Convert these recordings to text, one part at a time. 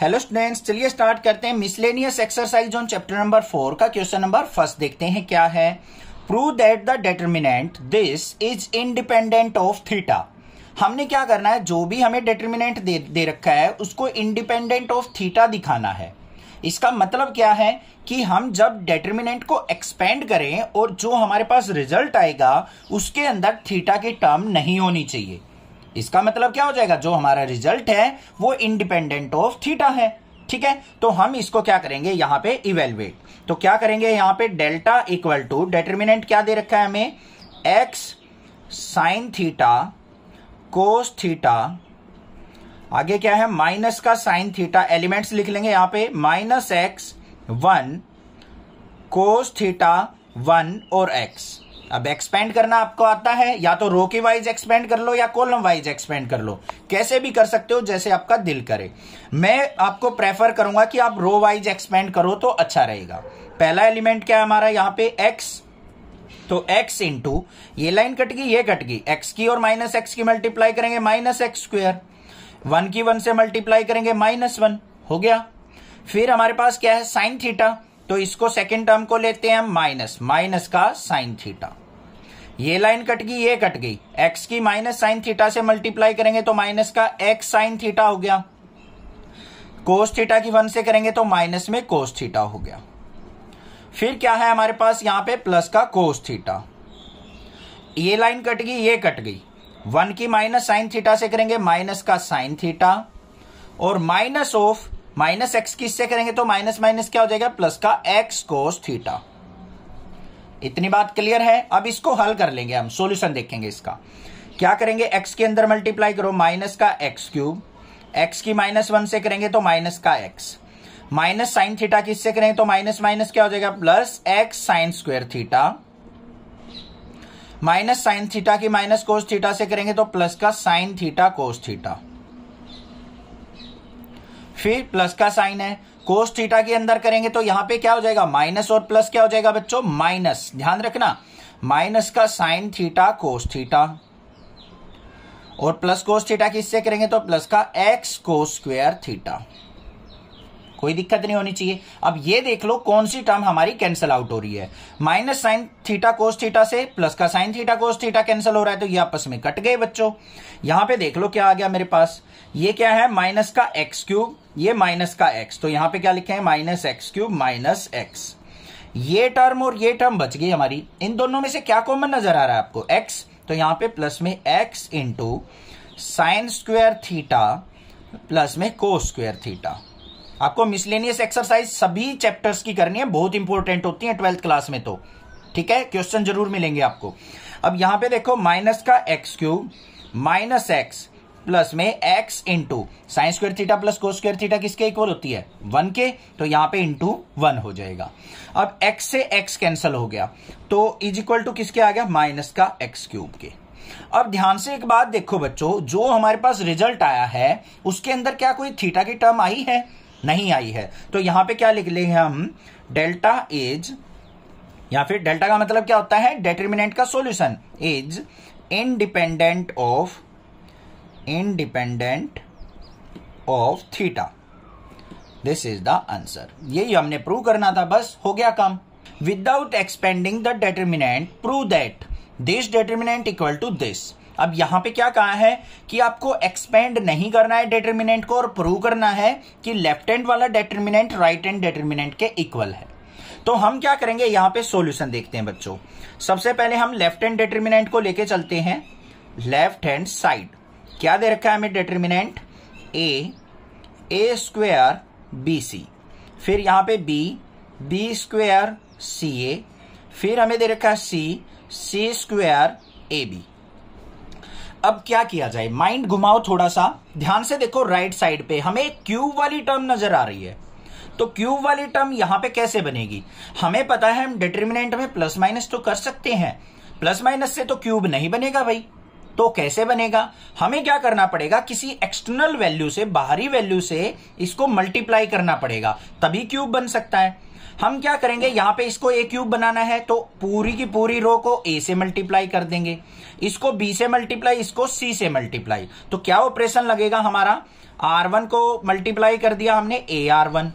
hello students चलिए start करते हैं miscellaneous exercise on chapter number four का क्वेश्चन नंबर फर्स्ट देखते हैं क्या है prove that the determinant this is independent of theta हमने क्या करना है जो भी हमें डेटरमिनेंट दे, दे रखा है उसको इंडिपेंडेंट ऑफ थीटा दिखाना है इसका मतलब क्या है कि हम जब डेटरमिनेंट को एक्सपेंड करें और जो हमारे पास रिजल्ट आएगा उसके अंदर थीटा की टर्म नहीं होनी चाहिए इसका मतलब क्या हो जाएगा जो हमारा रिजल्ट है वो इंडिपेंडेंट ऑफ थीटा है ठीक है तो हम इसको क्या करेंगे यहां पे इवेलुएट तो क्या करेंगे यहां पे डेल्टा इक्वल टू डेटरमिनेंट क्या दे रखा है हमें x sine theta cos theta आगे क्या है माइनस का साइन थीटा एलिमेंट्स लिख लेंगे यहां पे minus x one cos theta one और एक्स अब एक्सपेंड करना आपको आता है या तो रो के वाइज एक्सपेंड कर लो या कॉलम वाइज एक्सपेंड कर लो कैसे भी कर सकते हो जैसे आपका दिल करे मैं आपको प्रेफर करूंगा कि आप रो वाइज एक्सपेंड करो तो अच्छा रहेगा पहला एलिमेंट क्या है हमारा यहाँ पे एक्स तो x इंटू ये लाइन कट गई ये कट गई x की और माइनस एक्स की मल्टीप्लाई करेंगे माइनस एक्स स्क्वेयर वन की वन से मल्टीप्लाई करेंगे माइनस वन हो गया फिर हमारे पास क्या है साइन थीटा तो इसको सेकेंड टर्म को लेते हैं हम माइनस माइनस का साइन थीटा ये लाइन कट गई ये कट गई एक्स की माइनस साइन थीटा से मल्टीप्लाई करेंगे तो माइनस का एक्स साइन थीटा हो गया कोस थीटा की वन से करेंगे तो माइनस में कोस थीटा हो गया फिर क्या है हमारे पास यहां पे प्लस का कोस थीटा ये लाइन कट गई ये कट गई वन की माइनस साइन थीटा से करेंगे माइनस का साइन थीटा और माइनस ऑफ माइनस एक्स किससे करेंगे तो माइनस माइनस क्या हो जाएगा प्लस का एक्स कोस थीटा इतनी बात क्लियर है अब इसको हल कर लेंगे हम सॉल्यूशन देखेंगे इसका क्या करेंगे एक्स के अंदर मल्टीप्लाई करो माइनस का एक्स क्यूब एक्स की माइनस वन से करेंगे तो माइनस का एक्स माइनस साइन थीटा किससे करेंगे तो माइनस माइनस क्या हो जाएगा plus x sine square theta minus sine theta की माइनस कोस थीटा से करेंगे तो प्लस का साइन थीटा कोस थीटा फिर प्लस का साइन है कोस थीटा के अंदर करेंगे तो यहां पे क्या हो जाएगा माइनस और प्लस क्या हो जाएगा बच्चों माइनस ध्यान रखना माइनस का साइन थीटा कोस थीटा और प्लस कोस थीटा किससे करेंगे तो प्लस का एक्स कोस स्क्वेयर थीटा कोई दिक्कत नहीं होनी चाहिए अब ये देख लो कौन सी टर्म हमारी कैंसिल आउट हो रही है minus sine theta cos theta से प्लस का sine theta cos theta cancel हो रहा है तो ये आपस में कट गए बच्चों यहां पे देख लो क्या आ गया मेरे पास ये क्या है माइनस का एक्स क्यूब ये माइनस का एक्स तो यहां पे क्या लिखे है minus x cube minus x ये टर्म और ये टर्म बच गई हमारी इन दोनों में से क्या कॉमन नजर आ रहा है आपको एक्स तो यहां पे प्लस में x into sine square theta plus में को स्क्वेयर थीटा आपको मिसलेनियस एक्सरसाइज सभी चैप्टर्स की करनी है बहुत इंपॉर्टेंट होती है ट्वेल्थ क्लास में तो ठीक है क्वेश्चन जरूर मिलेंगे आपको अब यहां पे देखो माइनस का x cube minus x plus में x into sine square theta plus cos square theta किसके इक्वल होती है वन के तो यहां पे इंटू वन हो जाएगा अब एक्स से एक्स कैंसिल हो गया तो इज इक्वल टू किसके आ गया माइनस का एक्स क्यूब के अब ध्यान से एक बात देखो बच्चों जो हमारे पास रिजल्ट आया है उसके अंदर क्या कोई थीटा की टर्म आई है नहीं आई है तो यहां पे क्या लिख लेंगे हम डेल्टा इज या फिर डेल्टा का मतलब क्या होता है डेटर्मिनेंट का solution is independent of independent of theta this is the answer यही हमने प्रूव करना था बस हो गया काम without expanding the determinant prove that this determinant equal to this अब यहां पे क्या कहा है कि आपको एक्सपेंड नहीं करना है डेटरमिनेंट को और प्रूव करना है कि लेफ्ट हैंड वाला डेटरमिनेंट राइट हैंड डेटरमिनेंट के इक्वल है तो हम क्या करेंगे यहां पे सॉल्यूशन देखते हैं बच्चों सबसे पहले हम लेफ्ट हैंड डेटरमिनेंट को लेके चलते हैं लेफ्ट हैंड साइड क्या दे रखा है हमें determinant A A square B C फिर यहाँ पे B B square C A फिर हमें दे रखा है सी सी स्क्वेयर ए बी अब क्या किया जाए माइंड घुमाओ थोड़ा सा ध्यान से देखो राइट साइड पे हमें क्यूब वाली टर्म नजर आ रही है तो क्यूब वाली टर्म यहां पे कैसे बनेगी हमें पता है हम डिटर्मिनेंट में प्लस माइनस तो कर सकते हैं प्लस माइनस से तो क्यूब नहीं बनेगा भाई तो कैसे बनेगा हमें क्या करना पड़ेगा किसी एक्सटर्नल वैल्यू से बाहरी वैल्यू से इसको मल्टीप्लाई करना पड़ेगा तभी क्यूब बन सकता है हम क्या करेंगे यहां पे इसको ए क्यूब बनाना है तो पूरी की पूरी रो को ए से मल्टीप्लाई कर देंगे इसको बी से मल्टीप्लाई इसको सी से मल्टीप्लाई तो क्या ऑपरेशन लगेगा हमारा आर वन को मल्टीप्लाई कर दिया हमने A R one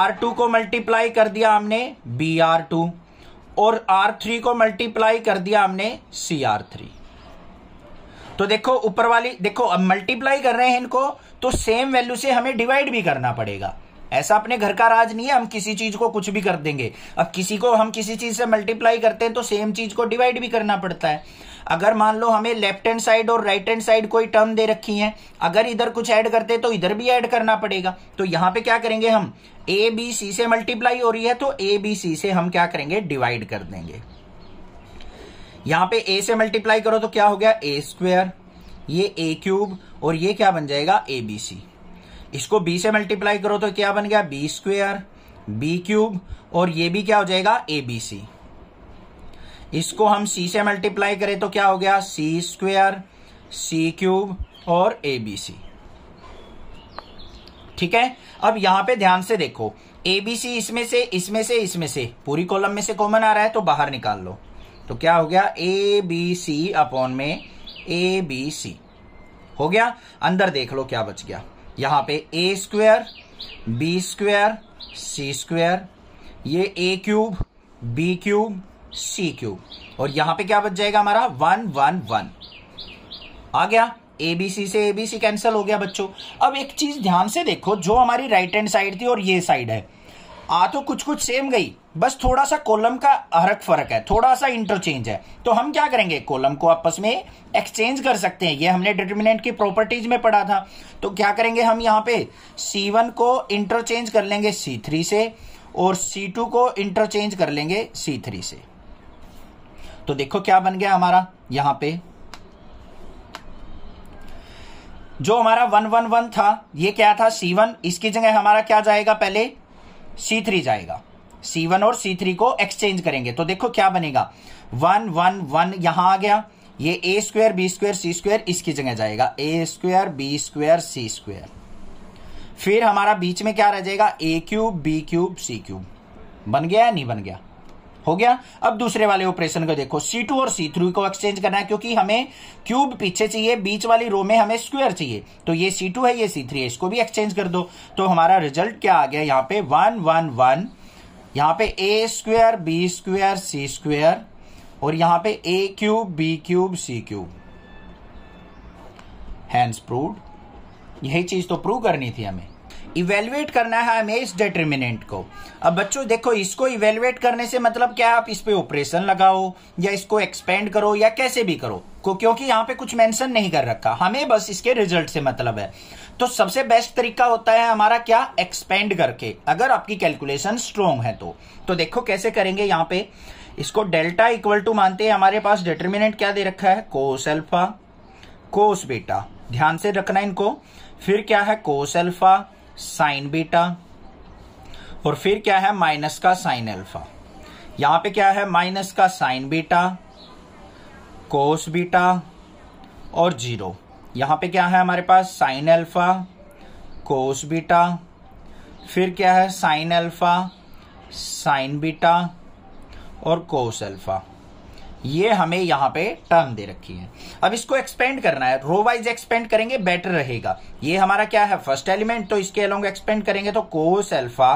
R two को मल्टीप्लाई कर दिया हमने बी आर टू और आर थ्री को मल्टीप्लाई कर दिया हमने सी आर थ्री तो देखो ऊपर वाली देखो अब मल्टीप्लाई कर रहे हैं इनको तो सेम वैल्यू से हमें डिवाइड भी करना पड़ेगा ऐसा अपने घर का राज नहीं है हम किसी चीज को कुछ भी कर देंगे अब किसी को हम किसी चीज से मल्टीप्लाई करते हैं तो सेम चीज को डिवाइड भी करना पड़ता है अगर मान लो हमें लेफ्ट हैंड साइड और राइट हैंड साइड कोई टर्म दे रखी है अगर इधर कुछ ऐड करते तो इधर भी ऐड करना पड़ेगा तो यहां पे क्या करेंगे हम ए बी सी से मल्टीप्लाई हो रही है तो ए बी सी से हम क्या करेंगे डिवाइड कर देंगे यहां पे ए से मल्टीप्लाई करो तो क्या हो गया ए स्क्वेयर ये ए क्यूब और ये क्या बन जाएगा ए बी सी इसको बी से मल्टीप्लाई करो तो क्या बन गया बी स्क्वेयर बी क्यूब और ये भी क्या हो जाएगा ए बी सी इसको हम सी से मल्टीप्लाई करें तो क्या हो गया सी स्क्वेयर सी क्यूब और ए बी सी ठीक है अब यहां पे ध्यान से देखो एबीसी इसमें से इसमें से इसमें से पूरी कॉलम में से कॉमन आ रहा है तो बाहर निकाल लो तो क्या हो गया ए बी सी अपॉन में ए बी सी हो गया अंदर देख लो क्या बच गया यहां पे A square B square C square ये A cube B cube C cube और यहां पे क्या बच जाएगा हमारा वन वन वन आ गया एबीसी से एबीसी कैंसिल हो गया बच्चों अब एक चीज ध्यान से देखो जो हमारी राइट हैंड साइड थी और ये साइड है आ तो कुछ कुछ सेम गई बस थोड़ा सा कॉलम का हरक फर्क है थोड़ा सा इंटरचेंज है तो हम क्या करेंगे कॉलम को आपस में एक्सचेंज कर सकते हैं ये हमने डिटर्मिनेंट की प्रॉपर्टीज में पढ़ा था तो क्या करेंगे हम यहाँ पे C1 को इंटरचेंज कर लेंगे C3 से और C2 को इंटरचेंज कर लेंगे C3 से तो देखो क्या बन गया हमारा यहां पर जो हमारा वन वन वन था ये क्या था C1 इसकी जगह हमारा क्या जाएगा पहले सी थ्री जाएगा सी वन और सी थ्री को एक्सचेंज करेंगे तो देखो क्या बनेगा वन वन वन यहां आ गया ये A square B square C square इसकी जगह जाएगा A square B square C square फिर हमारा बीच में क्या रह जाएगा A cube B cube C cube बन गया या नहीं बन गया हो गया अब दूसरे वाले ऑपरेशन को देखो सी टू और सी थ्री को एक्सचेंज करना है क्योंकि हमें क्यूब पीछे चाहिए बीच वाली रो में हमें स्क्वायर चाहिए तो ये सी टू है ये सी थ्री है इसको भी एक्सचेंज कर दो तो हमारा रिजल्ट क्या आ गया यहाँ पे वन वन वन यहाँ पे A square B square C square और यहाँ पे A cube B cube C cube hence prove यही चीज तो प्रूव करनी थी हमें इवेल्युएट करना है हमें इस डिटर्मिनेंट को अब बच्चों देखो इसको इवेल्युएट करने से मतलब क्या है आप इस पे ऑपरेशन लगाओ या इसको एक्सपेंड करो या कैसे भी करो को क्योंकि यहाँ पे कुछ मेंशन नहीं कर रखा हमें बस इसके रिजल्ट से मतलब है तो सबसे बेस्ट तरीका होता है हमारा क्या एक्सपेंड करके अगर आपकी कैलकुलेशन स्ट्रोंग है तो तो देखो कैसे करेंगे यहाँ पे इसको डेल्टा इक्वल टू मानते हैं हमारे पास डिटर्मिनेंट क्या दे रखा है कोस एल्फा कोस बेटा ध्यान से रखना इनको फिर क्या है कोस एल्फा साइन बीटा और फिर क्या है माइनस का साइन अल्फा यहां पे क्या है माइनस का साइन बीटा कोस बीटा और जीरो यहां पे क्या है हमारे पास साइन अल्फा कोस बीटा फिर क्या है साइन अल्फा साइन बीटा और कोस अल्फा ये हमें यहां पे टर्म दे रखी है अब इसको एक्सपेंड करना है रो वाइज एक्सपेंड करेंगे बेटर रहेगा ये हमारा क्या है फर्स्ट एलिमेंट तो इसके अलॉन्ग एक्सपेंड करेंगे तो कोस एल्फा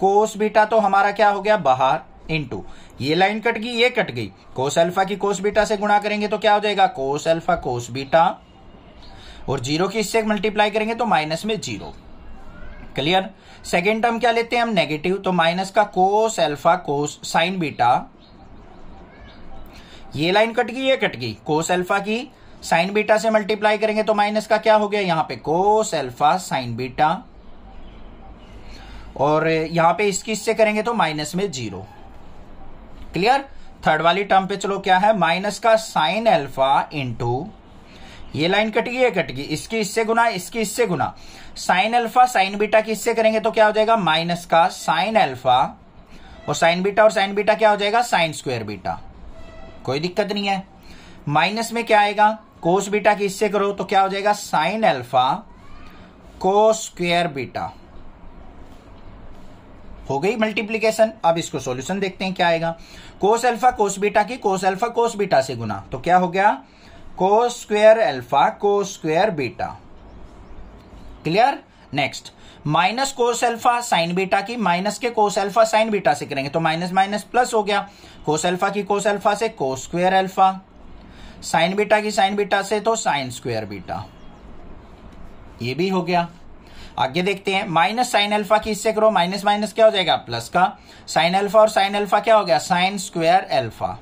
कोस बीटा तो हमारा क्या हो गया बाहर इंटू ये लाइन कट गई ये कट गई कोस एल्फा की कोस बीटा से गुणा करेंगे तो क्या हो जाएगा कोस एल्फा कोस बीटा और जीरो की इससे मल्टीप्लाई करेंगे तो माइनस में जीरो क्लियर सेकेंड टर्म क्या लेते हैं हम नेगेटिव तो माइनस का cos alpha cos sine beta ये लाइन कट गई ये कट गई कोस एल्फा की साइन बीटा से मल्टीप्लाई करेंगे तो माइनस का क्या हो गया यहां पे कोस एल्फा साइन बीटा और यहां पे इसकी इससे करेंगे तो माइनस में जीरो क्लियर थर्ड वाली टर्म पे चलो क्या है माइनस का साइन एल्फा इंटू ये लाइन कट गई कटगी कट गई इसकी इससे गुना इसकी इससे गुना साइन अल्फा साइन बीटा की इससे करेंगे तो क्या हो जाएगा माइनस का साइन अल्फा और साइन बीटा और साइन बीटा क्या हो जाएगा साइन स्क्वायर बीटा कोई दिक्कत नहीं है माइनस में क्या आएगा कोस बीटा की इससे करो तो क्या हो जाएगा sine alpha cos square beta हो गई मल्टीप्लीकेशन अब इसको सॉल्यूशन देखते हैं क्या आएगा कोस अल्फा कोस बीटा की कोस अल्फा कोस बीटा से गुना तो क्या हो गया cos square alpha cos square beta clear next minus cos alpha sine beta की माइनस के कोस एल्फा साइन बीटा से करेंगे तो माइनस माइनस प्लस हो गया कोस एल्फा की कोस एल्फा से cos square alpha sine beta की साइन बीटा से तो साइन स्क्वेयर बीटा ये भी हो गया आगे देखते हैं माइनस साइन एल्फा की इससे करो माइनस माइनस क्या हो जाएगा प्लस का साइन एल्फा और साइन एल्फा क्या हो गया साइन स्क्वेयर एल्फा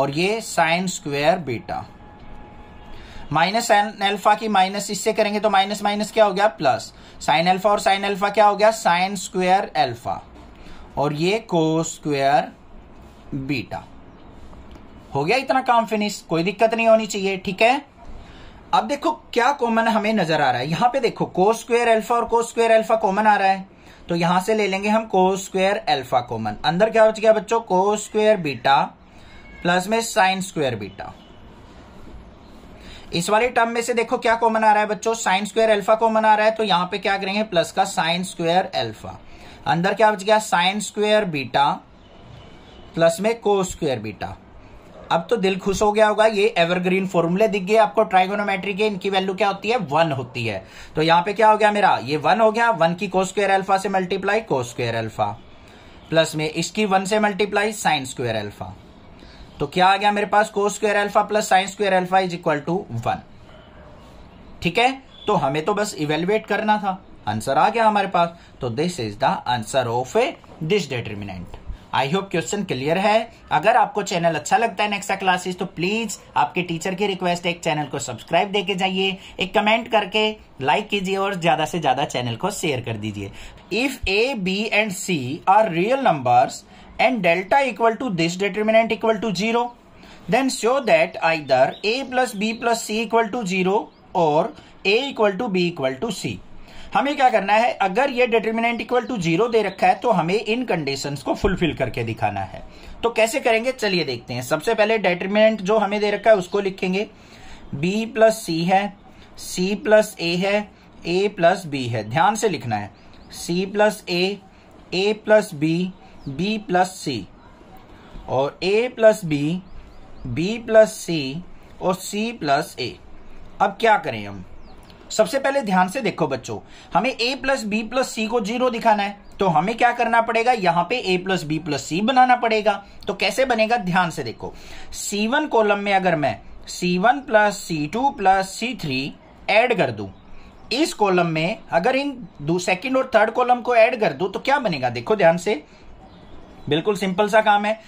और ये साइन स्क्वेयर बीटा माइनस एन एल्फा की माइनस इससे करेंगे तो माइनस माइनस क्या हो गया प्लस साइन एल्फा और साइन एल्फा क्या हो गया साइन स्क्वेयर एल्फा और ये को स्क्वेयर बीटा हो गया इतना काम फिनिश कोई दिक्कत नहीं होनी चाहिए ठीक है अब देखो क्या कॉमन हमें नजर आ रहा है यहां पे देखो को स्क्वेयर एल्फा और को स्क्वेयर एल्फा कॉमन आ रहा है तो यहां से ले लेंगे हम को स्क्वेयर एल्फा कॉमन अंदर क्या बच गया बच्चों को स्क्वेयर बीटा प्लस में साइन स्क्वेयर बीटा इस वाले टर्म में से देखो क्या कॉमन आ रहा है बच्चों साइन स्क्वायर एल्फा कॉमन आ रहा है तो यहां पे क्या करेंगे प्लस का साइन स्क्वायर एल्फा अंदर क्या बच गया साइन स्क्वायर बीटा प्लस में को स्क्वायर बीटा अब तो दिल खुश हो गया होगा ये एवरग्रीन फॉर्मूले दिख गए आपको ट्राइगोनोमेट्री के इनकी वैल्यू क्या होती है वन होती है तो यहां पे क्या हो गया मेरा ये वन हो गया वन की को स्क्वेयर एल्फा से multiply cos square alpha plus में इसकी वन से मल्टीप्लाई साइन स्क्वेयर एल्फा तो क्या आ गया मेरे पास cos square alpha plus sine square alpha is equal to one ठीक है तो हमें तो बस इवेल्युएट करना था आंसर आ गया हमारे पास तो this is the answer of a this determinant I hope question clear है अगर आपको चैनल अच्छा लगता है नेक्स्ट क्लासेस तो प्लीज आपके टीचर की रिक्वेस्ट है एक चैनल को सब्सक्राइब देके जाइए एक कमेंट करके लाइक कीजिए और ज्यादा से ज्यादा चैनल को शेयर कर दीजिए if a b and c are real numbers and delta equal to this determinant equal to zero, then show that either a plus b plus c equal to zero और a equal to b equal to c हमें क्या करना है अगर ये determinant equal to zero दे रखा है तो हमें इन कंडीशन को फुलफिल करके दिखाना है तो कैसे करेंगे चलिए देखते हैं सबसे पहले डिटर्मिनेंट जो हमें दे रखा है उसको लिखेंगे b प्लस सी है c प्लस ए है a प्लस बी है ध्यान से लिखना है c plus a a plus b b plus c और a plus b b plus c और सी प्लस ए अब क्या करें हम सबसे पहले ध्यान से देखो बच्चों हमें a plus B plus c को जीरो दिखाना है तो हमें क्या करना पड़ेगा यहां पे a plus B plus c बनाना पड़ेगा तो कैसे बनेगा ध्यान से देखो c1 कॉलम में अगर मैं c1 प्लस सी two plus C three add कर दू इस कॉलम में अगर इन सेकंड और थर्ड कॉलम को ऐड कर दू तो क्या बनेगा देखो ध्यान से बिल्कुल सिंपल सा काम है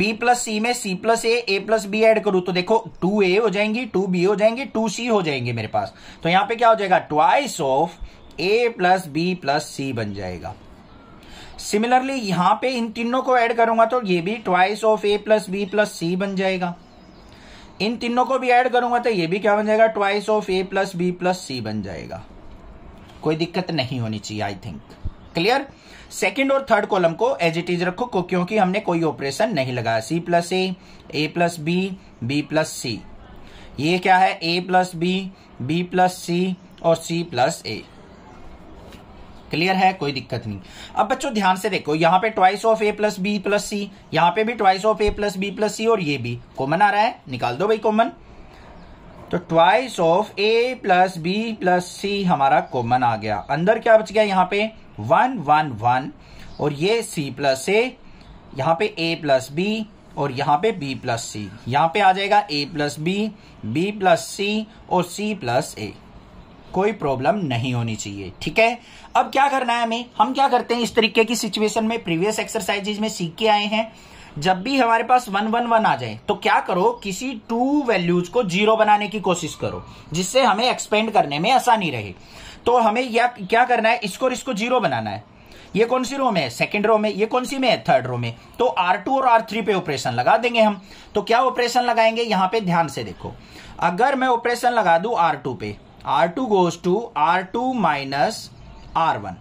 बी प्लस सी में c plus a a plus b add करूं तो देखो टू ए हो जाएंगी टू बी हो जाएंगी टू सी हो जाएंगे मेरे पास तो यहां पे क्या हो जाएगा twice of A plus B plus c बन जाएगा सिमिलरली यहां पे इन तीनों को ऐड करूंगा तो ये भी twice of A plus B plus c बन जाएगा इन तीनों को भी ऐड करूंगा तो ये भी क्या बन जाएगा twice of A plus B plus c बन जाएगा कोई दिक्कत नहीं होनी चाहिए आई थिंक क्लियर सेकेंड और थर्ड कॉलम को एज इट इज रखो क्योंकि हमने कोई ऑपरेशन नहीं लगाया c plus a a plus b b plus c ये क्या है a plus b b plus c और सी प्लस ए क्लियर है कोई दिक्कत नहीं अब बच्चों ध्यान से देखो यहाँ पे twice of A plus B plus c यहाँ पे भी twice of A plus B plus c और ये भी कॉमन आ रहा है निकाल दो भाई कॉमन तो twice of A plus B plus c हमारा कॉमन आ गया अंदर क्या बच गया यहाँ पे वन वन वन और ये सी प्लस ए यहाँ पे ए प्लस बी और यहाँ पे बी प्लस सी यहाँ पे आ जाएगा a plus b b plus c और सी प्लस ए कोई प्रॉब्लम नहीं होनी चाहिए ठीक है अब क्या करना है हमें हम क्या करते हैं इस तरीके की सिचुएशन में प्रीवियस एक्सरसाइजेज में सीख के आए हैं जब भी हमारे पास वन वन वन आ जाए तो क्या करो किसी टू वैल्यूज को जीरो बनाने की कोशिश करो जिससे हमें एक्सपेंड करने में आसानी रहे तो हमें या क्या करना है इसको और इसको जीरो बनाना है ये कौन सी रो में है सेकेंड रो में ये कौन सी में है थर्ड रो में तो R2 और R3 पे ऑपरेशन लगा देंगे हम तो क्या ऑपरेशन लगाएंगे यहां पे ध्यान से देखो अगर मैं ऑपरेशन लगा दू R2 पे R2 two goes to R two minus R one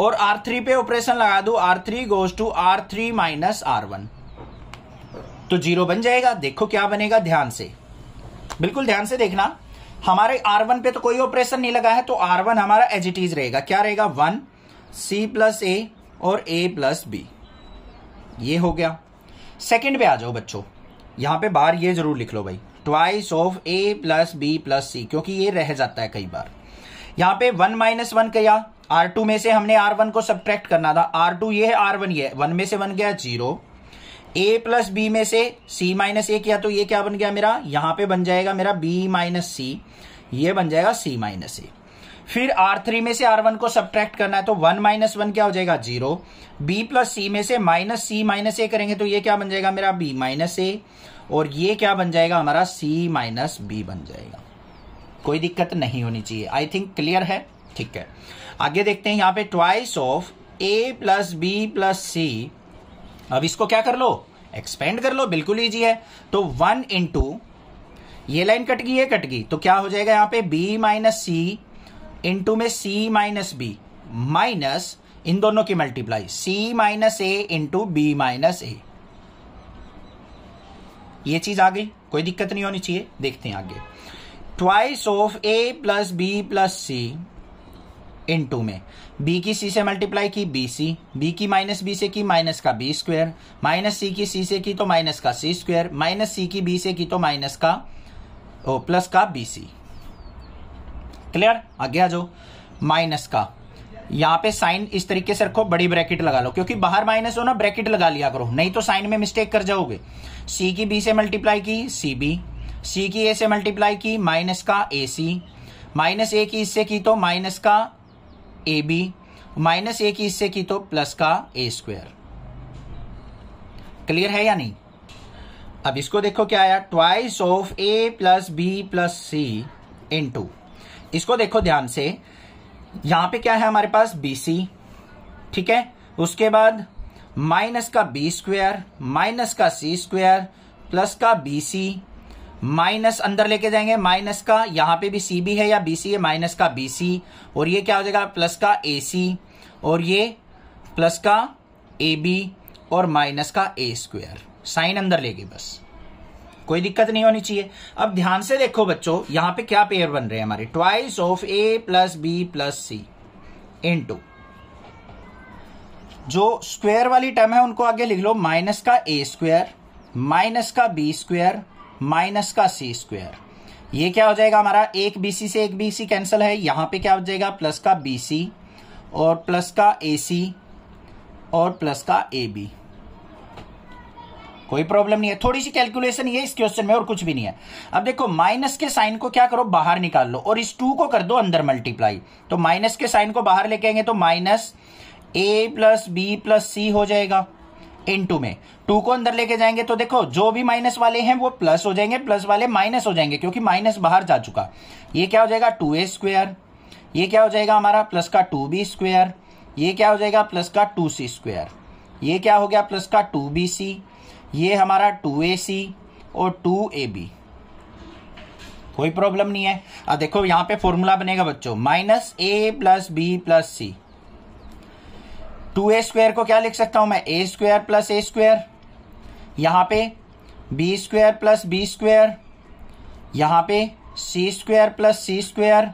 और आर थ्री पे ऑपरेशन लगा दो R three goes to R three minus R one तो जीरो बन जाएगा देखो क्या बनेगा ध्यान से बिल्कुल ध्यान से देखना हमारे आर वन पे तो कोई ऑपरेशन नहीं लगा है तो आर वन हमारा एज इट इज रहेगा क्या रहेगा वन सी प्लस ए और ए प्लस बी ये हो गया सेकंड पे आ जाओ बच्चों यहां पे बार ये जरूर लिख लो भाई twice of A plus B plus c क्योंकि ये रह जाता है कई बार यहां पे वन माइनस वन किया आर टू में से हमने आर वन को सब्ट्रैक्ट करना था आर टू ये है आर वन ये है वन में से बन गया जीरो ए प्लस बी में से सी माइनस ए किया तो ये क्या बन गया मेरा यहां पे बन जाएगा मेरा बी माइनस सी ये बन जाएगा सी माइनस ए फिर आर थ्री में से आर वन को सब्ट्रैक्ट करना है तो वन माइनस वन क्या हो जाएगा जीरो बी प्लस सी में से माइनस सी माइनस ए करेंगे तो ये क्या बन जाएगा मेरा बी माइनस ए और ये क्या बन जाएगा हमारा सी माइनस बी बन जाएगा कोई दिक्कत नहीं होनी चाहिए आई थिंक क्लियर है ठीक है आगे देखते हैं यहां पे twice of A plus B plus c अब इसको क्या कर लो एक्सपेंड कर लो बिल्कुल ईजी है तो वन इंटू ये लाइन कट गई है कट गई तो क्या हो जाएगा यहां पे b माइनस सी इंटू में c माइनस बी माइनस इन दोनों की multiply c minus a into B minus a ये चीज आ गई कोई दिक्कत नहीं होनी चाहिए देखते हैं आगे twice of A plus B plus C into में बी की सी से मल्टीप्लाई की बी सी बी की माइनस बी से की माइनस का बी स्क्वेयर माइनस सी की सी से की तो माइनस का सी स्क्वेयर माइनस सी की बी से की तो माइनस का ओ प्लस का बी सी क्लियर आगे आ जाओ माइनस का यहाँ पे साइन इस तरीके से रखो बड़ी ब्रैकेट लगा लो क्योंकि बाहर माइनस हो ना ब्रैकेट लगा लिया करो नहीं तो साइन में मिस्टेक कर जाओगे सी की बी से मल्टीप्लाई की सी बी सी की ए से मल्टीप्लाई की माइनस का ए सी माइनस ए की इससे की तो माइनस का ए बी माइनस ए की इससे की तो प्लस का ए स्क्वायर क्लियर है या नहीं अब इसको देखो क्या आया twice of A plus B plus C into इसको देखो ध्यान से यहां पे क्या है हमारे पास बी सी ठीक है उसके बाद माइनस का बी स्क्वायर माइनस का सी स्क्वायर प्लस का बी सी माइनस अंदर लेके जाएंगे माइनस का यहां पे भी सी बी है या बी सी है माइनस का बी सी और ये क्या हो जाएगा प्लस का ए सी और ये प्लस का ए बी और माइनस का ए स्क्वेयर साइन अंदर लेगी बस कोई दिक्कत नहीं होनी चाहिए अब ध्यान से देखो बच्चों यहां पे क्या पेयर बन रहे हैं हमारे twice of A plus B plus C into जो स्क्वायर वाली टर्म है उनको आगे लिख लो माइनस का ए स्क्वायर माइनस का बी स्क्वायर माइनस का सी स्क्वेयर ये क्या हो जाएगा हमारा एक बीसी से एक बीसी कैंसिल है यहां पे क्या हो जाएगा प्लस का बीसी और प्लस का सी और प्लस का ए बी कोई प्रॉब्लम नहीं है थोड़ी सी कैलकुलेशन ये इस क्वेश्चन में और कुछ भी नहीं है अब देखो माइनस के साइन को क्या करो बाहर निकाल लो और इस टू को कर दो अंदर मल्टीप्लाई तो माइनस के साइन को बाहर लेके आएंगे तो minus a plus B plus c हो जाएगा इनटू में टू को अंदर लेके जाएंगे तो देखो जो भी माइनस वाले हैं वो प्लस हो जाएंगे प्लस वाले माइनस हो जाएंगे क्योंकि माइनस बाहर जा चुका ये क्या हो जाएगा टू ए स्क्वेयर ये क्या हो जाएगा हमारा प्लस का टू बी स्क्वेयर ये क्या हो जाएगा प्लस का टू सी स्क्वेयर ये क्या हो गया प्लस का टू बी सी ये हमारा टू ए सी और टू ए बी कोई प्रॉब्लम नहीं है अब देखो यहां पे फॉर्मूला बनेगा बच्चों minus a plus B plus C two A square को क्या लिख सकता हूं मैं a square plus a square यहां पे b square plus b square यहां पे c square plus c square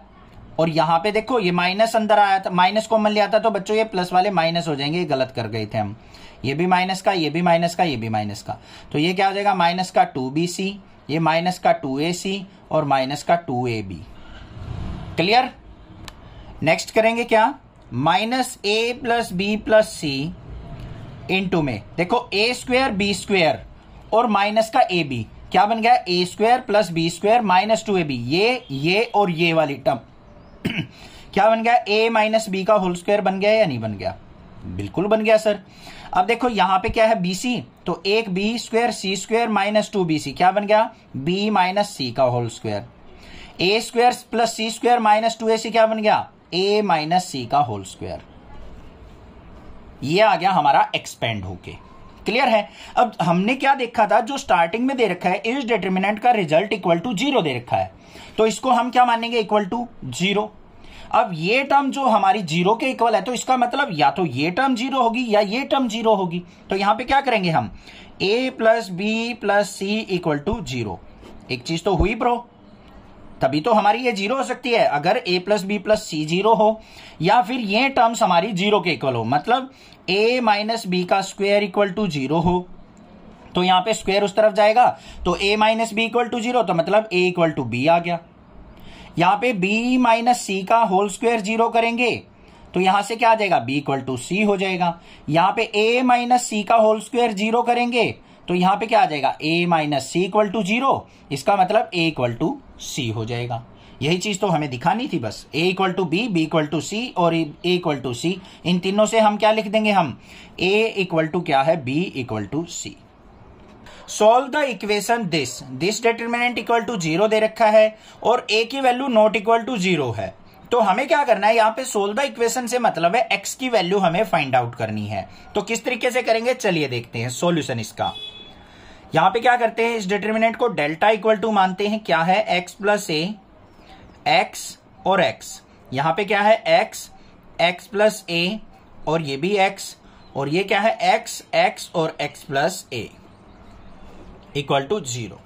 और यहां पे देखो ये माइनस अंदर आया था माइनस कॉमन लिया था तो बच्चों ये प्लस वाले माइनस हो जाएंगे ये गलत कर गए थे हम ये भी माइनस का ये भी माइनस का ये भी माइनस का तो ये क्या हो जाएगा माइनस का टू बी सी ये माइनस का टू ए सी और माइनस का two A B clear next करेंगे क्या minus a plus B plus c into में देखो ए स्क्वेयर बी स्क्वेयर और माइनस का ए बी क्या बन गया a square plus b square minus two A b ये ये और ये वाली टर्म क्या बन गया ए माइनस बी का होल स्क्वायर बन गया या नहीं बन गया बिल्कुल बन गया सर अब देखो यहां पे क्या है सी तो एक बी स्क्वेयर सी square minus two b c क्या बन गया बी माइनस सी का whole square a square plus C square minus two a c क्या बन गया ए माइनस सी का होल स्क्वायर ये आ गया हमारा एक्सपेंड होके क्लियर है अब हमने क्या देखा था जो स्टार्टिंग में दे रखा है इस डिटर्मिनेंट का रिजल्ट इक्वल टू जीरो दे रखा है तो इसको हम क्या मानेंगे इक्वल टू जीरो अब ये टर्म जो हमारी जीरो के इक्वल है तो इसका मतलब या तो ये टर्म जीरो होगी या ये टर्म जीरो होगी तो यहां पे क्या करेंगे हम a plus B plus c equal to zero एक चीज तो हुई ब्रो तभी तो हमारी ये जीरो हो सकती है अगर a plus B plus c zero हो या फिर ये टर्म्स हमारी जीरो के इक्वल हो मतलब ए माइनस बी का स्क्वेयर इक्वल टू जीरो हो तो यहां पे स्क्वेयर उस तरफ जाएगा तो a minus b equal to zero तो मतलब ए इक्वल टू बी आ गया यहां पे बी माइनस सी का होल स्क्वेयर जीरो करेंगे तो यहां से क्या आ जाएगा बी इक्वल टू सी हो जाएगा यहां पे ए माइनस सी का होल स्क्वेयर जीरो करेंगे तो यहां पे क्या आ जाएगा a minus c equal to zero इसका मतलब ए इक्वल टू सी हो जाएगा यही चीज तो हमें दिखानी थी बस a equal to b b equal to c और ए इक्वल टू सी इन तीनों से हम क्या लिख देंगे हम ए इक्वल टू क्या है b equal to c solve the equation this this determinant equal to zero दे रखा है और ए की value not equal to zero है तो हमें क्या करना है यहां पे सोल्व द इक्वेशन से मतलब है एक्स की वैल्यू हमें फाइंड आउट करनी है तो किस तरीके से करेंगे चलिए देखते हैं सोल्यूशन इसका यहां पे क्या करते हैं इस डिटर्मिनेंट को डेल्टा इक्वल टू मानते हैं क्या है एक्स प्लस ए एक्स और एक्स यहां पे क्या है एक्स एक्स प्लस ए और ये भी एक्स और ये क्या है एक्स एक्स और x plus a equal to zero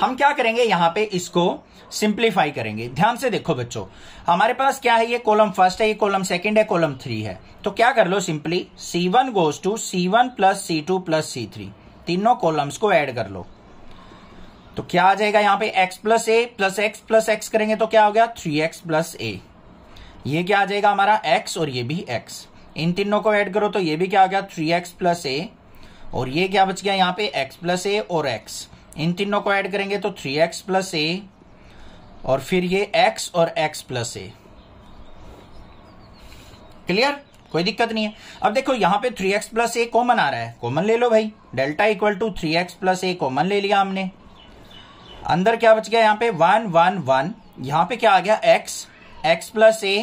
हम क्या करेंगे यहां पे इसको सिंप्लीफाई करेंगे ध्यान से देखो बच्चों हमारे पास क्या है ये कॉलम फर्स्ट है ये कॉलम सेकंड है कॉलम थ्री है तो क्या कर लो simply C one goes to C one plus C two plus C three तीनों कॉलम्स को ऐड कर लो तो क्या आ जाएगा यहां पे x plus a plus x plus x करेंगे तो क्या हो गया थ्री एक्स प्लस ए ये क्या आ जाएगा हमारा x और ये भी x इन तीनों को ऐड करो तो ये भी क्या हो गया थ्री एक्स प्लस ए और ये क्या बच गया यहां पे x प्लस ए और x इन तीनों को ऐड करेंगे तो थ्री एक्स प्लस ए और फिर ये x और x प्लस ए क्लियर कोई दिक्कत नहीं है अब देखो यहां पे three x plus a common आ रहा है कॉमन ले लो भाई delta equal to three x plus a common ले लिया हमने अंदर क्या बच गया यहाँ पे वन वन वन यहाँ पे क्या आ गया x x प्लस ए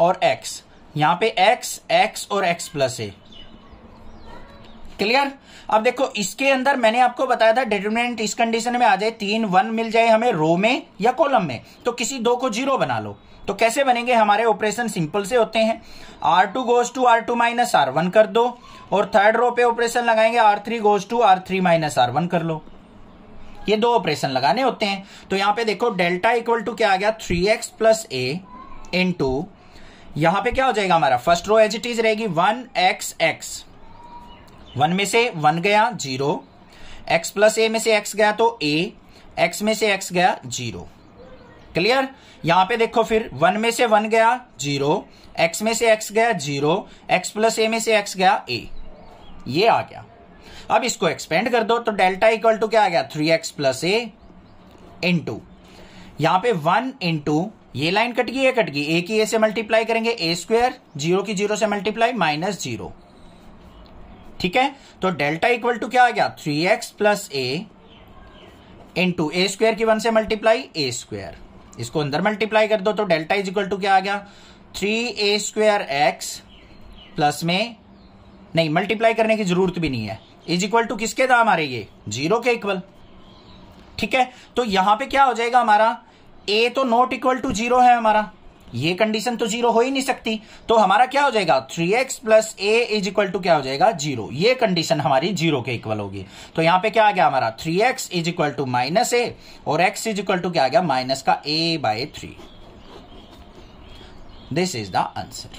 और एक्स यहाँ पे एक्स एक्स और एक्स प्लस ए क्लियर अब देखो इसके अंदर मैंने आपको बताया था डिटर्मिनेंट इस कंडीशन में आ जाए तीन वन मिल जाए हमें रो में या कॉलम में तो किसी दो को जीरो बना लो तो कैसे बनेंगे हमारे ऑपरेशन सिंपल से होते हैं R two goes to R two minus R one कर दो और थर्ड रो पे ऑपरेशन लगाएंगे R three goes to R three minus R one कर लो ये दो ऑपरेशन लगाने होते हैं तो यहां पे देखो डेल्टा इक्वल टू क्या आ गया three x plus a into यहां पर क्या हो जाएगा हमारा first row as it is रहेगी वन एक्स एक्स वन में से वन गया जीरो एक्स प्लस ए में से एक्स गया तो ए एक्स में से एक्स गया जीरो क्लियर यहां पे देखो फिर वन में से वन गया जीरो एक्स में से एक्स गया जीरो एक्स प्लस ए में से एक्स गया ए ये आ गया अब इसको एक्सपेंड कर दो तो डेल्टा इक्वल टू क्या आ गया three x plus a two यहां पर वन टू ये लाइन कट गई ये कट गई ए की ए से मल्टीप्लाई करेंगे ए स्क्वेयर जीरो की जीरो से मल्टीप्लाई माइनस जीरो ठीक है तो डेल्टा इक्वल टू क्या आ गया three x plus a into a square की वन से मल्टीप्लाई ए स्क्वायर इसको अंदर मल्टीप्लाई कर दो तो डेल्टा इज इक्वल टू क्या आ गया three a square x plus में नहीं मल्टीप्लाई करने की जरूरत भी नहीं है इज इक्वल टू किसके था हमारे ये जीरो के इक्वल ठीक है तो यहां पे क्या हो जाएगा हमारा ए तो नॉट इक्वल टू जीरो है हमारा ये कंडीशन तो जीरो हो ही नहीं सकती तो हमारा क्या हो जाएगा three x plus a is equal to क्या हो जाएगा जीरो ये कंडीशन हमारी जीरो के इक्वल होगी तो यहां पे क्या आ गया हमारा three X is equal to minus A और एक्स इज इक्वल टू क्या आ गया माइनस का A by three this is the answer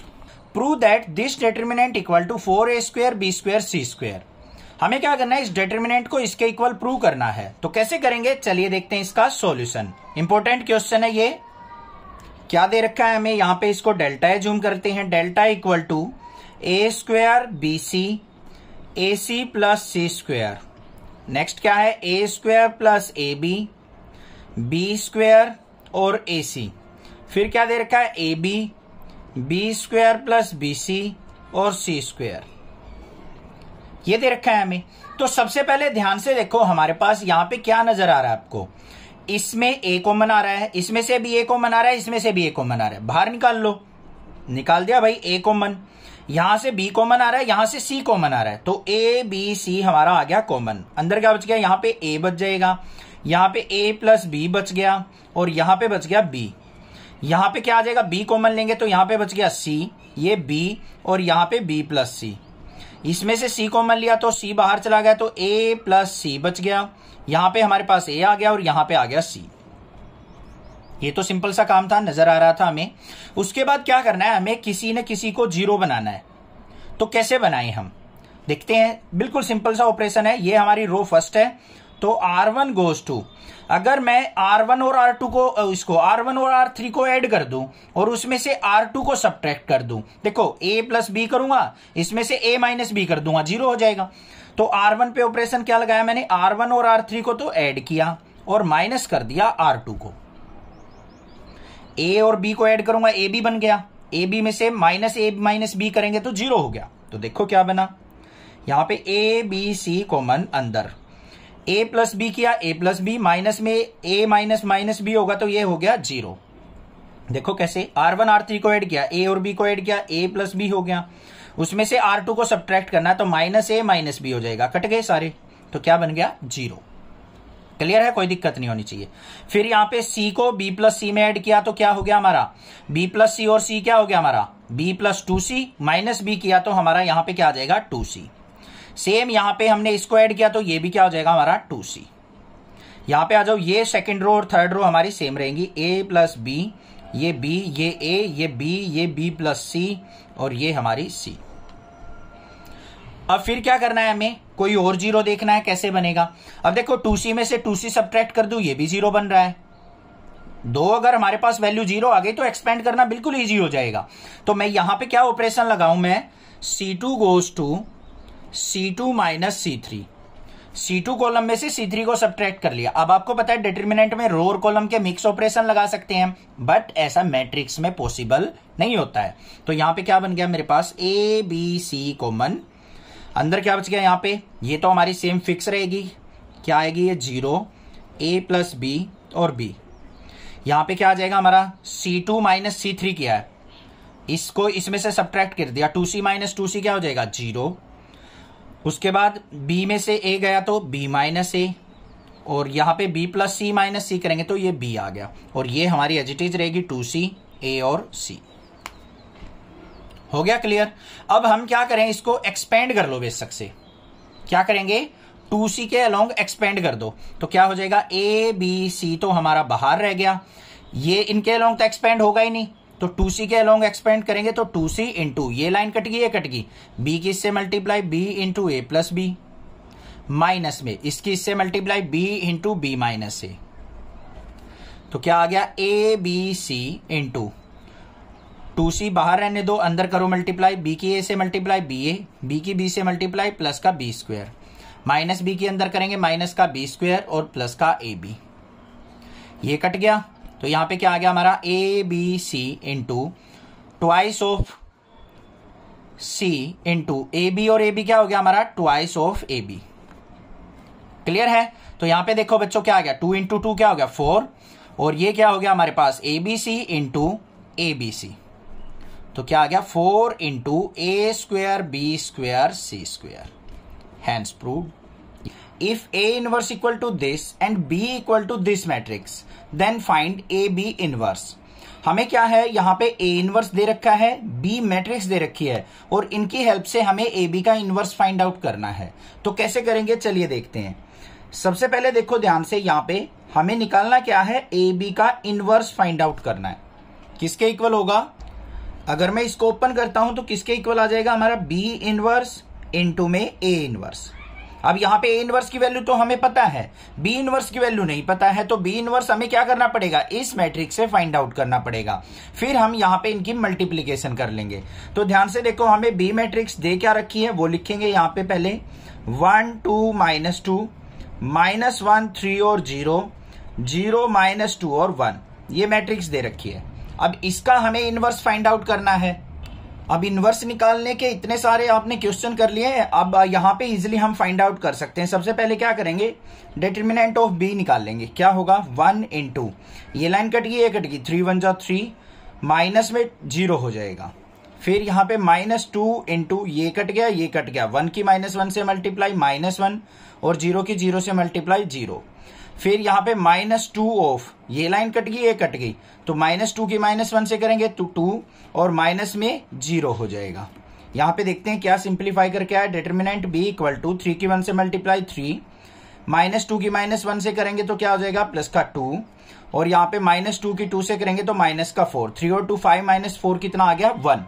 prove that this determinant equal to four A square B square C square हमें क्या करना है इस डिटर्मिनेंट को इसके इक्वल प्रूव करना है तो कैसे करेंगे चलिए देखते हैं इसका सोल्यूशन इंपॉर्टेंट क्वेश्चन है ये क्या दे रखा है हमें यहाँ पे इसको डेल्टा है जूम करते हैं delta equal to A square B C A C plus C square next क्या है A square plus A B B square और ए सी फिर क्या दे रखा है ए B B square plus B C और सी स्क्वेयर ये दे रखा है हमें तो सबसे पहले ध्यान से देखो हमारे पास यहाँ पे क्या नजर आ रहा है आपको इसमें ए कॉमन आ रहा है इसमें से भी ए कॉमन आ रहा है इसमें से भी ए कॉमन आ रहा है बाहर निकाल लो निकाल दिया भाई ए कॉमन यहां से बी कॉमन आ रहा है यहां से सी कॉमन आ रहा है तो ए बी सी हमारा आ गया कॉमन अंदर क्या बच गया यहां पे ए बच जाएगा यहां पे ए प्लस बी बच गया और यहां पे बच गया बी यहां पे क्या आ जाएगा बी कॉमन लेंगे तो यहां पे बच गया सी ये बी और यहां पे बी प्लस सी इसमें से सी कॉमन लिया तो सी बाहर चला गया तो ए प्लस सी बच गया यहां पे हमारे पास ए आ गया और यहां पे आ गया सी ये तो सिंपल सा काम था नजर आ रहा था हमें उसके बाद क्या करना है हमें किसी ने किसी को जीरो बनाना है तो कैसे बनाए हम देखते हैं बिल्कुल सिंपल सा ऑपरेशन है ये हमारी रो फर्स्ट है तो आर वन गोज टू अगर मैं आर वन और आर टू को इसको आर वन और आर थ्री को ऐड कर दूं और उसमें से आर टू को सब्ट्रैक्ट कर दूं देखो ए प्लस बी करूंगा इसमें से ए माइनस बी कर दूंगा जीरो हो जाएगा तो आर वन पे ऑपरेशन क्या लगाया मैंने आर वन और आर थ्री को तो ऐड किया और माइनस कर दिया आर टू को ए और बी को ऐड करूंगा ए बी बन गया ए बी में से माइनस ए माइनस बी करेंगे तो जीरो हो गया तो देखो क्या बना यहां पे ए बी सी कॉमन अंदर ए प्लस बी किया ए प्लस बी माइनस में ए माइनस माइनस बी होगा तो ये हो गया जीरो देखो कैसे आर वन आर थ्री को ऐड किया ए और बी को ऐड किया ए प्लस बी हो गया उसमें से आर टू को सब्ट्रैक्ट करना तो माइनस ए माइनस बी हो जाएगा कट गए सारे तो क्या बन गया जीरो क्लियर है कोई दिक्कत नहीं होनी चाहिए फिर यहां पे सी को बी प्लस सी में ऐड किया तो क्या हो गया हमारा बी प्लस सी और सी क्या हो गया हमारा बी प्लस टू सी माइनस बी किया तो हमारा यहां पे क्या आ जाएगा टू सी सेम यहां पे हमने इसको ऐड किया तो ये भी क्या हो जाएगा हमारा टू सी यहां पर आ जाओ ये सेकेंड रो और थर्ड रो हमारी सेम रहेंगी ए प्लस बी ये बी ये ए ये बी ये बी प्लस सी और ये हमारी सी अब फिर क्या करना है हमें कोई और जीरो देखना है कैसे बनेगा अब देखो टू सी में से टू सी सब्ट्रैक्ट कर दू ये भी जीरो बन रहा है दो अगर हमारे पास वैल्यू जीरो आ गई तो एक्सपेंड करना बिल्कुल इजी हो जाएगा तो मैं यहां पे क्या ऑपरेशन लगाऊं मैं C two goes to C two minus C three C two column में से सी थ्री को सब्ट्रैक्ट कर लिया अब आपको पता है डिटर्मिनेंट में रोर कॉलम के मिक्स ऑपरेशन लगा सकते हैं बट ऐसा मैट्रिक्स में पॉसिबल नहीं होता है तो यहां पे क्या बन गया मेरे पास ए बी सी कॉमन अंदर क्या बच गया यहाँ पे ये तो हमारी सेम फिक्स रहेगी क्या आएगी ये जीरो ए प्लस बी और बी यहाँ पे क्या आ जाएगा हमारा C two minus C three क्या है इसको इसमें से सब्ट्रैक्ट कर दिया टू सी माइनस टू सी क्या हो जाएगा जीरो उसके बाद बी में से ए गया तो बी माइनस ए और यहाँ पे बी प्लस सी माइनस सी करेंगे तो ये बी आ गया और ये हमारी एजिटिज रहेगी टू सी ए और सी हो गया क्लियर अब हम क्या करें इसको एक्सपेंड कर लो बेसक से क्या करेंगे टू सी के अलोंग एक्सपेंड कर दो तो क्या हो जाएगा ए बी सी तो हमारा बाहर रह गया ये इनके अलोंग तो एक्सपेंड होगा ही नहीं तो टू सी के अलॉन्ग एक्सपेंड करेंगे तो टू सी इंटू ये लाइन कट गई ये कट गई बी की इससे multiply B into A plus B minus में इसकी इससे multiply B into B minus A तो क्या आ गया A B C into two C बाहर रहने दो अंदर करो मल्टीप्लाई बी की ए से मल्टीप्लाई बी ए बी की बी से मल्टीप्लाई प्लस का बी स्क्वेयर माइनस बी के अंदर करेंगे माइनस का बी स्क्वेयर और प्लस का ए बी ये कट गया तो यहां पे क्या आ गया हमारा A B C into twice of C into A B और ए बी क्या हो गया हमारा twice of A B clear है तो यहां पे देखो बच्चों क्या आ गया टू इंटू टू क्या हो गया फोर और ये क्या हो गया हमारे पास A B C into A B C तो क्या आ गया four into A square B square C square hence prove if A inverse equal to this and B equal to this matrix then find A B inverse हमें क्या है यहाँ पे A inverse दे रखा है बी मैट्रिक्स दे रखी है और इनकी हेल्प से हमें ए बी का इनवर्स फाइंड आउट करना है तो कैसे करेंगे चलिए देखते हैं सबसे पहले देखो ध्यान से यहाँ पे हमें निकालना क्या है ए बी का इनवर्स फाइंड आउट करना है किसके इक्वल होगा अगर मैं इसको ओपन करता हूं तो किसके इक्वल आ जाएगा हमारा बी इनवर्स इंटू में ए इनवर्स अब यहाँ पे ए इनवर्स की वैल्यू तो हमें पता है बी इनवर्स की वैल्यू नहीं पता है तो बी इनवर्स हमें क्या करना पड़ेगा इस मैट्रिक्स से फाइंड आउट करना पड़ेगा फिर हम यहाँ पे इनकी मल्टीप्लीकेशन कर लेंगे तो ध्यान से देखो हमें बी मैट्रिक्स दे क्या रखी है वो लिखेंगे यहां पे पहले one two minus two minus one three और जीरो जीरो माइनस टू और वन ये मैट्रिक्स दे रखी है अब इसका हमें इनवर्स फाइंड आउट करना है अब इन्वर्स निकालने के इतने सारे आपने क्वेश्चन कर लिए हैं अब यहाँ पे इजिली हम फाइंड आउट कर सकते हैं सबसे पहले क्या करेंगे डिटर्मिनेंट ऑफ बी निकाल लेंगे क्या होगा वन इन टू ये लाइन कट गई ये कट गई थ्री वन जॉ थ्री माइनस में जीरो हो जाएगा फिर यहाँ पे माइनस टू टू ये कट गया ये कट गया वन की माइनस वन से मल्टीप्लाई माइनस वन और जीरो की जीरो से मल्टीप्लाई जीरो फिर यहाँ पे माइनस टू ऑफ ये लाइन कट गई ये कट गई तो माइनस टू की माइनस वन से करेंगे तो टू और माइनस में जीरो हो जाएगा यहाँ पे देखते हैं क्या सिंप्लीफाई करके आया determinant B equal to three की वन से मल्टीप्लाई थ्री माइनस टू की माइनस वन से करेंगे तो क्या हो जाएगा प्लस का टू और यहाँ पे माइनस टू की टू से करेंगे तो माइनस का फोर थ्री और टू फाइव माइनस फोर कितना आ गया वन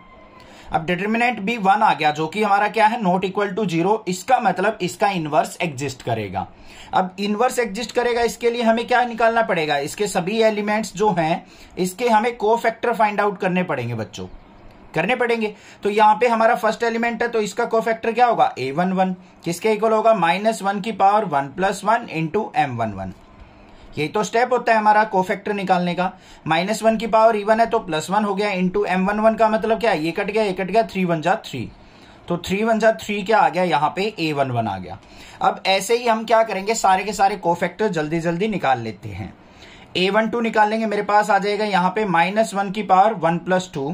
अब डिटर्मिनेंट बी वन आ गया जो कि हमारा क्या है नॉट इक्वल टू जीरो इसका मतलब इसका इनवर्स एग्जिस्ट करेगा अब इनवर्स एग्जिस्ट करेगा इसके लिए हमें क्या निकालना पड़ेगा इसके सभी एलिमेंट्स जो हैं इसके हमें को फैक्टर फाइंड आउट करने पड़ेंगे बच्चों करने पड़ेंगे तो यहां पे हमारा फर्स्ट एलिमेंट है तो इसका को फैक्टर क्या होगा ए वन वन किसके इक्वल होगा माइनस वन की power one plus one into M one one यही तो स्टेप होता है हमारा कोफैक्टर निकालने का माइनस वन की पावर इवन है तो प्लस वन हो गया इंटू एम वन वन का मतलब क्या ये कट गया ये कट गया थ्री वन जा थ्री तो थ्री वन जा थ्री क्या आ गया यहाँ पे ए वन वन आ गया अब ऐसे ही हम क्या करेंगे सारे के सारे कोफैक्टर जल्दी जल्दी निकाल लेते हैं ए वन टू निकाल लेंगे मेरे पास आ जाएगा यहाँ पे माइनस वन की power one plus two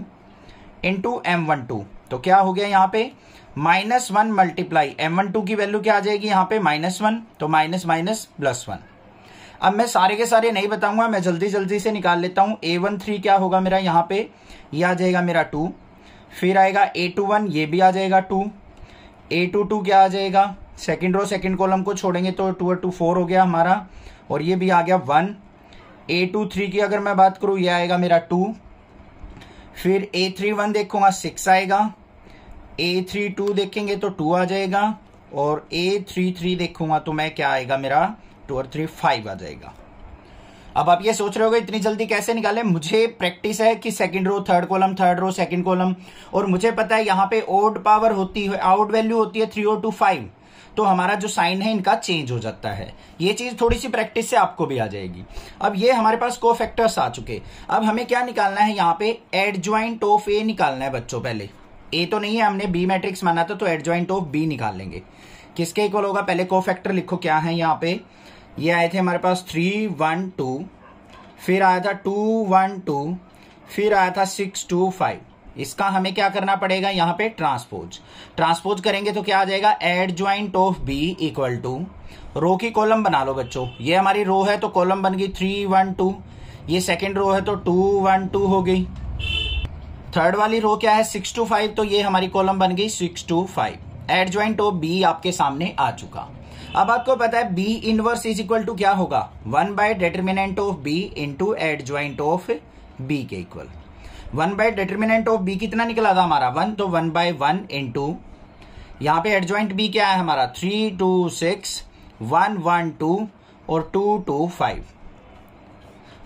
into M one two तो क्या हो गया यहाँ पे minus one multiply M one two की वैल्यू क्या आ जाएगी यहाँ पे माइनस वन तो माइनस माइनस प्लस वन अब मैं सारे के सारे नहीं बताऊंगा मैं जल्दी जल्दी से निकाल लेता हूँ ए वन थ्री क्या होगा मेरा यहाँ पे ये आ जाएगा मेरा टू फिर आएगा ए टू वन ये भी आ जाएगा टू ए टू टू क्या आ जाएगा सेकेंड रो सेकेंड कॉलम को छोड़ेंगे तो टू और टू फोर हो गया हमारा और ये भी आ गया वन ए टू थ्री की अगर मैं बात करूँ ये आएगा मेरा टू फिर ए थ्री वन देखूंगा सिक्स आएगा ए थ्री टू देखेंगे तो टू आ जाएगा और ए थ्री थ्री देखूंगा तो मैं क्या आएगा मेरा टू और थ्री फाइव आ जाएगा अब आप ये सोच रहे हो इतनी जल्दी कैसे निकाले मुझे प्रैक्टिस है कि second row third column third row second column और मुझे पता है यहाँ पे ओड पावर होती है आउट वैल्यू होती है थ्री ओ टू फाइव तो हमारा जो साइन है इनका चेंज हो जाता है ये चीज थोड़ी सी प्रैक्टिस से आपको भी आ जाएगी अब ये हमारे पास को फैक्टर्स आ चुके अब हमें क्या निकालना है यहाँ पे एड ज्वाइंट ऑफ ए निकालना है बच्चों पहले ए तो नहीं है हमने बी मैट्रिक्स माना था तो एड ज्वाइंट ऑफ बी निकाल लेंगे किसके इक्वल होगा पहले को लिखो क्या है यहाँ पे ये आए थे हमारे पास थ्री वन टू फिर आया था टू वन टू फिर आया था सिक्स टू फाइव इसका हमें क्या करना पड़ेगा यहां पे ट्रांसपोज ट्रांसपोज करेंगे तो क्या आ जाएगा adjoint of B equal to row की कॉलम बना लो बच्चों ये हमारी रो है तो कॉलम बन गई थ्री वन टू ये सेकेंड रो है तो टू वन टू हो गई थर्ड वाली रो क्या है सिक्स टू फाइव तो ये हमारी कॉलम बन गई six two five adjoint of B आपके सामने आ चुका अब आपको पता है B inverse is equal to क्या होगा one by determinant of B into adjoint of B के equal one by determinant of B कितना निकला था हमारा वन तो वन बाय वन इंटू यहाँ पे एड ज्वाइंट बी क्या है हमारा three two six one one two और टू टू फाइव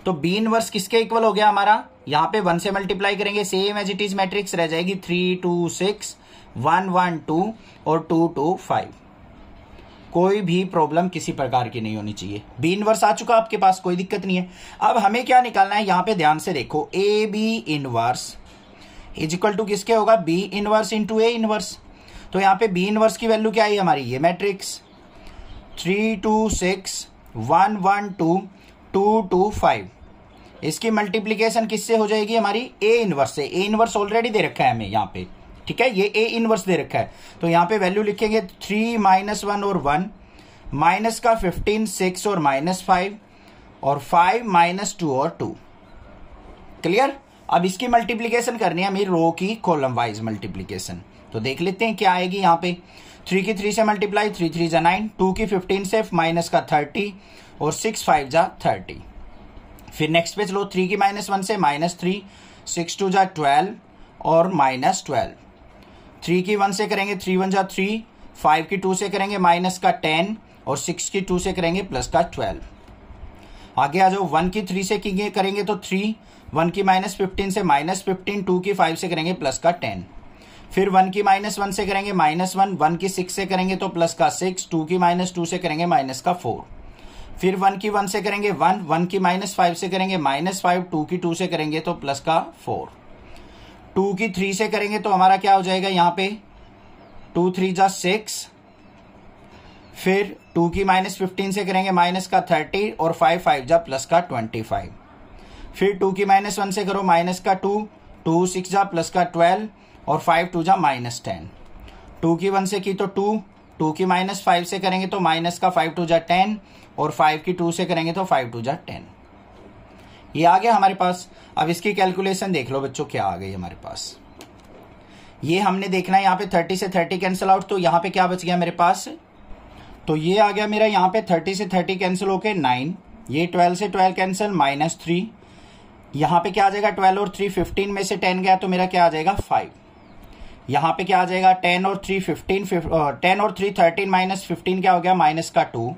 तो बी इनवर्स किसके इक्वल हो गया हमारा यहां पे वन से मल्टीप्लाई करेंगे same as it is matrix रह जाएगी three two six one one two और टू टू फाइव कोई भी प्रॉब्लम किसी प्रकार की नहीं होनी चाहिए बी इनवर्स आ चुका आपके पास कोई दिक्कत नहीं है अब हमें क्या निकालना है यहां पे ध्यान से देखो A B inverse is equal to किसके होगा B inverse into A inverse तो यहाँ पे बी इनवर्स की वैल्यू क्या आई हमारी ये matrix three two six one one two two two five इसकी मल्टीप्लीकेशन किससे हो जाएगी हमारी ए इनवर्स से ए इनवर्स ऑलरेडी दे रखा है हमें यहाँ पे ठीक है ये ए इनवर्स दे रखा है तो यहाँ पे वैल्यू लिखेंगे थ्री माइनस वन और वन माइनस का फिफ्टीन सिक्स और माइनस फाइव और फाइव माइनस टू और टू क्लियर अब इसकी मल्टीप्लीकेशन करनी है मेरी रो की कॉलम वाइज मल्टीप्लीकेशन तो देख लेते हैं क्या आएगी यहाँ पे थ्री की थ्री से मल्टीप्लाई थ्री थ्री जा नाइन टू की फिफ्टीन से माइनस का थर्टी और सिक्स फाइव जा थर्टी फिर नेक्स्ट पे चलो थ्री की माइनस वन से माइनस थ्री सिक्स टू जा ट्वेल्व और माइनस ट्वेल्व थ्री की वन से करेंगे थ्री वन जा थ्री फाइव की टू से करेंगे माइनस का टेन और सिक्स की टू से करेंगे प्लस का ट्वेल्व आगे आ जाओ वन की थ्री से करेंगे तो थ्री वन की माइनस फिफ्टीन से माइनस फिफ्टीन टू की फाइव से करेंगे प्लस का टेन फिर वन की माइनस वन से करेंगे माइनस वन वन की सिक्स से करेंगे तो प्लस का सिक्स टू की माइनस टू से करेंगे माइनस का फोर फिर वन की वन से करेंगे वन वन की माइनस फाइव से करेंगे माइनस फाइव टू की टू से करेंगे तो प्लस का फोर टू की थ्री से करेंगे तो हमारा क्या हो जाएगा यहां पे टू थ्री जा सिक्स फिर टू की माइनस फिफ्टीन से करेंगे माइनस का थर्टी और फाइव फाइव जा प्लस का ट्वेंटी फाइव फिर टू की माइनस वन से करो माइनस का टू टू सिक्स जा प्लस का ट्वेल्व और फाइव टू जा माइनस टेन टू की वन से की तो टू टू की माइनस फाइव से करेंगे तो माइनस का फाइव टू जा टेन और फाइव की टू से करेंगे तो फाइव टू जा टेन ये आ गया हमारे पास अब इसकी कैलकुलेशन देख लो बच्चों क्या आ गई हमारे पास ये हमने देखना है यहाँ पे थर्टी से थर्टी कैंसिल आउट तो यहाँ पे क्या बच गया मेरे पास तो ये आ गया मेरा यहाँ पे थर्टी से थर्टी कैंसिल होके नाइन ये ट्वेल्व से ट्वेल्व कैंसिल माइनस थ्री यहाँ पे क्या आ जाएगा ट्वेल्व और थ्री फिफ्टीन में से टेन गया तो मेरा क्या आ जाएगा फाइव यहाँ पे क्या आ जाएगा टेन और थ्री फिफ्टीन टेन और थ्री थर्टीन माइनस फिफ्टीन क्या हो गया माइनस का टू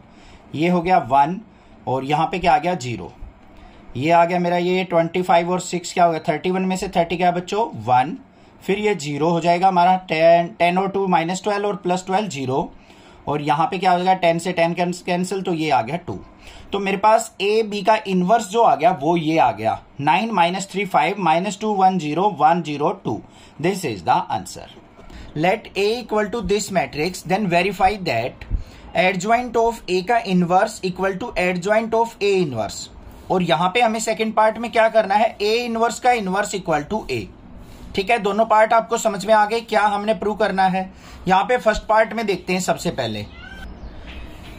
ये हो गया वन और यहाँ पर क्या आ गया जीरो ये आ गया मेरा ये ट्वेंटी फाइव और सिक्स क्या हो गया थर्टी वन में से थर्टी क्या बच्चों वन फिर ये जीरो हो जाएगा हमारा टेन टेन और टू माइनस ट्वेल्व और प्लस ट्वेल्व जीरो और यहाँ पे क्या हो जाएगा टेन से टेन कैंसिल तो ये आ गया टू तो मेरे पास ए बी का इनवर्स जो आ गया वो ये आ गया nine minus three five minus two one zero one zero two this is the answer let A equal to this matrix then verify that adjoint of A का inverse equal to adjoint of A inverse और यहां पे हमें second part में क्या करना है A inverse का इनवर्स इक्वल टू ए ठीक है दोनों पार्ट आपको समझ में आ गए क्या हमने प्रूव करना है यहां पे फर्स्ट पार्ट में देखते हैं सबसे पहले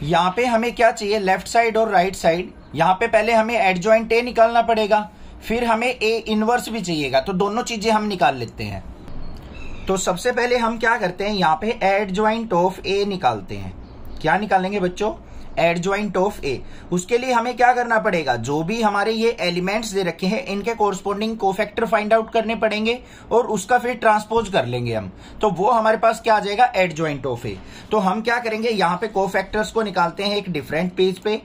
यहां पे हमें क्या चाहिए लेफ्ट साइड और राइट साइड यहां पे पहले हमें एड ज्वाइंट ए निकालना पड़ेगा फिर हमें ए इनवर्स भी चाहिएगा तो दोनों चीजें हम निकाल लेते हैं तो सबसे पहले हम क्या करते हैं यहाँ पे एड ज्वाइंट ऑफ ए निकालते हैं क्या निकालेंगे बच्चों एडजॉइंट ऑफ ए उसके लिए हमें क्या करना पड़ेगा जो भी हमारे ये एलिमेंट्स दे रखे हैं इनके कोरस्पोंडिंग कोफैक्टर फाइंड आउट करने पड़ेंगे और उसका फिर ट्रांसपोज कर लेंगे हम तो वो हमारे पास क्या आ जाएगा एडजॉइंट ऑफ ए तो हम क्या करेंगे यहाँ पे कोफैक्टर्स को निकालते हैं एक डिफरेंट पेज पे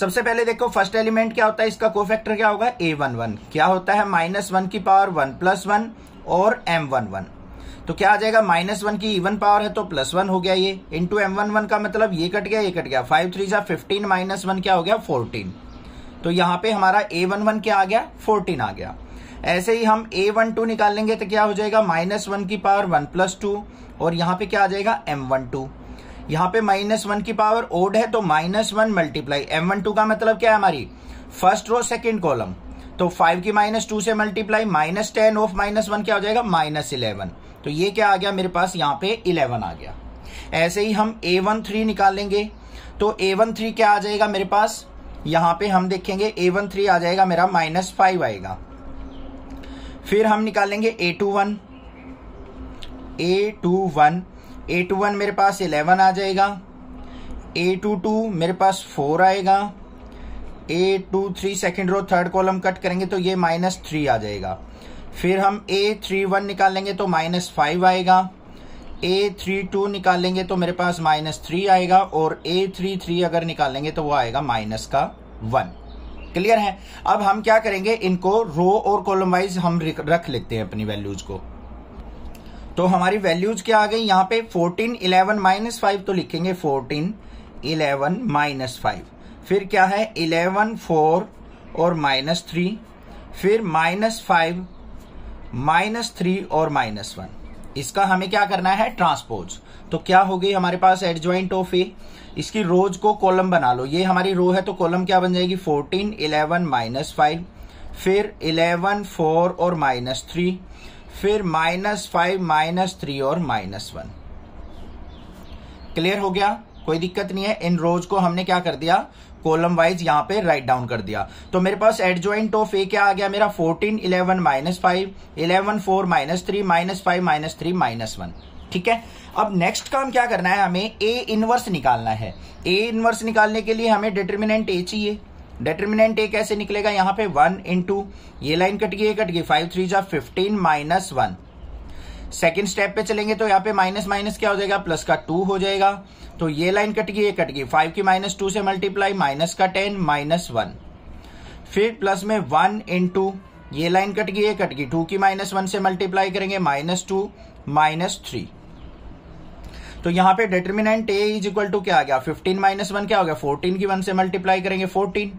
सबसे पहले देखो फर्स्ट एलिमेंट क्या होता है इसका कोफैक्टर क्या होगा ए वन वन क्या होता है माइनस वन की पावर वन प्लस वन और एम वन वन तो क्या आ जाएगा माइनस वन की इवन पावर है तो प्लस वन हो गया ये इंटू एम वन वन का मतलब ये कट गया ये कट गया फाइव थ्री सा फिफ्टीन माइनस वन क्या हो गया फोर्टीन तो यहाँ पे हमारा ए वन वन क्या आ गया फोर्टीन आ गया ऐसे ही हम ए वन टू निकाल लेंगे तो क्या हो जाएगा माइनस वन की पावर वन प्लस टू और यहाँ पे क्या आ जाएगा एम वन टू यहाँ पे माइनस वन की पावर ओड है तो minus one multiply M one two का मतलब क्या है हमारी फर्स्ट रो सेकेंड कॉलम तो फाइव की माइनस टू से multiply minus ten of minus one क्या हो जाएगा माइनस इलेवन तो ये क्या आ गया मेरे पास यहाँ पे इलेवन आ गया ऐसे ही हम ए वन थ्री निकालेंगे तो ए वन थ्री क्या आ जाएगा मेरे पास यहाँ पे हम देखेंगे ए वन थ्री आ जाएगा मेरा माइनस फाइव आएगा फिर हम निकालेंगे A two one A two one A two one मेरे पास इलेवन आ जाएगा ए टू टू मेरे पास फोर आएगा A two three second row third column cut करेंगे तो ये माइनस थ्री आ जाएगा फिर हम ए थ्री वन निकालेंगे तो माइनस फाइव आएगा ए थ्री टू निकालेंगे तो मेरे पास माइनस थ्री आएगा और ए थ्री थ्री अगर निकालेंगे तो वो आएगा माइनस का वन क्लियर है अब हम क्या करेंगे इनको रो और कॉलम वाइज हम रख लेते हैं अपनी वैल्यूज को तो हमारी वैल्यूज क्या आ गई यहां पे फोर्टीन इलेवन माइनस फाइव तो लिखेंगे फोर्टीन इलेवन माइनस फाइव फिर क्या है इलेवन फोर और माइनस थ्री फिर माइनस फाइव माइनस थ्री और माइनस वन इसका हमें क्या करना है ट्रांसपोज तो क्या हो गई हमारे पास ज्वाइंट ऑफ ए इसकी रोज को कॉलम बना लो ये हमारी रो है तो कॉलम क्या बन जाएगी फोर्टीन इलेवन माइनस फाइव फिर इलेवन फोर और माइनस थ्री फिर माइनस फाइव माइनस थ्री और माइनस वन क्लियर हो गया कोई दिक्कत नहीं है इन रोज को हमने क्या कर दिया कॉलम वाइज यहाँ पे राइट डाउन कर दिया तो मेरे पास एड ज्वाइंट ऑफ ए क्या आ गया मेरा fourteen eleven minus five eleven four minus three minus five minus three minus one ठीक है अब नेक्स्ट काम क्या करना है हमें ए इनवर्स निकालना है ए इनवर्स निकालने के लिए हमें डिटर्मिनेंट ए चाहिए डिटर्मिनेंट ए कैसे निकलेगा यहाँ पे वन इंटू ये लाइन कट गई कट गई फाइव थ्री जा fifteen minus one second step पे चलेंगे तो यहाँ पे माइनस माइनस क्या हो जाएगा प्लस का टू हो जाएगा तो ये लाइन कट गई ये कट गई फाइव की माइनस टू से मल्टीप्लाई माइनस का टेन माइनस वन फिर प्लस में वन इन टू ये लाइन कट गई ये कट गई टू की माइनस वन से मल्टीप्लाई करेंगे माइनस टू माइनस थ्री तो यहाँ पे determinant A is equal to क्या आ गया फिफ्टीन माइनस वन क्या हो गया फोर्टीन की वन से मल्टीप्लाई करेंगे फोर्टीन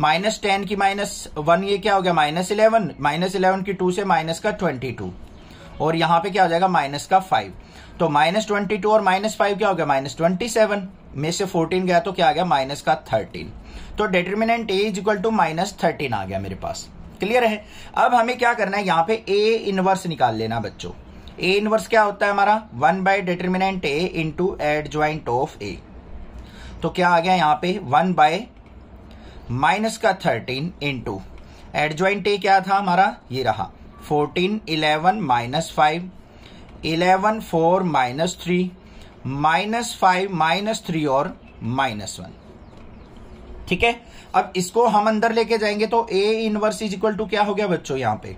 माइनस टेन की माइनस वन ये क्या हो गया माइनस इलेवन माइनस इलेवन की टू से माइनस का ट्वेंटी टू और यहाँ पे क्या हो जाएगा माइनस का फाइव तो माइनस ट्वेंटी टू और माइनस फाइव क्या हो गया माइनस ट्वेंटी सेवन में से फोर्टीन गया तो क्या आ गया माइनस का थर्टीन तो determinant A is equal to minus thirteen आ गया मेरे पास क्लियर है अब हमें क्या करना है यहाँ पे ए इनवर्स निकाल लेना बच्चों ए इनवर्स क्या होता है हमारा one by determinant A into adjoint of A तो क्या आ गया यहाँ पे वन बाय माइनस का थर्टीन इंटू ज्वाइंट ए क्या था हमारा ये रहा fourteen eleven minus five eleven four minus three minus five minus three और माइनस वन ठीक है अब इसको हम अंदर लेके जाएंगे तो A inverse is equal to क्या हो गया बच्चों यहां पे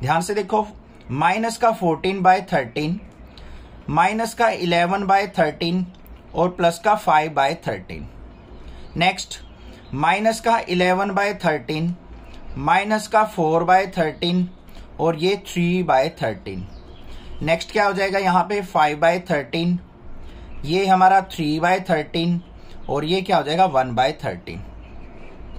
ध्यान से देखो माइनस का फोर्टीन बाय थर्टीन माइनस का इलेवन बाय थर्टीन और प्लस का five by thirteen next minus का इलेवन बाय थर्टीन माइनस का फोर बाय थर्टीन और ये थ्री बाय थर्टीन नेक्स्ट क्या हो जाएगा यहाँ पे फाइव बाय थर्टीन ये हमारा थ्री बाय थर्टीन और ये क्या हो जाएगा वन बाय थर्टीन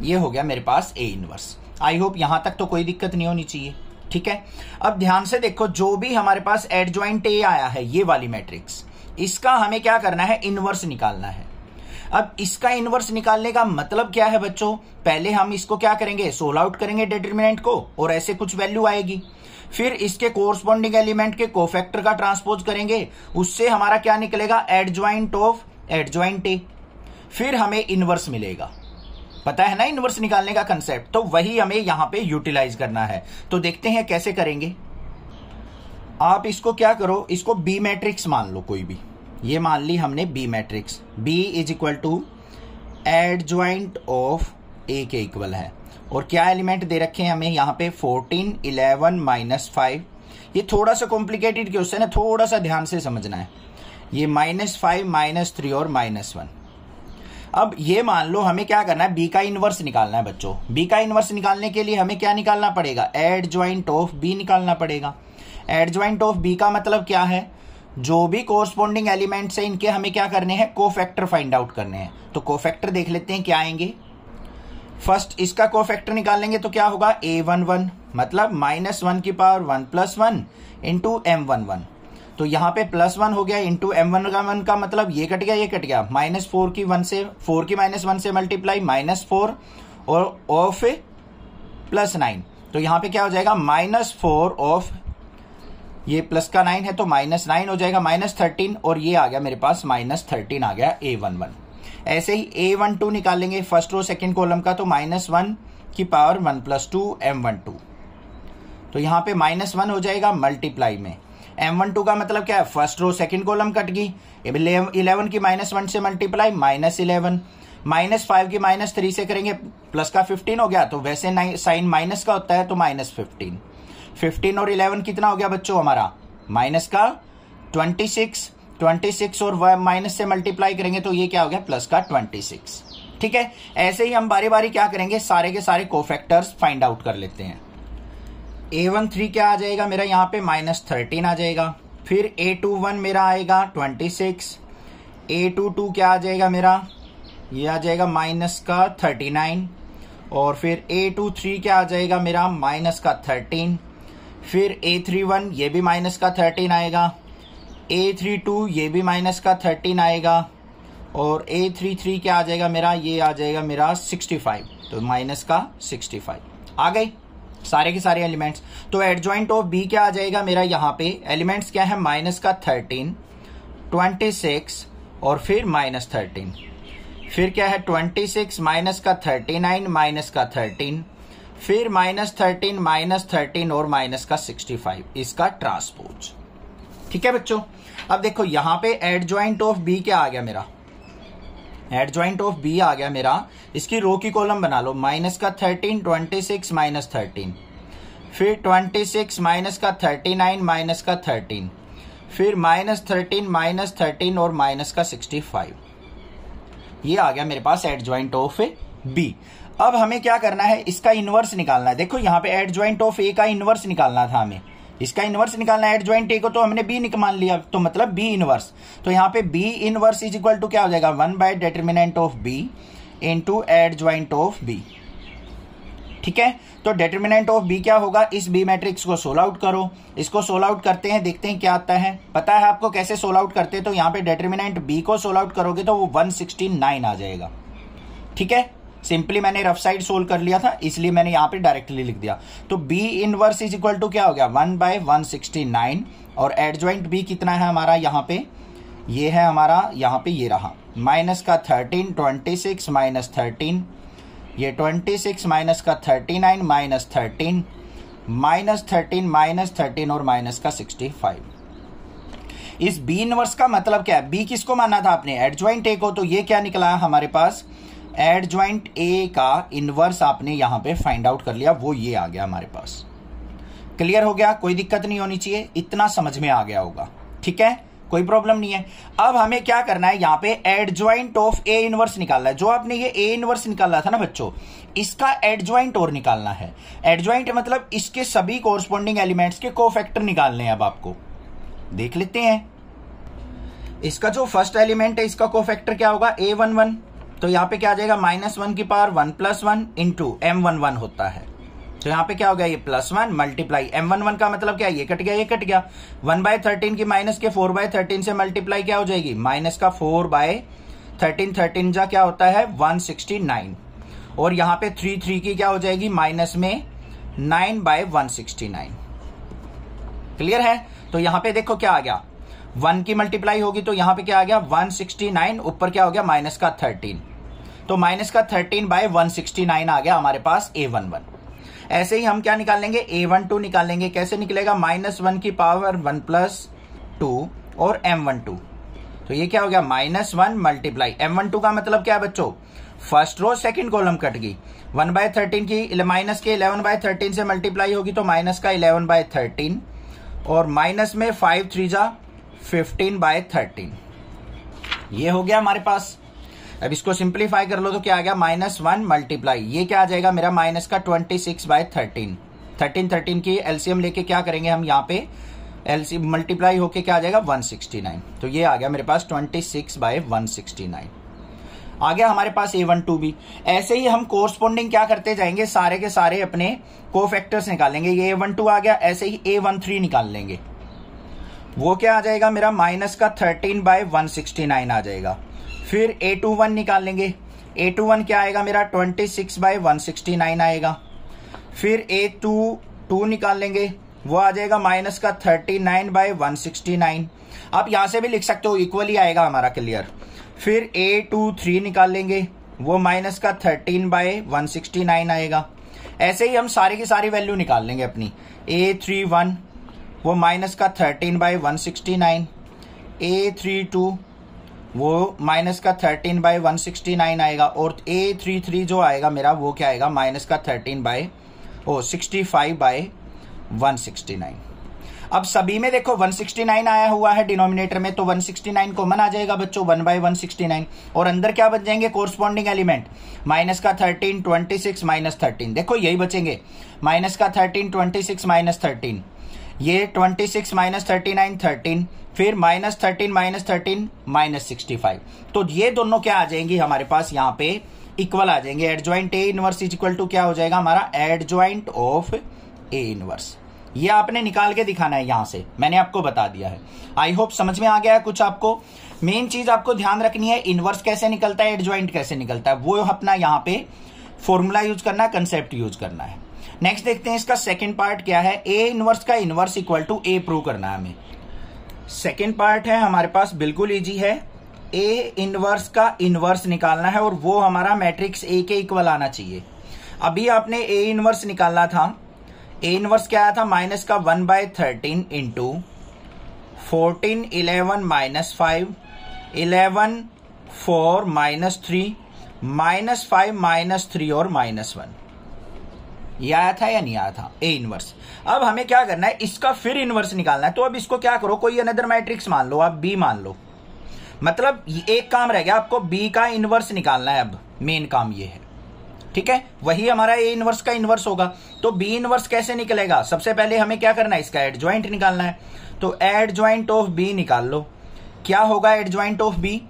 ये हो गया मेरे पास ए इनवर्स आई होप यहाँ तक तो कोई दिक्कत नहीं होनी चाहिए ठीक है अब ध्यान से देखो जो भी हमारे पास एड ज्वाइंट ए आया है ये वाली मैट्रिक्स इसका हमें क्या करना है इनवर्स निकालना है अब इसका इनवर्स निकालने का मतलब क्या है बच्चों पहले हम इसको क्या करेंगे सोल आउट करेंगे डिटर्मिनेंट को और ऐसे कुछ वैल्यू आएगी फिर इसके कोरस्पॉन्डिंग एलिमेंट के कोफैक्टर का ट्रांसपोज करेंगे उससे हमारा क्या निकलेगा एडज्वाइंट ऑफ एडज्वाइंट ए फिर हमें इनवर्स मिलेगा पता है ना इनवर्स निकालने का कंसेप्ट तो वही हमें यहां पे यूटिलाइज करना है तो देखते हैं कैसे करेंगे आप इसको क्या करो इसको बी मैट्रिक्स मान लो कोई भी ये मान ली हमने B matrix B is equal to adjoint of A के इक्वल है और क्या एलिमेंट दे रखे हैं हमें यहाँ पे फोर्टीन इलेवन माइनस फाइव ये थोड़ा सा कॉम्प्लिकेटेड क्वेश्चन है थोड़ा सा ध्यान से समझना है ये माइनस फाइव माइनस थ्री और माइनस वन अब ये मान लो हमें क्या करना है बी का इन्वर्स निकालना है बच्चों बी का इन्वर्स निकालने के लिए हमें क्या निकालना पड़ेगा एड ज्वाइंट ऑफ बी निकालना पड़ेगा एड ज्वाइंट ऑफ बी का मतलब क्या है जो भी कोरस्पोंडिंग एलिमेंट्स है इनके हमें क्या करने हैं कोफैक्टर फाइंड आउट करने हैं तो कोफैक्टर देख लेते हैं क्या आएंगे फर्स्ट इसका को फैक्टर लेंगे तो क्या होगा ए वन वन मतलब माइनस वन की power one plus one into M one one तो यहाँ पे प्लस वन हो गया इंटू एम वन का वन का मतलब ये कट गया ये कट गया माइनस फोर की वन से फोर की माइनस वन से मल्टीप्लाई माइनस फोर और ऑफ प्लस नाइन तो यहाँ पे क्या हो जाएगा माइनस फोर ऑफ ये प्लस का नाइन है तो माइनस नाइन हो जाएगा माइनस थर्टीन और ये आ गया मेरे पास माइनस थर्टीन आ गया ए वन वन ऐसे ही ए वन टू निकालेंगे फर्स्ट रो सेकेंड कॉलम का तो माइनस वन की power one plus two M one two तो यहां पे माइनस वन हो जाएगा मल्टीप्लाई में एम वन टू का मतलब क्या है first row second column cut गई इलेवन की माइनस वन से multiply minus eleven minus five की माइनस थ्री से करेंगे प्लस का फिफ्टीन हो गया तो वैसे साइन माइनस का होता है तो माइनस फिफ्टीन फिफ्टीन और इलेवन कितना हो गया बच्चों हमारा माइनस का ट्वेंटी सिक्स ट्वेंटी सिक्स और माइनस से मल्टीप्लाई करेंगे तो ये क्या हो गया प्लस का ट्वेंटी सिक्स ठीक है ऐसे ही हम बारी बारी क्या करेंगे सारे के सारे कोफैक्टर्स फाइंड आउट कर लेते हैं ए वन थ्री क्या आ जाएगा मेरा यहाँ पे माइनस थर्टीन आ जाएगा फिर ए टू वन मेरा आएगा twenty six A two two क्या आ जाएगा मेरा ये आ जाएगा माइनस का थर्टी नाइन और फिर ए टू थ्री क्या आ जाएगा मेरा माइनस का थर्टीन फिर ए थ्री वन ये भी माइनस का थर्टीन आएगा ए थ्री टू ये भी माइनस का थर्टीन आएगा और ए थ्री थ्री क्या आ जाएगा मेरा ये आ जाएगा मेरा सिक्सटी फाइव तो माइनस का सिक्सटी फाइव आ गई सारे के सारे एलिमेंट्स तो एडजॉइंट ऑफ बी क्या आ जाएगा मेरा यहाँ पे एलिमेंट्स क्या है माइनस का थर्टीन ट्वेंटी सिक्स और फिर माइनस थर्टीन फिर क्या है ट्वेंटी सिक्स माइनस का थर्टी नाइन माइनस का थर्टीन फिर माइनस थर्टीन माइनस थर्टीन और माइनस का सिक्सटी फाइव इसका ट्रांसपोज ठीक है बच्चों अब देखो यहां पे एड ज्वाइंट ऑफ बी क्या आ गया मेरा एड ज्वाइंट ऑफ बी आ गया मेरा इसकी रो की कॉलम बना लो माइनस का thirteen twenty six minus thirteen फिर ट्वेंटी सिक्स माइनस का थर्टी नाइन माइनस का थर्टीन फिर माइनस थर्टीन माइनस थर्टीन और माइनस का सिक्सटी फाइव ये आ गया मेरे पास एड ज्वाइंट ऑफ बी अब हमें क्या करना है इसका इन्वर्स निकालना है देखो यहां पे एड ज्वाइंट ऑफ ए का इन्वर्स निकालना था हमें इसका इनवर्स निकालना है ज्वाइंट ए को तो हमने बी मान लिया तो मतलब बी इनवर्स तो यहाँ पे B inverse is equal to क्या हो जाएगा one by determinant of B into joint of B ठीक है तो डेटरमिनेंट ऑफ बी क्या होगा इस बी मैट्रिक्स को सोल आउट करो इसको सोल आउट करते हैं देखते हैं क्या आता है पता है आपको कैसे सोल आउट करते हैं तो यहाँ पे डेटरमिनेंट बी को सोल आउट करोगे तो वो 169 आ जाएगा ठीक है सिंपली मैंने रफ साइड सोल्व कर लिया था इसलिए मैंने यहां पे डायरेक्टली लिख दिया तो B inverse is equal to क्या हो गया one by one sixty nine और एडजॉइंट बी कितना है हमारा यहां पे ये है हमारा यहां पे ये रहा माइनस का thirteen twenty six minus thirteen ये ट्वेंटी सिक्स माइनस का thirty nine minus thirteen minus thirteen minus thirteen और माइनस का सिक्सटी फाइव इस बी इनवर्स का मतलब क्या है बी किसको माना था आपने एडजॉइंट ए को तो ये क्या निकला है हमारे पास एड ज्वाइंट ए का इनवर्स आपने यहां पे फाइंड आउट कर लिया वो ये आ गया हमारे पास क्लियर हो गया कोई दिक्कत नहीं होनी चाहिए इतना समझ में आ गया होगा ठीक है कोई प्रॉब्लम नहीं है अब हमें क्या करना है यहां पे adjoint of A inverse निकालना है जो आपने ये ए इनवर्स निकाला था ना बच्चों इसका एड ज्वाइंट और निकालना है एड ज्वाइंट मतलब इसके सभी कोरस्पॉन्डिंग एलिमेंट्स के को फैक्टर निकालने हैं अब आपको देख लेते हैं इसका जो फर्स्ट एलिमेंट है इसका को फैक्टर क्या होगा ए वन वन तो यहाँ पे क्या आ जाएगा माइनस वन की power one plus one into M one one होता है तो यहाँ पे क्या हो गया ये plus one multiply M one one का मतलब क्या ये कट गया ये कट गया वन बाय थर्टीन की माइनस के फोर बाय थर्टीन से मल्टीप्लाई क्या हो जाएगी माइनस का फोर बाय थर्टीन थर्टीन जा क्या होता है वन सिक्सटी नाइन और यहाँ पे थ्री थ्री की क्या हो जाएगी माइनस में nine by one sixty nine clear है तो यहाँ पे देखो क्या आ गया वन की मल्टीप्लाई होगी तो यहां पे क्या आ गया 169 ऊपर क्या हो गया माइनस का 13 तो माइनस का 13 बाय 169 आ गया हमारे पास ए वन वन ऐसे ही हम क्या निकाल लेंगे ए वन टू निकाल लेंगे कैसे निकलेगा माइनस वन की पावर वन प्लस टू और एम वन टू तो ये क्या हो गया minus one multiply M one two का मतलब क्या है बच्चों first row second column cut गई वन बाय थर्टीन की माइनस के इलेवन बाय थर्टीन से मल्टीप्लाई होगी तो माइनस का इलेवन बाय थर्टीन और माइनस में फाइव थ्री जा फिफ्टीन बाय थर्टीन ये हो गया हमारे पास अब इसको सिंप्लीफाई कर लो तो क्या आ गया माइनस वन मल्टीप्लाई ये क्या आ जाएगा मेरा माइनस का twenty six by thirteen thirteen thirteen की एलसीएम लेके क्या करेंगे हम यहाँ पे एलसी मल्टीप्लाई होके क्या आ जाएगा वन सिक्सटी नाइन तो ये आ गया मेरे पास twenty six by one sixty nine आ गया हमारे पास ए वन टू बी ऐसे ही हम कोरस्पोंडिंग क्या करते जाएंगे सारे के सारे अपने को फैक्टर्स निकालेंगे ये ए वन टू आ गया ऐसे ही ए वन थ्री निकाल लेंगे वो क्या आ जाएगा मेरा माइनस का thirteen by one sixty nine आ जाएगा फिर ए टू वन निकाल लेंगे ए टू वन क्या आएगा मेरा twenty six by one sixty nine आएगा फिर ए टू टू निकाल लेंगे वो आ जाएगा माइनस का thirty nine by one sixty nine आप यहां से भी लिख सकते हो इक्वली आएगा हमारा क्लियर फिर ए टू थ्री निकाल लेंगे वो माइनस का thirteen by one sixty nine आएगा ऐसे ही हम सारी की सारी वैल्यू निकाल लेंगे अपनी ए थ्री वन वो माइनस का thirteen by one sixty nine A three two वो माइनस का thirteen by one sixty nine आएगा और ए थ्री थ्री जो आएगा मेरा वो क्या आएगा माइनस का थर्टीन बाई ओ sixty five by one sixty nine अब सभी में देखो 169 आया हुआ है डिनोमिनेटर में तो 169 कॉमन आ जाएगा बच्चों 1 बाई वन और अंदर क्या बच जाएंगे कोरस्पॉन्डिंग एलिमेंट माइनस का 13 26 माइनस थर्टीन देखो यही बचेंगे माइनस का 13 26 माइनस थर्टीन ये twenty six minus thirty nine thirteen फिर minus thirteen minus thirteen minus sixty five तो ये दोनों क्या आ जाएंगी हमारे पास यहाँ पे इक्वल आ जाएंगे adjoint A inverse is equal to क्या हो जाएगा हमारा adjoint of A inverse ये आपने निकाल के दिखाना है यहां से मैंने आपको बता दिया है आई होप समझ में आ गया है कुछ आपको मेन चीज आपको ध्यान रखनी है इनवर्स कैसे निकलता है एड ज्वाइंट कैसे निकलता है वो अपना यहाँ पे फॉर्मूला यूज करना है कंसेप्ट यूज करना है नेक्स्ट देखते हैं इसका सेकेंड पार्ट क्या है ए इनवर्स का inverse equal to A prove करना है हमें सेकेंड पार्ट है हमारे पास बिल्कुल ईजी है ए इनवर्स का इनवर्स निकालना है और वो हमारा मैट्रिक्स ए के इक्वल आना चाहिए अभी आपने ए इनवर्स निकालना था ए इनवर्स क्या आया था माइनस का one by thirteen into fourteen eleven minus five eleven four minus three minus five minus three और माइनस वन ये आया था या नहीं आया था ए इनवर्स अब हमें क्या करना है इसका फिर इनवर्स निकालना है तो अब इसको क्या करो कोई अनदर मैट्रिक्स मान लो आप बी मान लो मतलब एक काम रह गया आपको बी का इनवर्स निकालना है अब मेन काम ये है ठीक है वही हमारा ए इनवर्स का इनवर्स होगा तो बी इनवर्स कैसे निकलेगा सबसे पहले हमें क्या करना है इसका एड ज्वाइंट निकालना है तो एड ज्वाइंट ऑफ बी निकाल लो क्या होगा एड ज्वाइंट ऑफ बी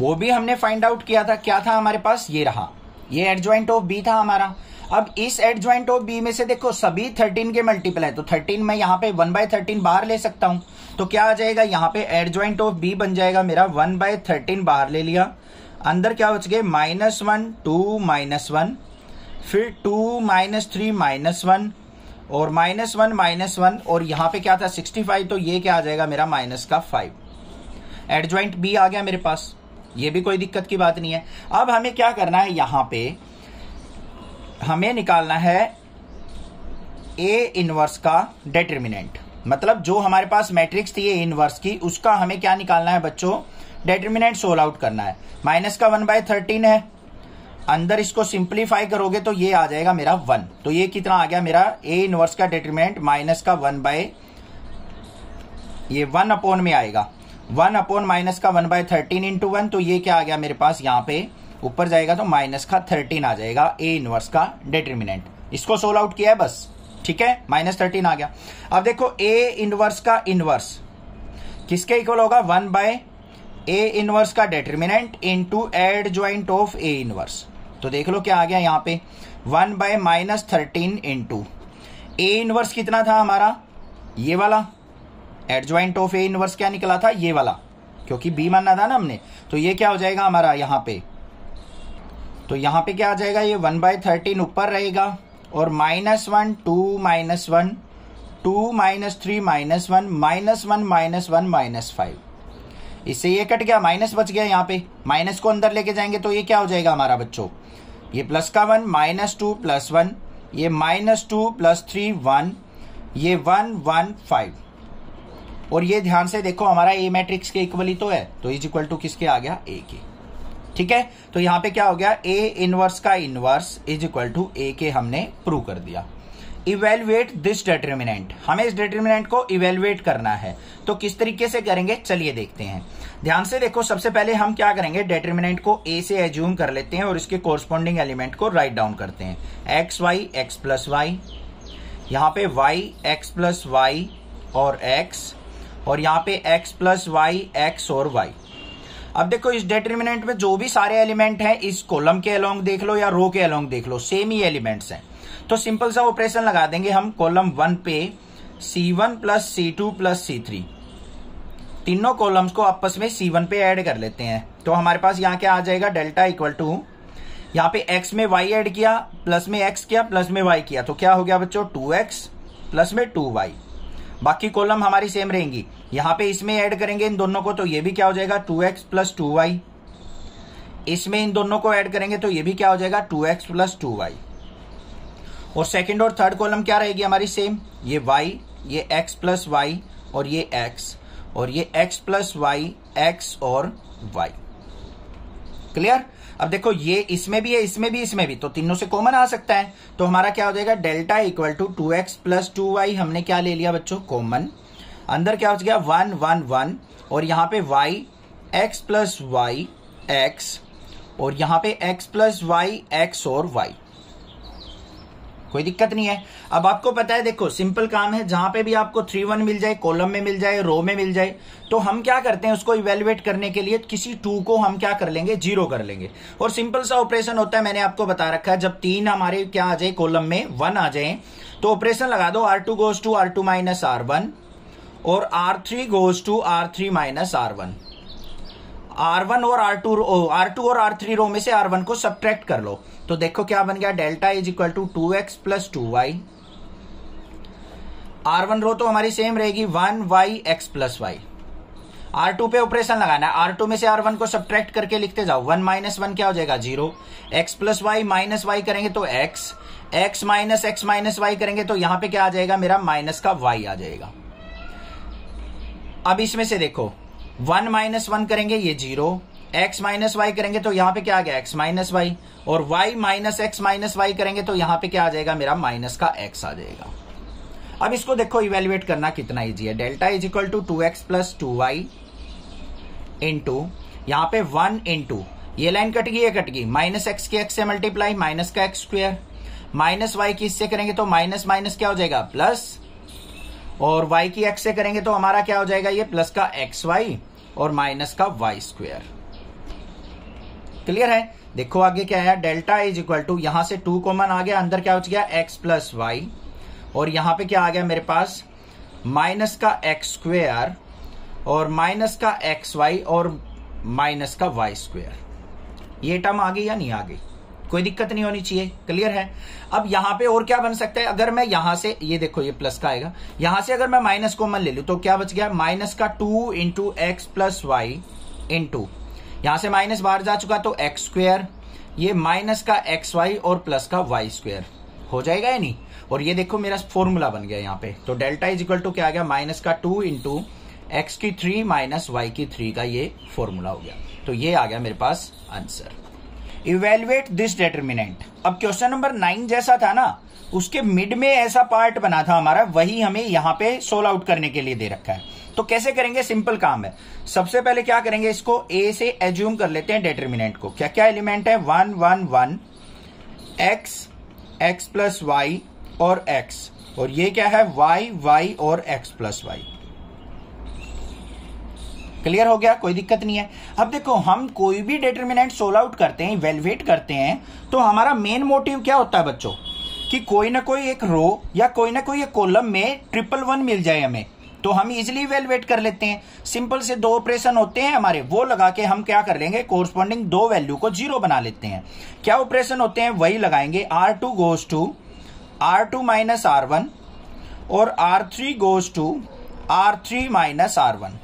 वो भी हमने फाइंड आउट किया था क्या था हमारे पास ये रहा ये एड ज्वाइंट ऑफ बी था हमारा अब इस एड ज्वाइंट ऑफ बी में से देखो सभी थर्टीन के मल्टीपल है तो थर्टीन मैं यहाँ पे वन बाय थर्टीन बाहर ले सकता हूं तो क्या आ जाएगा यहाँ पे एड ज्वाइंट ऑफ बी बन जाएगा मेरा वन बाय थर्टीन बाहर ले लिया अंदर क्या बच गए minus one two minus one फिर two minus three minus one और माइनस वन माइनस वन और यहाँ पे क्या था सिक्सटी फाइव तो ये क्या आ जाएगा मेरा माइनस का फाइव एड ज्वाइंट बी आ गया मेरे पास ये भी कोई दिक्कत की बात नहीं है अब हमें क्या करना है यहाँ पे हमें निकालना है ए इनवर्स का डेटर्मिनेंट मतलब जो हमारे पास मैट्रिक्स थी ए इनवर्स की उसका हमें क्या निकालना है बच्चों डेटर्मिनेंट सोल आउट करना है माइनस का वन बाय थर्टीन है अंदर इसको सिंप्लीफाई करोगे तो ये आ जाएगा मेरा वन तो ये कितना आ गया मेरा ए इनवर्स का डेटर्मिनेंट माइनस का वन बाय ये वन अपॉन में आएगा वन अपॉन माइनस का one by thirteen into one तो ये क्या आ गया मेरे पास यहाँ पे ऊपर जाएगा तो माइनस का थर्टीन आ जाएगा ए इनवर्स का डिटर्मिनेंट इसको सोल आउट किया है बस ठीक है माइनस थर्टीन आ गया अब देखो ए इनवर्स का इनवर्स किसके इक्वल होगा वन बाय ए इनवर्स का into adjoint of A inverse तो देख लो क्या आ गया यहां पे one by minus thirteen into A inverse कितना था हमारा ये वाला adjoint of A inverse क्या निकला था ये वाला क्योंकि बी मानना था ना हमने तो ये क्या हो जाएगा हमारा यहाँ पे तो यहाँ पे क्या आ जाएगा ये वन बाय थर्टीन ऊपर रहेगा और minus one two minus one two minus three minus one minus one minus one minus five इससे ये कट गया माइनस बच गया यहाँ पे माइनस को अंदर लेके जाएंगे तो ये क्या हो जाएगा हमारा बच्चों ये प्लस का one minus two plus one ये minus two plus three one ये वन वन फाइव और ये ध्यान से देखो हमारा ए मैट्रिक्स के इक्वली तो है तो इज इक्वल टू किसके आ गया ए के ठीक है तो यहां पे क्या हो गया ए इनवर्स का inverse is equal to A के हमने प्रूव कर दिया इवेल्युएट दिस डिटर्मिनेंट हमें इस डिटर्मिनेंट को इवेल्युएट करना है तो किस तरीके से करेंगे चलिए देखते हैं ध्यान से देखो सबसे पहले हम क्या करेंगे डिटर्मिनेंट को ए से एज्यूम कर लेते हैं और इसके कोरस्पॉन्डिंग एलिमेंट को राइट डाउन करते हैं x y x plus y यहां पे वाई एक्स प्लस वाई और एक्स और यहां पे एक्स प्लस वाई एक्स और वाई अब देखो इस डिटर्मिनेंट में जो भी सारे एलिमेंट हैं इस कॉलम के अलोंग देख लो या रो के अलोंग देख लो सेम ही एलिमेंट्स हैं तो सिंपल सा ऑपरेशन लगा देंगे हम कॉलम वन पे सी वन प्लस सी टू प्लस सी थ्री तीनों कॉलम्स को आपस में सी वन पे ऐड कर लेते हैं तो हमारे पास यहाँ क्या आ जाएगा डेल्टा इक्वल टू यहाँ पे x में y ऐड किया प्लस में x किया प्लस में y किया तो क्या हो गया बच्चों 2x प्लस में 2y बाकी कॉलम हमारी सेम रहेंगी यहां पे इसमें ऐड करेंगे इन दोनों को तो ये भी क्या हो जाएगा two x plus two y इसमें इन दोनों को ऐड करेंगे तो ये भी क्या हो जाएगा two x plus two y और सेकेंड और थर्ड कॉलम क्या रहेगी हमारी सेम ये वाई ये एक्स प्लस वाई और ये एक्स और ये एक्स प्लस वाई एक्स और वाई क्लियर अब देखो ये इसमें भी है इसमें भी इसमें भी तो तीनों से कॉमन आ सकता है तो हमारा क्या हो जाएगा delta equal to two x plus two y हमने क्या ले लिया बच्चों कॉमन अंदर क्या हो गया वन वन वन और यहाँ पे y x plus y x और यहाँ पे x प्लस वाई एक्स और y कोई दिक्कत नहीं है अब आपको पता है देखो सिंपल काम है जहां पे भी आपको थ्री वन मिल जाए कॉलम में मिल जाए रो में मिल जाए तो हम क्या करते हैं उसको इवेल्युएट करने के लिए किसी टू को हम क्या कर लेंगे जीरो कर लेंगे और सिंपल सा ऑपरेशन होता है मैंने आपको बता रखा है जब तीन हमारे क्या आ जाए कॉलम में वन आ जाए तो ऑपरेशन लगा दो R two goes to R two minus R one और R three goes to R three minus R one R one और R two row R two और आर थ्री रो में से आर वन को subtract कर लो तो देखो क्या बन गया delta is equal to two x plus two y R one row तो हमारी सेम रहेगी one y x plus y R two पे ऑपरेशन लगाना है आर टू में से आर वन को सब्ट्रैक्ट करके लिखते जाओ वन माइनस वन क्या हो जाएगा zero x plus y minus y करेंगे तो x x minus x minus y करेंगे तो यहां पे क्या आ जाएगा मेरा माइनस का वाई आ जाएगा अब इसमें से देखो वन माइनस वन करेंगे ये जीरो एक्स माइनस वाई करेंगे तो यहां पे क्या आ गया एक्स माइनस वाई और y minus x minus y करेंगे तो यहां पे क्या आ जाएगा मेरा माइनस का एक्स आ जाएगा अब इसको देखो इवेल्युएट करना कितना इजी है delta is equal to two x plus two y into यहां पर वन इंटू ये लाइन कट गई ये कट गई माइनस एक्स की एक्स से मल्टीप्लाई माइनस का एक्स स्क्वेयर माइनस वाई की इससे करेंगे तो माइनस माइनस क्या हो जाएगा प्लस और y की x से करेंगे तो हमारा क्या हो जाएगा ये प्लस का एक्स वाई और माइनस का वाई स्क्वेयर क्लियर है देखो आगे क्या है डेल्टा इज इक्वल टू यहां से टू कॉमन आ गया अंदर क्या हो गया एक्स प्लस वाई और यहां पे क्या आ गया मेरे पास माइनस का एक्स स्क्वेयर और माइनस का एक्स वाई और माइनस का वाई स्क्वेयर ये टर्म आ गई या नहीं आ गई कोई दिक्कत नहीं होनी चाहिए क्लियर है अब यहां पे और क्या बन सकता है अगर मैं यहां से ये देखो ये प्लस का आएगा यहां से अगर मैं माइनस कॉमन ले लू तो क्या बच गया माइनस का two into x plus y into यहां से माइनस बाहर जा चुका तो एक्स स्क्वेयर ये माइनस का एक्स वाई और प्लस का वाई स्क्वेयर हो जाएगा या नहीं और ये देखो मेरा फॉर्मूला बन गया यहाँ पे तो डेल्टा इज इक्वल टू क्या आ गया माइनस का टू इंटू एक्स की थ्री माइनस वाई की थ्री का ये फॉर्मूला हो गया तो ये आ गया मेरे पास आंसर इवेल्युएट दिस डिटर्मिनेंट अब क्वेश्चन नंबर नाइन जैसा था ना उसके मिड में ऐसा पार्ट बना था हमारा वही हमें यहां पे सोल आउट करने के लिए दे रखा है तो कैसे करेंगे सिंपल काम है सबसे पहले क्या करेंगे इसको ए से एज्यूम कर लेते हैं डेटर्मिनेंट को क्या क्या एलिमेंट है one one one x x plus y और एक्स और ये क्या है वाई वाई और एक्स प्लस वाई क्लियर हो गया कोई दिक्कत नहीं है अब देखो हम कोई भी डिटर्मिनेंट सोल आउट करते हैं वेलवेट करते हैं तो हमारा मेन मोटिव क्या होता है बच्चों कि कोई ना कोई एक रो या कोई ना कोई एक कॉलम में ट्रिपल वन मिल जाए हमें तो हम इजिली वेलवेट कर लेते हैं सिंपल से दो ऑपरेशन होते हैं हमारे वो लगा के हम क्या कर लेंगे कोरस्पॉन्डिंग दो वैल्यू को जीरो बना लेते हैं क्या ऑपरेशन होते हैं वही लगाएंगे R two goes to R two minus R one और R three goes to R three minus R one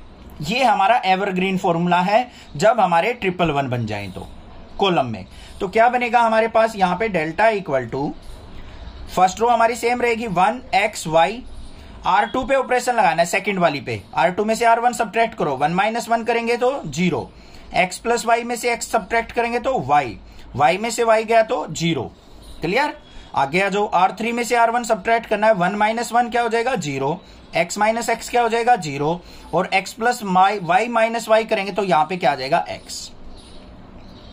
ये हमारा एवरग्रीन फॉर्मूला है जब हमारे ट्रिपल वन बन जाए तो कोलम में तो क्या बनेगा हमारे पास यहां पे delta equal to first row हमारी सेम रहेगी one x y R two पे ऑपरेशन लगाना है सेकेंड वाली पे आर टू में से आर वन सब्ट्रैक्ट करो वन माइनस वन करेंगे तो जीरो एक्स प्लस वाई में से एक्स सब्ट्रैक्ट करेंगे तो वाई वाई में से वाई गया तो जीरो क्लियर आगे जो आर थ्री में से आर वन सब्ट्रैक्ट करना है वन माइनस वन क्या हो जाएगा जीरो एक्स माइनस एक्स क्या हो जाएगा जीरो और x plus y minus y करेंगे तो यहां पे क्या आ जाएगा एक्स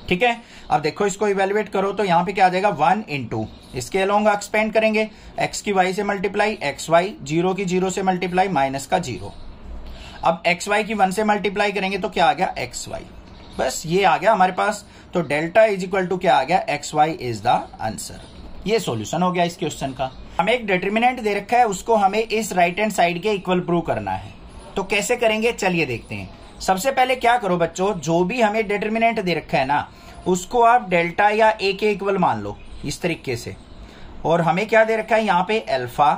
ठीक है अब देखो इसको इवेल्युएट करो तो यहां पे क्या आ जाएगा वन इंटू इसके अलोंग एक्सपेंड करेंगे एक्स की वाई से मल्टीप्लाई एक्स वाई जीरो की जीरो से मल्टीप्लाई माइनस का जीरो अब एक्स वाई की वन से मल्टीप्लाई करेंगे तो क्या आ गया एक्स वाई बस ये आ गया हमारे पास तो डेल्टा इज इक्वल टू क्या आ गया x y is the answer ये सॉल्यूशन हो गया इस क्वेश्चन का हमें एक डिटर्मिनेंट दे रखा है उसको हमें इस राइट हैंड साइड के इक्वल प्रूव करना है तो कैसे करेंगे चलिए देखते हैं सबसे पहले क्या करो बच्चों जो भी हमें डिटर्मिनेंट दे रखा है ना उसको आप डेल्टा या ए के इक्वल मान लो इस तरीके से और हमें क्या दे रखा है यहाँ पे alpha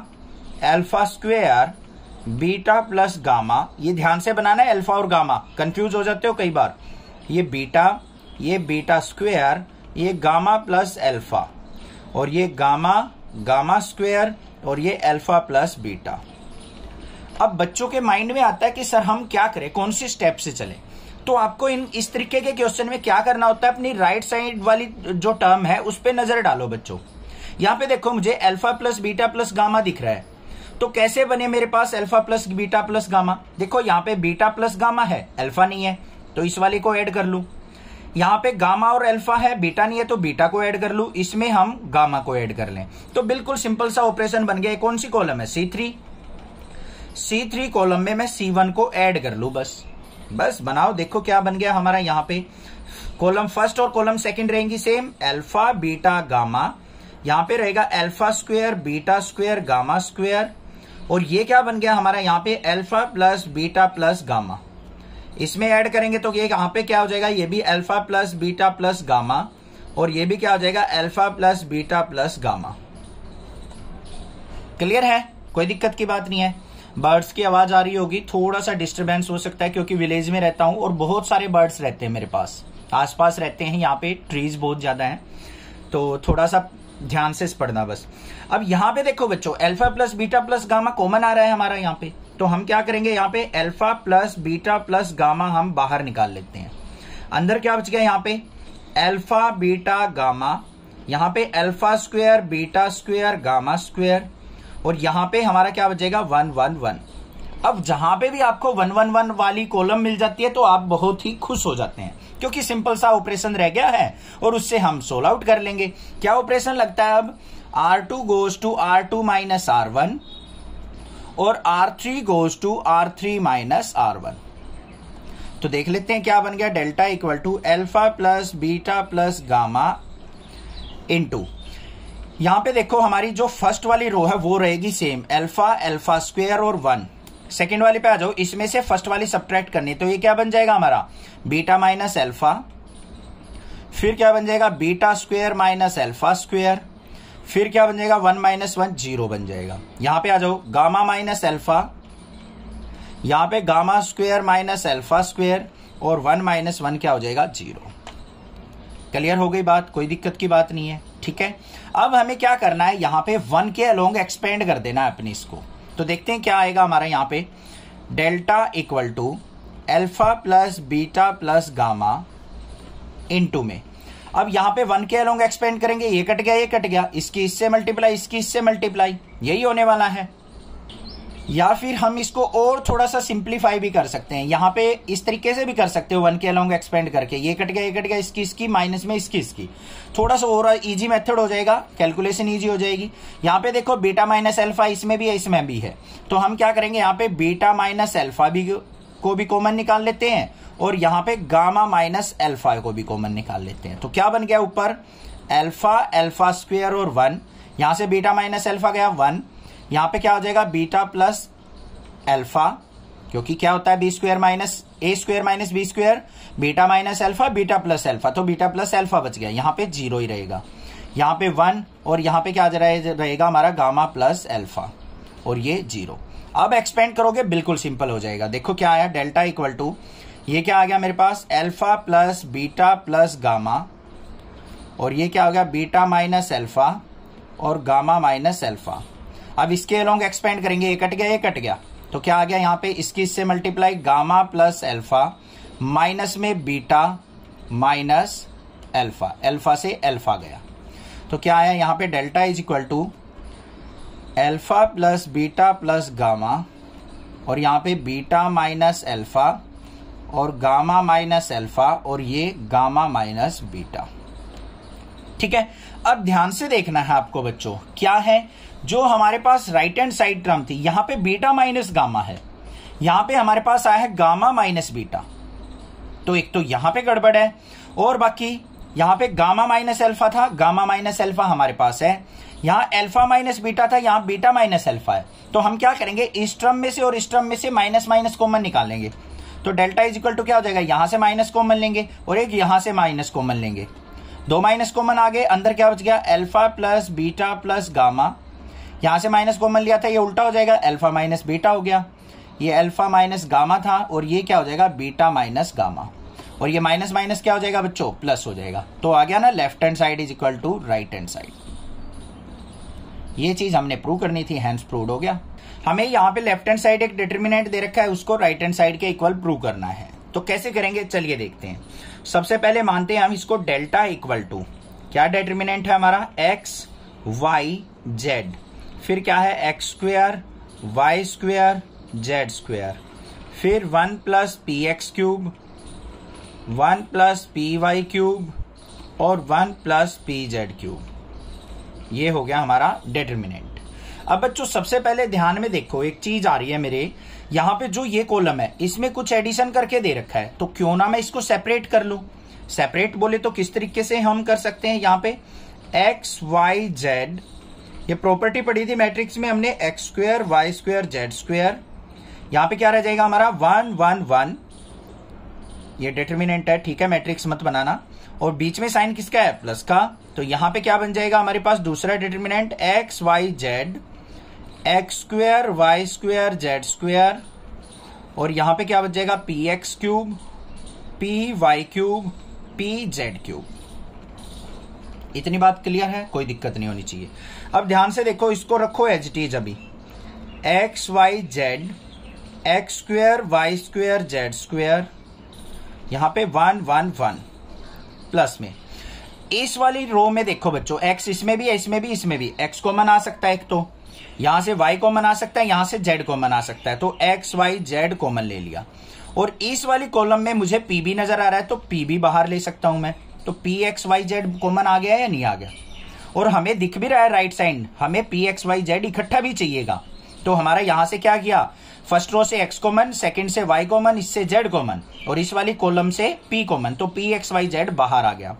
alpha square beta plus gamma ये ध्यान से बनाना है एल्फा और गामा कंफ्यूज हो जाते हो कई बार ये बीटा ये बीटा स्क्वेयर ये गामा प्लस एल्फा और ये गामा गामा स्क्वेयर और ये अल्फा प्लस बीटा अब बच्चों के माइंड में आता है कि सर हम क्या करें कौन सी स्टेप से चले तो आपको इन इस तरीके के क्वेश्चन में क्या करना होता है अपनी राइट साइड वाली जो टर्म है उस पर नजर डालो बच्चों यहां पे देखो मुझे alpha plus beta plus gamma दिख रहा है तो कैसे बने मेरे पास alpha plus beta plus gamma देखो यहां पे बीटा प्लस गामा है अल्फा नहीं है तो इस वाले को ऐड कर लू यहाँ पे गामा और अल्फा है बीटा नहीं है तो बीटा को ऐड कर लू इसमें हम गामा को ऐड कर लें तो बिल्कुल सिंपल सा ऑपरेशन बन गया कौन सी कॉलम है C three C three column में मैं सी वन को ऐड कर लू बस बस बनाओ देखो क्या बन गया हमारा यहाँ पे कॉलम फर्स्ट और कॉलम सेकंड रहेंगी सेम अल्फा बीटा गामा यहाँ पे रहेगा alpha square beta square gamma square और ये क्या बन गया हमारा यहाँ पे alpha plus beta plus gamma इसमें ऐड करेंगे तो ये यहाँ पे क्या हो जाएगा ये भी alpha plus beta plus gamma और ये भी क्या हो जाएगा alpha plus beta plus gamma clear है कोई दिक्कत की बात नहीं है बर्ड्स की आवाज आ रही होगी थोड़ा सा डिस्टर्बेंस हो सकता है क्योंकि विलेज में रहता हूं और बहुत सारे बर्ड्स रहते हैं मेरे पास आसपास रहते हैं यहाँ पे ट्रीज बहुत ज्यादा हैं तो थोड़ा सा ध्यान से पढ़ना बस अब यहाँ पे देखो बच्चों alpha plus beta plus gamma common आ रहा है हमारा यहाँ पे तो हम क्या करेंगे यहाँ पे alpha plus beta plus gamma हम बाहर निकाल लेते हैं अंदर क्या बच गया यहाँ पे अल्फा बीटा गामा यहाँ पे alpha square beta square gamma square और यहाँ पे हमारा क्या बचेगा वन वन वन अब जहां पे भी आपको वन वन वन वाली कॉलम मिल जाती है तो आप बहुत ही खुश हो जाते हैं क्योंकि सिंपल सा ऑपरेशन रह गया है और उससे हम सोल आउट कर लेंगे क्या ऑपरेशन लगता है अब R two goes to R two minus R one और R three goes to R three minus R one तो देख लेते हैं क्या बन गया delta equal to alpha plus beta plus gamma two यहां पे देखो हमारी जो फर्स्ट वाली रो है वो रहेगी सेम एल्फा एल्फा स्क्वेयर और वन सेकेंड वाली पे आ जाओ इसमें से फर्स्ट वाली सब्ट्रैक्ट करनी तो ये क्या बन जाएगा हमारा बीटा माइनस एल्फा फिर क्या बन जाएगा beta square minus alpha square फिर क्या बन जाएगा वन माइनस वन जीरो बन जाएगा यहां पे आ जाओ गामा माइनस एल्फा यहां पे gamma square minus alpha square और वन माइनस वन क्या हो जाएगा जीरो क्लियर हो गई बात कोई दिक्कत की बात नहीं है ठीक है अब हमें क्या करना है यहां पे वन के अलोंग एक्सपेंड कर देना है अपने इसको तो देखते हैं क्या आएगा हमारा यहां पे delta equal to alpha plus beta plus gamma two में अब यहाँ पे वन के अलोंग एक्सपेंड करेंगे ये कट गया ये कट गया इसकी इससे मल्टीप्लाई इसकी इससे मल्टीप्लाई यही होने वाला है या फिर हम इसको और थोड़ा सा सिंप्लीफाई भी कर सकते हैं यहाँ पे इस तरीके से भी कर सकते हो वन के अलोंग एक्सपेंड करके ये कट गया ये कट गया इसकी इसकी माइनस में इसकी इसकी थोड़ा सा और इजी मेथड हो जाएगा कैलकुलेशन इजी हो जाएगी यहाँ पे देखो बीटा माइनस एल्फा इसमें भी है इसमें भी है तो हम क्या करेंगे यहाँ पे बीटा माइनस एल्फा भी को भी कॉमन निकाल लेते हैं और यहां पे गामा माइनस एल्फा को भी कॉमन निकाल लेते हैं तो क्या बन गया ऊपर एल्फा एल्फा स्क्वेयर और वन यहां से बीटा माइनस एल्फा गया वन यहां पे क्या हो जाएगा बीटा प्लस एल्फा क्योंकि क्या होता है B square minus A square minus B square beta minus alpha beta plus alpha तो बीटा प्लस एल्फा बच गया यहां पे जीरो ही रहेगा यहां पे वन और यहां पे क्या रहेगा हमारा गामा प्लस एल्फा और ये जीरो अब एक्सपेंड करोगे बिल्कुल सिंपल हो जाएगा देखो क्या आया डेल्टा इक्वल टू ये क्या आ गया मेरे पास alpha plus beta plus gamma और ये क्या हो गया बीटा माइनस एल्फा और गामा माइनस एल्फा अब इसके अलोंग एक्सपेंड करेंगे ये कट गया ये कट गया तो क्या आ गया यहाँ पे इसकी इससे multiply gamma plus alpha minus में बीटा माइनस एल्फा एल्फा से एल्फा गया तो क्या आया यहाँ पे delta is equal to alpha plus beta plus gamma और यहाँ पे बीटा माइनस एल्फा और गामा माइनस एल्फा और ये गामा माइनस बीटा ठीक है अब ध्यान से देखना है आपको बच्चों क्या है जो हमारे पास राइट हैंड साइड टर्म थी यहां पे बीटा माइनस गामा है यहां पे हमारे पास आया है गामा माइनस बीटा तो एक तो यहां पे गड़बड़ है और बाकी यहां पे गामा माइनस एल्फा था गामा माइनस एल्फा हमारे पास है यहां एल्फा माइनस बीटा था यहां बीटा माइनस एल्फा है तो हम क्या करेंगे इस ट्रम में से और इस ट्रम में से माइनस माइनस कॉमन निकालेंगे तो डेल्टा इज इक्वल टू क्या हो जाएगा यहां से माइनस कॉमन लेंगे और एक यहां से माइनस कॉमन लेंगे दो माइनस कॉमन आ गए अंदर क्या बच गया alpha plus beta plus gamma यहां से माइनस कॉमन लिया था ये उल्टा हो जाएगा एल्फा माइनस बीटा हो गया ये अल्फा माइनस गामा था और ये क्या हो जाएगा बीटा माइनस गामा और ये माइनस माइनस क्या हो जाएगा बच्चों प्लस हो जाएगा तो आ गया ना left hand side is equal to right hand side ये चीज हमने प्रूव करनी थी हैंड्स प्रूव हो गया हमें यहाँ पे लेफ्ट हैंड साइड एक डिटर्मिनेंट दे रखा है उसको राइट हैंड साइड के इक्वल प्रूव करना है तो कैसे करेंगे चलिए देखते हैं सबसे पहले मानते हैं हम इसको डेल्टा इक्वल टू क्या डिटर्मिनेंट है हमारा एक्स वाई जेड फिर क्या है x square y square z square फिर one plus p x cube one plus p y cube और one plus p z cube ये हो गया हमारा डिटर्मिनेंट अब बच्चों सबसे पहले ध्यान में देखो एक चीज आ रही है मेरे यहाँ पे जो ये कॉलम है इसमें कुछ एडिशन करके दे रखा है तो क्यों ना मैं इसको सेपरेट कर लू सेपरेट बोले तो किस तरीके से हम कर सकते हैं यहाँ पे एक्स वाई जेड ये प्रॉपर्टी पड़ी थी मैट्रिक्स में हमने एक्स स्क्र वाई स्क्वेयर जेड स्क्वेयर यहां पे क्या रह जाएगा हमारा वन वन वन ये डिटर्मिनेंट है ठीक है मैट्रिक्स मत बनाना और बीच में साइन किसका है प्लस का तो यहां पे क्या बन जाएगा हमारे पास दूसरा determinant x y z x square y square z square और यहां पे क्या बच जाएगा p x cube p y cube p z cube इतनी बात क्लियर है कोई दिक्कत नहीं होनी चाहिए अब ध्यान से देखो इसको रखो एज टीज अभी x y z x square y square z square यहां पे वन वन वन प्लस में इस वाली रो में देखो बच्चों एक्स इसमें भी है इसमें भी इसमें भी एक्स कॉमन आ सकता है एक तो यहां से y कॉमन आ सकता है यहां से z कॉमन आ सकता है तो एक्स वाई जेड कॉमन ले लिया और इस वाली कॉलम में मुझे pb नजर आ रहा है तो pb बाहर ले सकता हूं मैं तो p x y z common आ गया या नहीं आ गया और हमें दिख भी रहा है राइट साइड हमें पी एक्स वाई जेड इकट्ठा भी चाहिएगा तो हमारा यहां से क्या किया फर्स्ट रो से एक्स कॉमन सेकंड से वाई कॉमन इससे जेड कॉमन और इस वाली कॉलम से पी कॉमन तो पी एक्स वाई जेड बाहर आ गया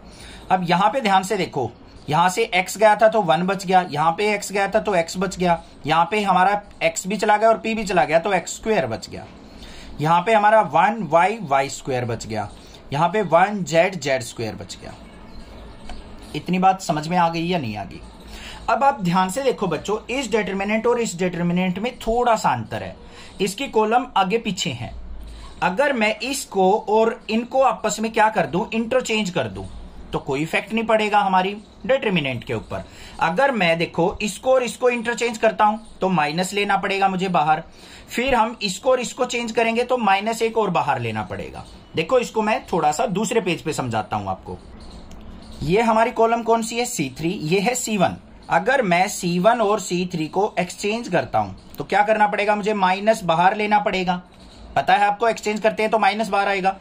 अब यहां पे ध्यान से देखो यहां से x गया था तो वन बच गया यहां पे x गया था तो x बच गया यहां पे हमारा x भी चला गया और p भी चला गया तो एक्स स्क्वेयर बच गया यहां पे हमारा वन वाई वाई स्क्वेयर बच गया यहां पे वन जेड जेड स्क्वेयर बच गया इतनी बात समझ में आ गई या नहीं आ गई अब आप ध्यान से देखो बच्चों इस डिटर्मिनेंट और इस डिटर्मिनेंट में थोड़ा सा अंतर है इसकी कॉलम आगे पीछे है अगर मैं इसको और इनको आपस में क्या कर दूं इंटरचेंज कर दूं तो कोई इफेक्ट नहीं पड़ेगा हमारी डिटर्मिनेंट के ऊपर अगर मैं देखो इसको और इसको इंटरचेंज करता हूं तो माइनस लेना पड़ेगा मुझे बाहर फिर हम इसको और इसको चेंज करेंगे तो माइनस एक और बाहर लेना पड़ेगा देखो इसको मैं थोड़ा सा दूसरे पेज पे समझाता हूं आपको ये हमारी कॉलम कौन सी है सी थ्री ये है सी वन अगर मैं सी वन और सी थ्री को एक्सचेंज करता हूं तो क्या करना पड़ेगा मुझे माइनस बाहर लेना पड़ेगा पता है आपको एक्सचेंज करते हैं तो माइनस बाहर आएगा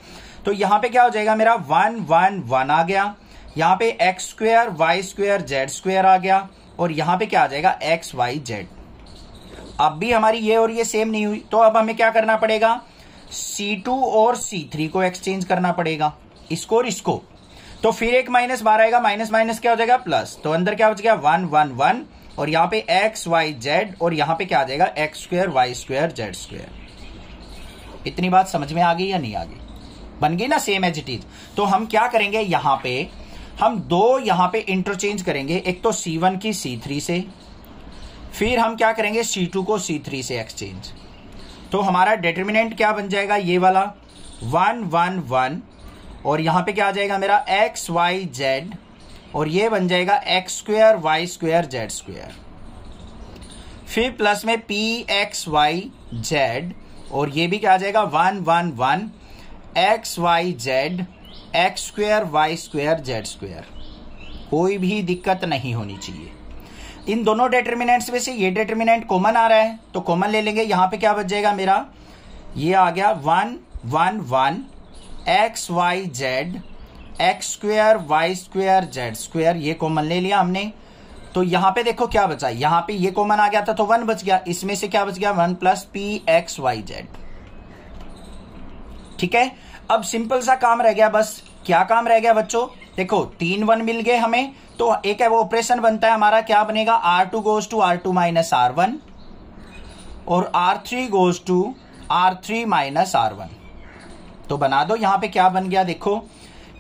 तो यहां पे क्या हो जाएगा मेरा वन वन वन आ गया यहाँ पे x square y square z square आ गया और यहाँ पे क्या आ जाएगा एक्स वाई जेड अब भी हमारी ये और ये सेम नहीं हुई तो अब हमें क्या करना पड़ेगा सी टू और सी थ्री को एक्सचेंज करना पड़ेगा इसको और इसको तो फिर एक माइनस बार आएगा माइनस माइनस क्या हो जाएगा प्लस तो अंदर क्या हो जाएगा वन वन वन और यहाँ पे एक्स वाई जेड और यहाँ पे क्या आ जाएगा x square y square z square इतनी बात समझ में आ गई या नहीं आ गई बन गई ना सेम एज इट इज तो हम क्या करेंगे यहाँ पे हम दो यहां पे इंटरचेंज करेंगे एक तो सी वन की सी थ्री से फिर हम क्या करेंगे सी टू को सी थ्री से एक्सचेंज तो हमारा डिटर्मिनेंट क्या बन जाएगा ये वाला वन वन वन और यहां पे क्या आ जाएगा मेरा एक्स वाई जेड और ये बन जाएगा x square y square z square फिर प्लस में पी एक्स वाई जेड और ये भी क्या आ जाएगा one one one x y z x square y square z square कोई भी दिक्कत नहीं होनी चाहिए इन दोनों डेटर्मिनेंट्स में से ये डेटर्मिनेंट कॉमन आ रहा है तो कॉमन ले लेंगे यहां पे क्या बच जाएगा मेरा ये आ गया one one one x y z x square y square z square ये कॉमन ले लिया हमने तो यहां पे देखो क्या बचा यहां पे ये कॉमन आ गया था तो वन बच गया इसमें से क्या बच गया one plus p x y z ठीक है अब सिंपल सा काम रह गया बस क्या काम रह गया बच्चों देखो तीन वन मिल गए हमें तो एक है वो ऑपरेशन बनता है हमारा क्या बनेगा R two goes to R two minus R one और R three goes to R three minus R one तो बना दो यहां पे क्या बन गया देखो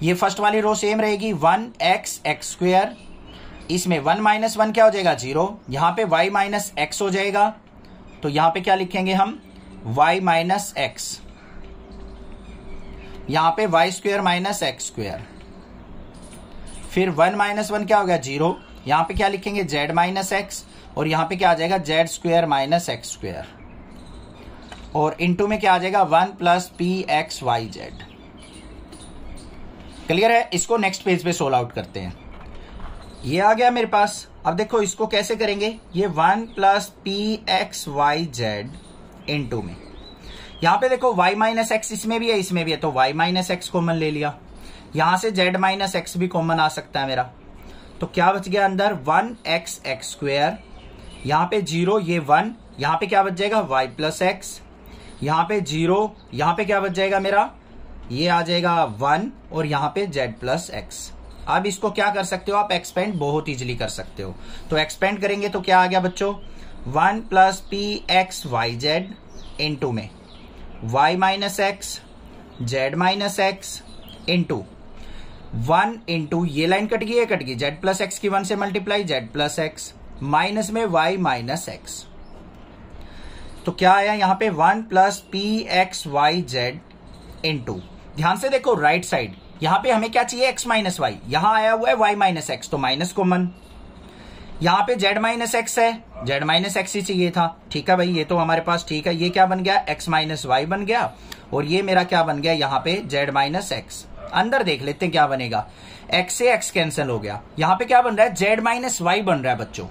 ये फर्स्ट वाली रो सेम रहेगी वन एक्स एक्स स्क्वेयर इसमें वन माइनस वन क्या हो जाएगा जीरो यहां पे वाई माइनस एक्स हो जाएगा तो यहां पे क्या लिखेंगे हम वाई माइनस एक्स यहां पे y square minus x square फिर वन माइनस वन क्या हो गया जीरो यहां पे क्या लिखेंगे जेड माइनस एक्स और यहां पे क्या आ जाएगा z square minus x square और इनटू में क्या आ जाएगा one plus p x y z clear है इसको नेक्स्ट पेज पे सोल आउट करते हैं ये आ गया मेरे पास अब देखो इसको कैसे करेंगे ये one plus p x y z into में यहां पे देखो y माइनस एक्स इसमें भी है इसमें भी है तो y माइनस एक्स कॉमन ले लिया यहां से z माइनस एक्स भी कॉमन आ सकता है मेरा तो क्या बच गया अंदर वन एक्स एक्स स्क्वेयर यहां पर जीरो ये वन यहां पे क्या बच जाएगा वाई प्लस एक्स यहाँ पे जीरो यहाँ पे क्या बच जाएगा मेरा ये आ जाएगा वन और यहाँ पे जेड प्लस एक्स अब इसको क्या कर सकते हो आप एक्सपेंड बहुत इजीली कर सकते हो तो एक्सपेंड करेंगे तो क्या आ गया बच्चों one plus p x y z into में y minus x z minus x into one into ये लाइन कट गई है कट गई जेड प्लस एक्स की वन से multiply z plus x minus में वाई माइनस एक्स तो क्या आया यहां पे one plus p x y z into ध्यान से देखो राइट साइड यहां पे हमें क्या चाहिए एक्स माइनस वाई यहां आया हुआ है वाई माइनस एक्स तो माइनस कॉमन यहाँ पे जेड माइनस एक्स है जेड माइनस एक्स ही चाहिए था ठीक है भाई ये तो हमारे पास ठीक है ये क्या बन गया एक्स माइनस वाई बन गया और ये मेरा क्या बन गया यहाँ पे जेड माइनस एक्स अंदर देख लेते हैं क्या बनेगा एक्स से एक्स कैंसिल हो गया यहाँ पे क्या बन रहा है जेड माइनस वाई बन रहा है बच्चों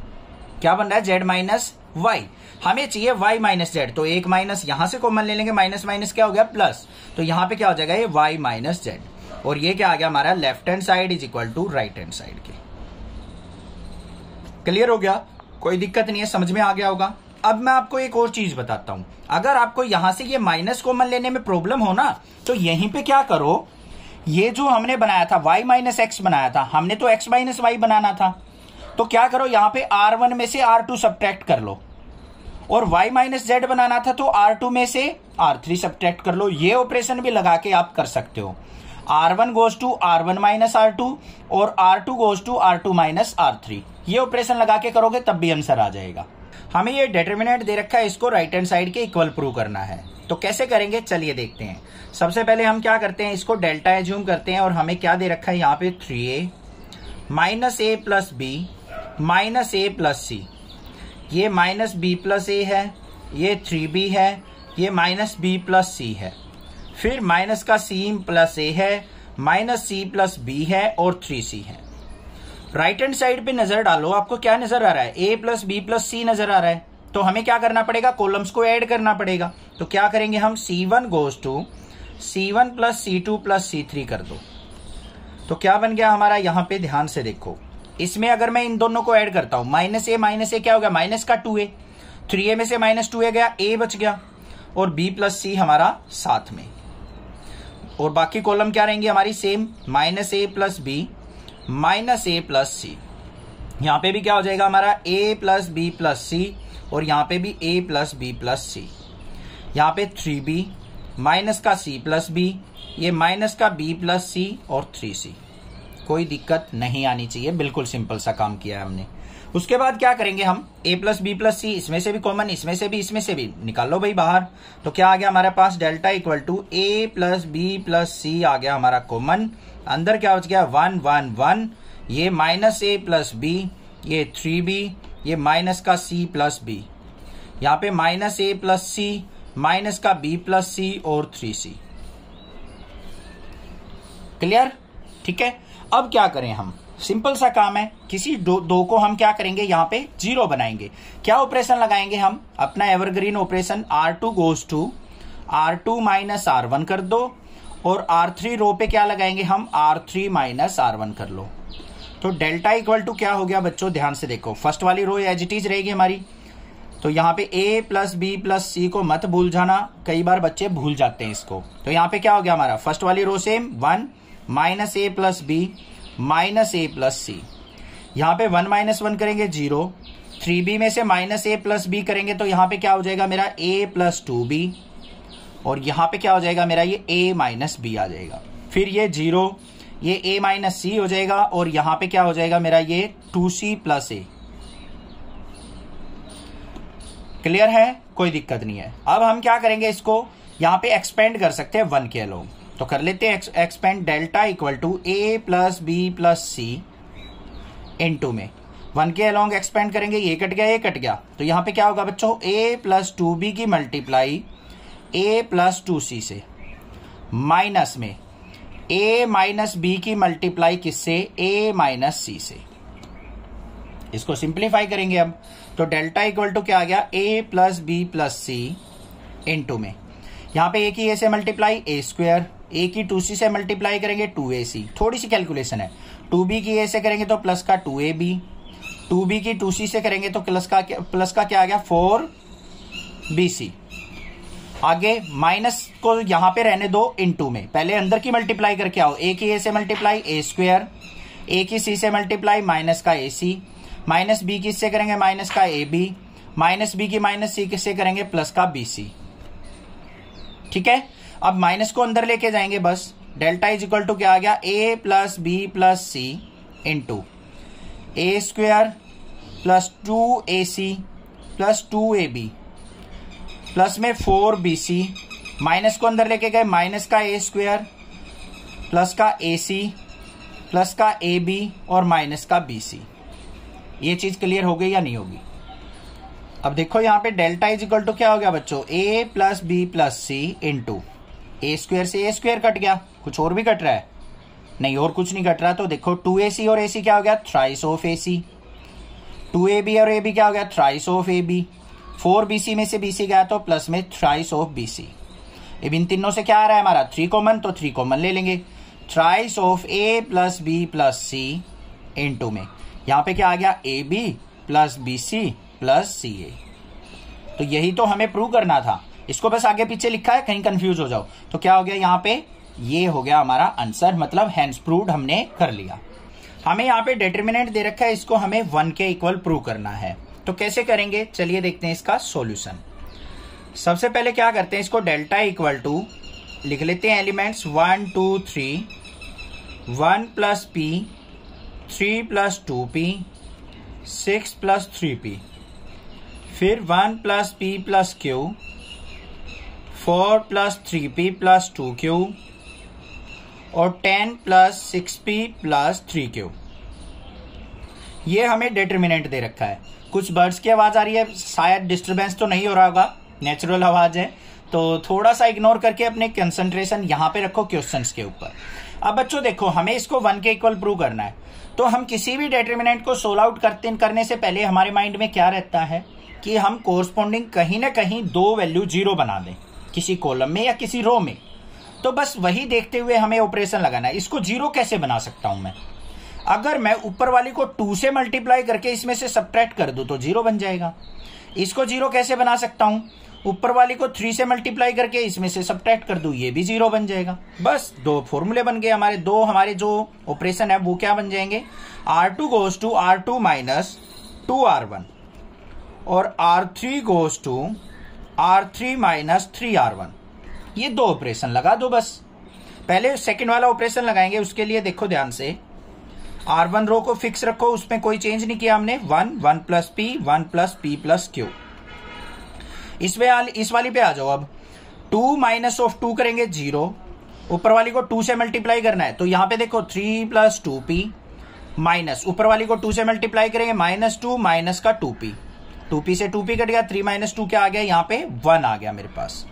क्या बन रहा है जेड माइनस वाई हमें चाहिए वाई माइनस जेड तो एक माइनस यहां से कॉमन ले लेंगे माइनस माइनस क्या हो गया प्लस तो यहां पे क्या हो जाएगा ये वाई माइनस जेड और ये क्या आ गया हमारा left hand side is equal to right hand side के क्लियर हो गया कोई दिक्कत नहीं है समझ में आ गया होगा अब मैं आपको एक और चीज बताता हूं अगर आपको यहां से ये माइनस कॉमन लेने में प्रॉब्लम हो ना तो यहीं पे क्या करो ये जो हमने बनाया था वाई माइनस एक्स बनाया था हमने तो एक्स माइनस वाई बनाना था तो क्या करो यहां पे आर वन में से आर टू सब्ट्रैक्ट कर लो और वाई माइनस जेड बनाना था तो आर टू में से आर थ्री सब्ट्रैक्ट कर लो ये ऑपरेशन भी लगा के आप कर सकते हो R one goes to R one minus R two और R two goes to R two minus R three ये ऑपरेशन लगा के करोगे तब भी आंसर आ जाएगा हमें ये डिटर्मिनेंट दे रखा है इसको राइट हैंड साइड के इक्वल प्रूव करना है तो कैसे करेंगे चलिए देखते हैं सबसे पहले हम क्या करते हैं इसको डेल्टा एज्यूम करते हैं और हमें क्या दे रखा है यहाँ पे three a minus a plus B minus a plus c ये माइनस बी प्लस ए है ये थ्री बी है ये माइनस बी प्लस सी है फिर माइनस का सी प्लस ए है माइनस सी प्लस बी है और थ्री सी है राइट हैंड साइड पे नजर डालो आपको क्या नजर आ रहा है a plus B plus c नजर आ रहा है तो हमें क्या करना पड़ेगा कॉलम्स को ऐड करना पड़ेगा तो क्या करेंगे हम C one goes to C one plus C two plus C three कर दो तो क्या बन गया हमारा यहां पे ध्यान से देखो इसमें अगर मैं इन दोनों को ऐड करता हूं माइनस ए माइनस ए क्या हो गया माइनस का टू ए थ्री ए में से माइनस टू ए गया ए बच गया और बी प्लस सी हमारा साथ में और बाकी कॉलम क्या रहेंगे हमारी same minus a plus B minus a plus c यहाँ पे भी क्या हो जाएगा हमारा a plus B plus c और यहाँ पे भी a plus B plus c यहाँ पे थ्री बी माइनस का सी प्लस बी ये माइनस का बी प्लस सी और थ्री सी कोई दिक्कत नहीं आनी चाहिए बिल्कुल सिंपल सा काम किया है हमने उसके बाद क्या करेंगे हम a plus B plus c इसमें से भी कॉमन इसमें से भी इसमें से भी निकाल लो भाई बाहर तो क्या आ गया हमारे पास delta equal to A plus B plus c आ गया हमारा कॉमन अंदर क्या हो गया वन वन वन ये माइनस ए प्लस बी ये थ्री बी ये माइनस का सी प्लस बी यहाँ पे minus a plus C minus का बी प्लस सी और थ्री सी क्लियर ठीक है अब क्या करें हम सिंपल सा काम है किसी दो, दो को हम क्या करेंगे यहां पे जीरो बनाएंगे क्या ऑपरेशन लगाएंगे हम अपना evergreen operation R two goes to R two minus R one कर दो और आर थ्री रो पे क्या लगाएंगे हम R three minus R one कर लो तो डेल्टा इक्वल टू क्या हो गया बच्चों ध्यान से देखो फर्स्ट वाली रो एज इट इज रहेगी हमारी तो यहाँ पे a plus B plus c को मत भूल जाना कई बार बच्चे भूल जाते हैं इसको तो यहाँ पे क्या हो गया हमारा फर्स्ट वाली row same one minus a plus B minus a plus c यहाँ पे वन माइनस वन करेंगे जीरो थ्री बी में से माइनस ए प्लस बी करेंगे तो यहाँ पे क्या हो जाएगा मेरा ए प्लस टू बी और यहाँ पे क्या हो जाएगा मेरा ये ए माइनस बी आ जाएगा फिर ये जीरो ये a माइनस सी हो जाएगा और यहाँ पे क्या हो जाएगा मेरा ये two c plus a clear है कोई दिक्कत नहीं है अब हम क्या करेंगे इसको यहाँ पे एक्सपेंड कर सकते हैं वन के लोग तो कर लेते हैं expand delta equal to A plus B plus C into में वन के अलोंग एक्सपेंड करेंगे ये कट गया ये कट गया तो यहाँ पे क्या होगा बच्चों ए प्लस टू बी की multiply a plus two c से माइनस में ए माइनस बी की मल्टीप्लाई किससे ए माइनस सी से इसको सिंप्लीफाई करेंगे हम तो डेल्टा इक्वल टू क्या आ गया a plus B plus C into में यहां पे ए की ए से मल्टीप्लाई ए स्क्वेयर ए की टू सी से मल्टीप्लाई करेंगे टू ए सी थोड़ी सी कैलकुलेशन है टू बी की ए से करेंगे तो प्लस का टू ए बी टू बी की टू सी से करेंगे तो प्लस का प्लस का क्या आ गया फोर बी सी आगे माइनस को यहां पे रहने दो इनटू में पहले अंदर की मल्टीप्लाई करके आओ ए की ए से मल्टीप्लाई ए स्क्वेयर ए की सी से मल्टीप्लाई माइनस का ए सी माइनस बी की से करेंगे माइनस का ए बी माइनस बी की माइनस सी किससे करेंगे प्लस का बी सी ठीक है अब माइनस को अंदर लेके जाएंगे बस डेल्टा इज इक्वल टू क्या आ गया a plus B plus c into A square plus two a C plus two A b plus में फोर बी सी माइनस को अंदर लेके गए माइनस का ए स्क्वेयर प्लस का ए सी प्लस का ए बी और माइनस का बी सी ये चीज क्लियर हो गई या नहीं होगी अब देखो यहाँ पे डेल्टा इज इक्वल टू क्या हो गया बच्चों a plus B plus C into a square से ए स्क्वेयर कट गया कुछ और भी कट रहा है नहीं और कुछ नहीं कट रहा तो देखो टू ए सी और ए सी क्या हो गया thrice of A C two A B और ए बी क्या हो गया thrice of A B four BC में से बीसी गया तो प्लस में थ्राइस ऑफ बीसी अब इन तीनों से क्या आ रहा है हमारा थ्री कॉमन तो थ्री कॉमन ले लेंगे thrice of A plus B plus C into में यहां पे क्या आ गया ए b plus B c plus c a तो यही तो हमें प्रूव करना था इसको बस आगे पीछे लिखा है कहीं कंफ्यूज हो जाओ तो क्या हो गया यहाँ पे ये हो गया हमारा आंसर मतलब हैंड्स प्रूव हमने कर लिया हमें यहाँ पे डिटर्मिनेंट दे रखा है इसको हमें वन के इक्वल प्रूव करना है तो कैसे करेंगे चलिए देखते हैं इसका सॉल्यूशन सबसे पहले क्या करते हैं इसको डेल्टा इक्वल टू लिख लेते हैं elements one two three one plus p three plus two p six plus three p फिर one plus p plus q four plus three p plus two q और ten plus six p plus three q ये हमें determinant दे रखा है कुछ birds की आवाज़ आ रही है शायद डिस्टर्बेंस तो नहीं हो रहा होगा नेचुरल आवाज़ है तो थोड़ा सा इग्नोर करके अपने कंसंट्रेशन यहां पे रखो क्वेश्चंस के ऊपर अब बच्चों देखो हमें इसको वन के इक्वल प्रूव करना है तो हम किसी भी डेटर्मिनेंट को सोल आउट करते करने से पहले हमारे माइंड में क्या रहता है कि हम कोरस्पोंडिंग कहीं ना कहीं दो वैल्यू जीरो बना दें किसी कॉलम में या किसी रो में तो बस वही देखते हुए हमें ऑपरेशन लगाना है इसको जीरो कैसे बना सकता हूं मैं अगर मैं ऊपर वाली को टू से मल्टीप्लाई करके इसमें से सब्ट्रैक्ट कर दू तो जीरो बन जाएगा इसको जीरो कैसे बना सकता हूं ऊपर वाली को थ्री से मल्टीप्लाई करके इसमें से सब्ट्रैक्ट कर दू ये भी जीरो बन जाएगा बस दो फॉर्मूले बन गए हमारे दो हमारे जो ऑपरेशन है वो क्या बन जाएंगे R two goes to R two minus two R one और R three goes to R three minus three R one ये दो ऑपरेशन लगा दो बस पहले सेकेंड वाला ऑपरेशन लगाएंगे उसके लिए देखो ध्यान से आर वन रो को फिक्स रखो उसमें कोई चेंज नहीं किया हमने one one plus p one plus p plus q इस इस वाली पे आ जाओ अब टू माइनस ऑफ टू करेंगे जीरो ऊपर वाली को टू से मल्टीप्लाई करना है तो यहां पे देखो three plus two p minus ऊपर वाली को टू से मल्टीप्लाई करेंगे माइनस टू माइनस का टू पी टू पी से टू पी कट गया थ्री माइनस टू क्या आ गया यहां पे वन आ गया मेरे पास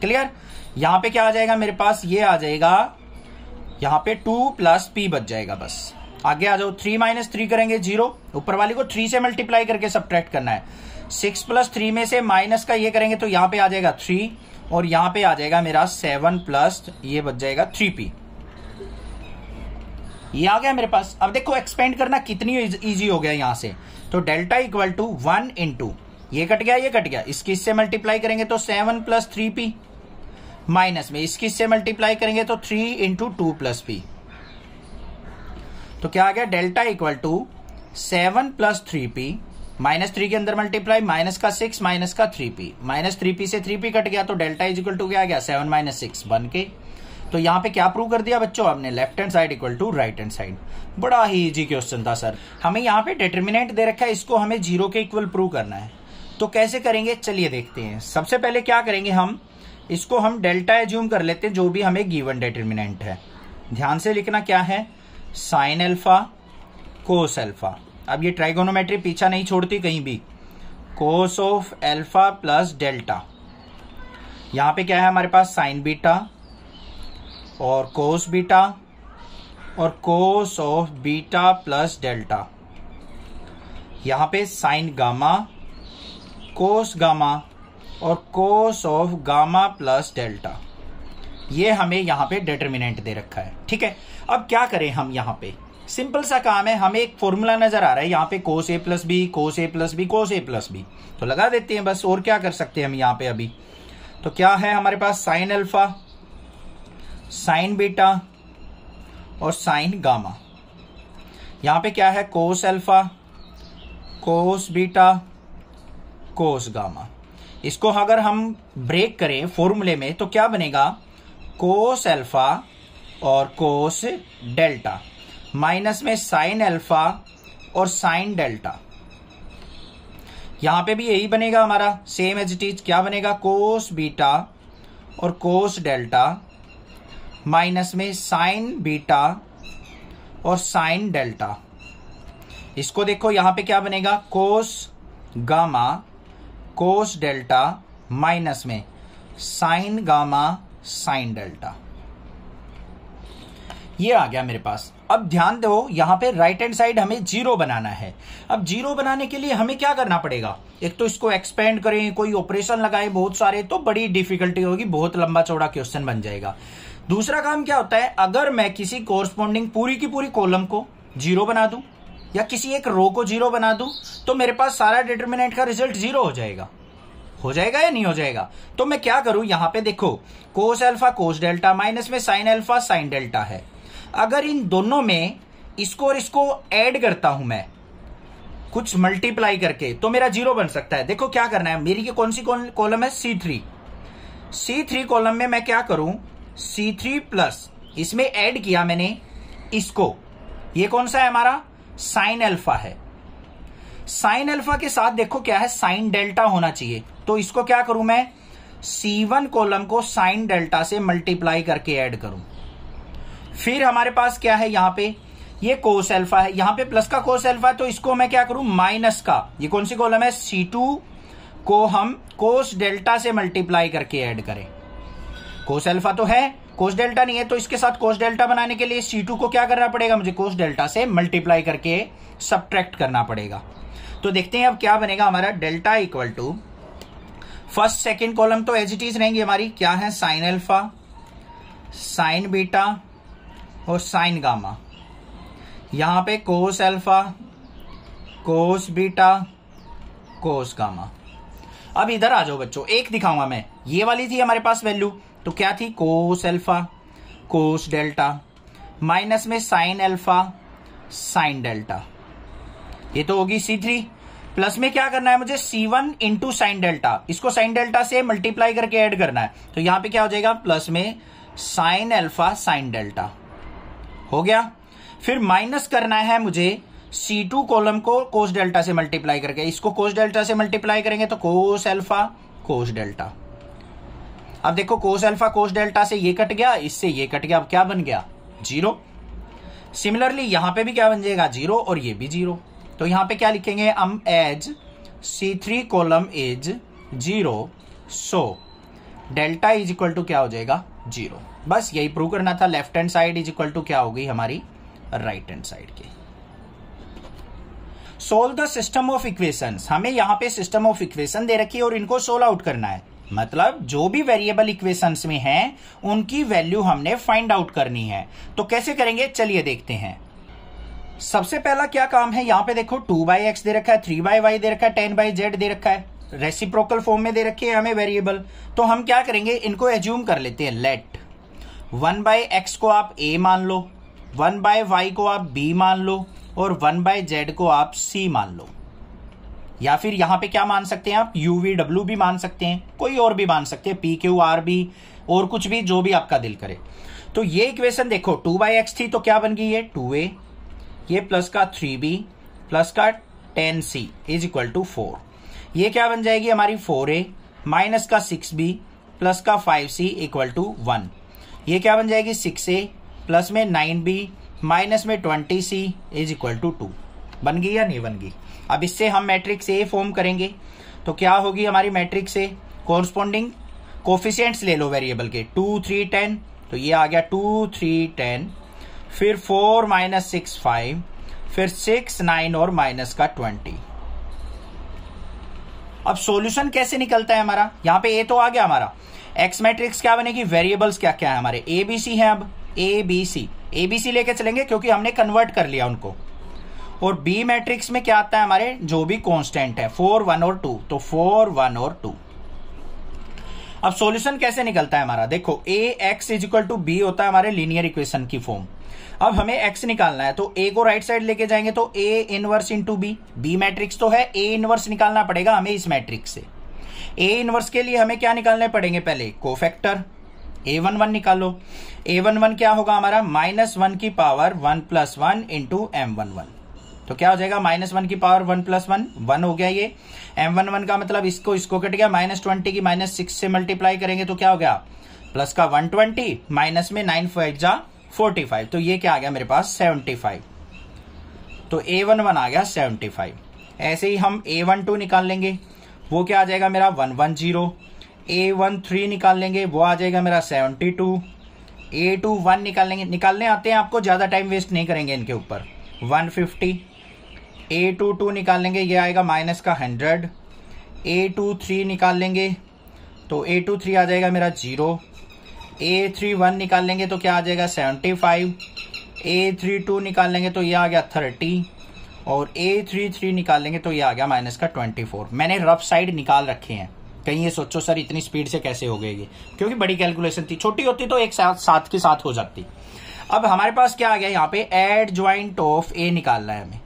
क्लियर यहां पे क्या आ जाएगा मेरे पास ये आ जाएगा यहां पे टू प्लस पी बच जाएगा बस आगे आ जाओ थ्री माइनस थ्री करेंगे जीरो ऊपर वाली को थ्री से मल्टीप्लाई करके सब करना है सिक्स प्लस थ्री में से माइनस का ये करेंगे तो यहां पे आ जाएगा थ्री और यहां पे आ जाएगा मेरा सेवन प्लस ये बच जाएगा थ्री पी ये आ गया मेरे पास अब देखो एक्सपेंड करना कितनी इजी हो गया यहां से तो delta equal to one into ये कट गया ये कट गया इसकी इससे मल्टीप्लाई करेंगे तो seven plus three P minus में इसकी इससे मल्टीप्लाई करेंगे तो three into two plus P तो क्या आ गया delta equal to seven plus three P minus three के अंदर मल्टीप्लाई माइनस का सिक्स माइनस का three P minus three P से थ्री पी कट गया तो डेल्टा इज इक्वल टू क्या आ गया सेवन माइनस सिक्स वन के तो यहाँ पे क्या प्रूव कर दिया बच्चों आपने left hand side equal to right hand side बड़ा ही इजी क्वेश्चन था सर हमें यहाँ पे डिटर्मिनेंट दे रखा है इसको हमें जीरो के इक्वल प्रूव करना है तो कैसे करेंगे चलिए देखते हैं सबसे पहले क्या करेंगे हम इसको हम डेल्टा एज्यूम कर लेते हैं जो भी हमें गिवन डिटर्मिनेंट है ध्यान से लिखना क्या है साइन एल्फा कोस एल्फा अब ये ट्राइगोनोमेट्री पीछा नहीं छोड़ती कहीं भी cos of alpha plus delta यहाँ पे क्या है हमारे पास साइन बीटा और कोस बीटा और cos of beta plus delta यहाँ पे साइन गामा कोस गामा और cos of gamma plus delta ये हमें यहाँ पे डिटर्मिनेंट दे रखा है ठीक है अब क्या करें हम यहाँ पे सिंपल सा काम है हमें एक फॉर्मूला नजर आ रहा है यहाँ पे cos A plus B cos A plus B cos A plus B तो लगा देते हैं बस और क्या कर सकते हैं हम यहाँ पे अभी तो क्या है हमारे पास साइन अल्फा साइन बीटा और साइन गामा यहाँ पे क्या है cos alpha cos beta cos gamma इसको अगर हम ब्रेक करें फॉर्मूले में तो क्या बनेगा कोस अल्फा और कोस डेल्टा माइनस में साइन अल्फा और साइन डेल्टा यहां पे भी यही बनेगा हमारा सेम एज टीज क्या बनेगा कोस बीटा और कोस डेल्टा माइनस में साइन बीटा और साइन डेल्टा इसको देखो यहां पे क्या बनेगा cos gamma cos delta minus में साइन गामा साइन डेल्टा ये आ गया मेरे पास अब ध्यान दो यहां पे राइट हैंड साइड हमें जीरो बनाना है अब जीरो बनाने के लिए हमें क्या करना पड़ेगा एक तो इसको एक्सपेंड करें कोई ऑपरेशन लगाएं बहुत सारे तो बड़ी डिफिकल्टी होगी बहुत लंबा चौड़ा क्वेश्चन बन जाएगा दूसरा काम क्या होता है अगर मैं किसी कोरस्पोंडिंग पूरी की पूरी कॉलम को जीरो बना दू या किसी एक रो को जीरो बना दू तो मेरे पास सारा डिटर्मिनेंट का रिजल्ट जीरो हो जाएगा हो जाएगा या नहीं हो जाएगा तो मैं क्या करूं यहां पे देखो cos alpha cos delta minus में साइन अल्फा साइन डेल्टा है अगर इन दोनों में इसको और इसको ऐड करता हूं मैं कुछ मल्टीप्लाई करके तो मेरा जीरो बन सकता है देखो क्या करना है मेरी कौन सी कॉलम है C three C three column में मैं क्या करूं सी थ्री प्लस इसमें ऐड किया मैंने इसको ये कौन सा है हमारा साइन अल्फा है साइन अल्फा के साथ देखो क्या है साइन डेल्टा होना चाहिए तो इसको क्या करूं मैं वन कोलम को साइन डेल्टा से मल्टीप्लाई करके ऐड करूं फिर हमारे पास क्या है यहां पे ये कोस एल्फा है यहां पे प्लस का कोस एल्फा है तो इसको मैं क्या करूं माइनस का ये कौन सी कॉलम है सी टू को हम कोस डेल्टा से मल्टीप्लाई करके ऐड करें कोस एल्फा तो है कोस डेल्टा नहीं है तो इसके साथ कोस डेल्टा बनाने के लिए सी टू को क्या करना पड़ेगा मुझे कोस डेल्टा से मल्टीप्लाई करके सब्ट्रैक्ट करना पड़ेगा तो देखते हैं अब क्या बनेगा हमारा delta equal to first second column तो एज इज रहेंगी हमारी क्या है साइन एल्फा साइन बीटा और साइन गामा यहां पे cos alpha cos beta cos gamma अब इधर आ जाओ बच्चों एक दिखाऊंगा मैं ये वाली थी हमारे पास वैल्यू तो क्या थी cos alpha cos delta minus में साइन एल्फा साइन डेल्टा ये तो होगी सी थ्री प्लस में क्या करना है मुझे C one into sine delta इसको साइन डेल्टा से मल्टीप्लाई करके ऐड करना है तो यहां पे क्या हो जाएगा प्लस में साइन एल्फा साइन डेल्टा हो गया फिर माइनस करना है मुझे सी टू कॉलम को कोस डेल्टा से मल्टीप्लाई करके इसको कोस डेल्टा से मल्टीप्लाई करेंगे तो कोस एल्फा कोस डेल्टा अब देखो कोस एल्फा कोस डेल्टा से ये कट गया इससे ये कट गया अब क्या बन गया जीरो सिमिलरली यहां पे भी क्या बन जाएगा जीरो और ये भी जीरो तो यहां पे क्या लिखेंगे हम as C three column is zero so delta is equal to क्या हो जाएगा जीरो बस यही प्रूव करना था left hand side is equal to क्या होगी हमारी राइट हैंड साइड की solve the system of equation हमें यहां पे सिस्टम ऑफ इक्वेशन दे रखी है और इनको सोल्व आउट करना है मतलब जो भी वेरिएबल इक्वेशंस में हैं उनकी वैल्यू हमने फाइंड आउट करनी है तो कैसे करेंगे चलिए देखते हैं सबसे पहला क्या काम है यहाँ पे देखो टू बाई एक्स दे रखा है थ्री बाई वाई दे रखा है टेन बाई जेड दे रखा है रेसिप्रोकल फॉर्म में दे रखे हैं हमें वेरिएबल तो हम क्या करेंगे इनको एज्यूम कर लेते हैं लेट वन बाय एक्स को आप ए मान लो वन बाय वाई को आप बी मान लो और वन बाय जेड को आप सी मान लो या फिर यहां पे क्या मान सकते हैं आप यू वी डब्ल्यू भी मान सकते हैं कोई और भी मान सकते हैं पी क्यू आर भी और कुछ भी जो भी आपका दिल करे तो ये इक्वेशन देखो टू बाई एक्स थी तो क्या बन गई है टू ए ये प्लस का थ्री बी प्लस का ten C is equal to four ये क्या बन जाएगी हमारी फोर ए माइनस का सिक्स बी प्लस का five C equal to one ये क्या बन जाएगी सिक्स ए प्लस में नाइन बी माइनस में twenty C is equal to two बन गई या नहीं बन गई अब इससे हम मैट्रिक्स ए फॉर्म करेंगे तो क्या होगी हमारी मैट्रिक्स ए कॉरस्पॉन्डिंग कोफिशियंट्स ले लो वेरिएबल के टू थ्री टेन तो ये आ गया टू थ्री टेन फिर फोर माइनस सिक्स फाइव फिर सिक्स नाइन और माइनस का ट्वेंटी अब सॉल्यूशन कैसे निकलता है हमारा यहां पे ए तो आ गया हमारा एक्स मैट्रिक्स क्या बनेगी वेरिएबल्स क्या क्या है हमारे ए बी सी है अब A B C A B C लेके चलेंगे क्योंकि हमने कन्वर्ट कर लिया उनको और बी मैट्रिक्स में क्या आता है हमारे जो भी कांस्टेंट है फोर वन और टू तो फोर वन और टू अब सॉल्यूशन कैसे निकलता है हमारा देखो A X is equal to B होता है हमारे लीनियर इक्वेशन की फॉर्म अब हमें एक्स निकालना है तो ए को राइट साइड लेके जाएंगे तो A inverse into B B matrix तो है ए इनवर्स निकालना पड़ेगा हमें इस मैट्रिक्स से ए इनवर्स के लिए हमें क्या निकालने पड़ेंगे पहले कोफैक्टर ए वन वन निकालो ए वन वन क्या होगा हमारा माइनस वन की power one plus one into M one one तो क्या हो जाएगा माइनस वन की power one plus one one हो गया ये एम वन वन का मतलब इसको इसको कट गया माइनस ट्वेंटी की माइनस सिक्स से मल्टीप्लाई करेंगे तो क्या हो गया प्लस का वन ट्वेंटी माइनस में नाइन फाइव जा फोर्टी फाइव तो ये क्या आ गया मेरे पास सेवनटी फाइव तो ए वन वन आ गया सेवनटी फाइव ऐसे ही हम ए वन टू निकाल लेंगे वो क्या आ जाएगा मेरा one one zero A one three निकाल लेंगे वो आ जाएगा मेरा seventy two A two one निकाल लेंगे निकालने आते हैं आपको ज़्यादा टाइम वेस्ट नहीं करेंगे इनके ऊपर one fifty A two two निकाल लेंगे ये आएगा माइनस का हंड्रेड ए टू थ्री निकाल लेंगे तो ए टू थ्री आ जाएगा मेरा जीरो ए थ्री वन निकाल लेंगे तो क्या आ जाएगा seventy five A three two निकाल लेंगे तो ये आ गया थर्टी और ए थ्री थ्री निकाल लेंगे तो ये आ गया माइनस का ट्वेंटी फोर मैंने रफ साइड निकाल रखे हैं कहीं ये सोचो सर इतनी स्पीड से कैसे हो गएगी क्योंकि बड़ी कैलकुलेशन थी छोटी होती तो एक साथ साथ के साथ हो जाती अब हमारे पास क्या आ गया यहाँ पे एड ज्वाइंट ऑफ ए निकालना है हमें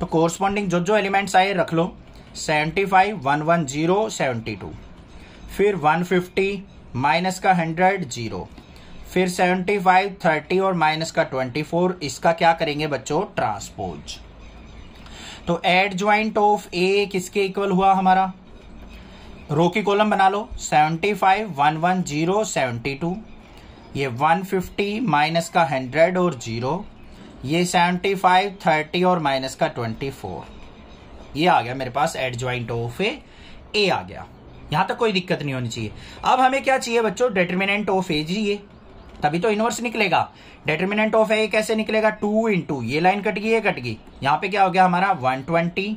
तो कोरस्पॉन्डिंग जो जो एलिमेंट्स आए रख लो seventy five one one zero seventy two फिर वन फिफ्टी माइनस का हंड्रेड जीरो फिर सेवेंटी फाइव थर्टी और माइनस का ट्वेंटी फोर इसका क्या करेंगे बच्चों ट्रांसपोज तो एड ज्वाइंट ऑफ ए किसके इक्वल हुआ हमारा रो की कॉलम बना लो seventy five one one zero seventy two ये वन फिफ्टी माइनस का हंड्रेड और जीरो ये सेवेंटी फाइव थर्टी और माइनस का ट्वेंटी फोर ये आ गया मेरे पास adjoint of A A आ गया यहां तक कोई दिक्कत नहीं होनी चाहिए अब हमें क्या चाहिए बच्चों डेटर्मिनेंट ऑफ ए ये तभी तो इनवर्स निकलेगा डेटर्मिनेंट ऑफ ए कैसे निकलेगा टू इंटू ये लाइन कट गई ये कट गई यहाँ पे क्या हो गया हमारा वन ट्वेंटी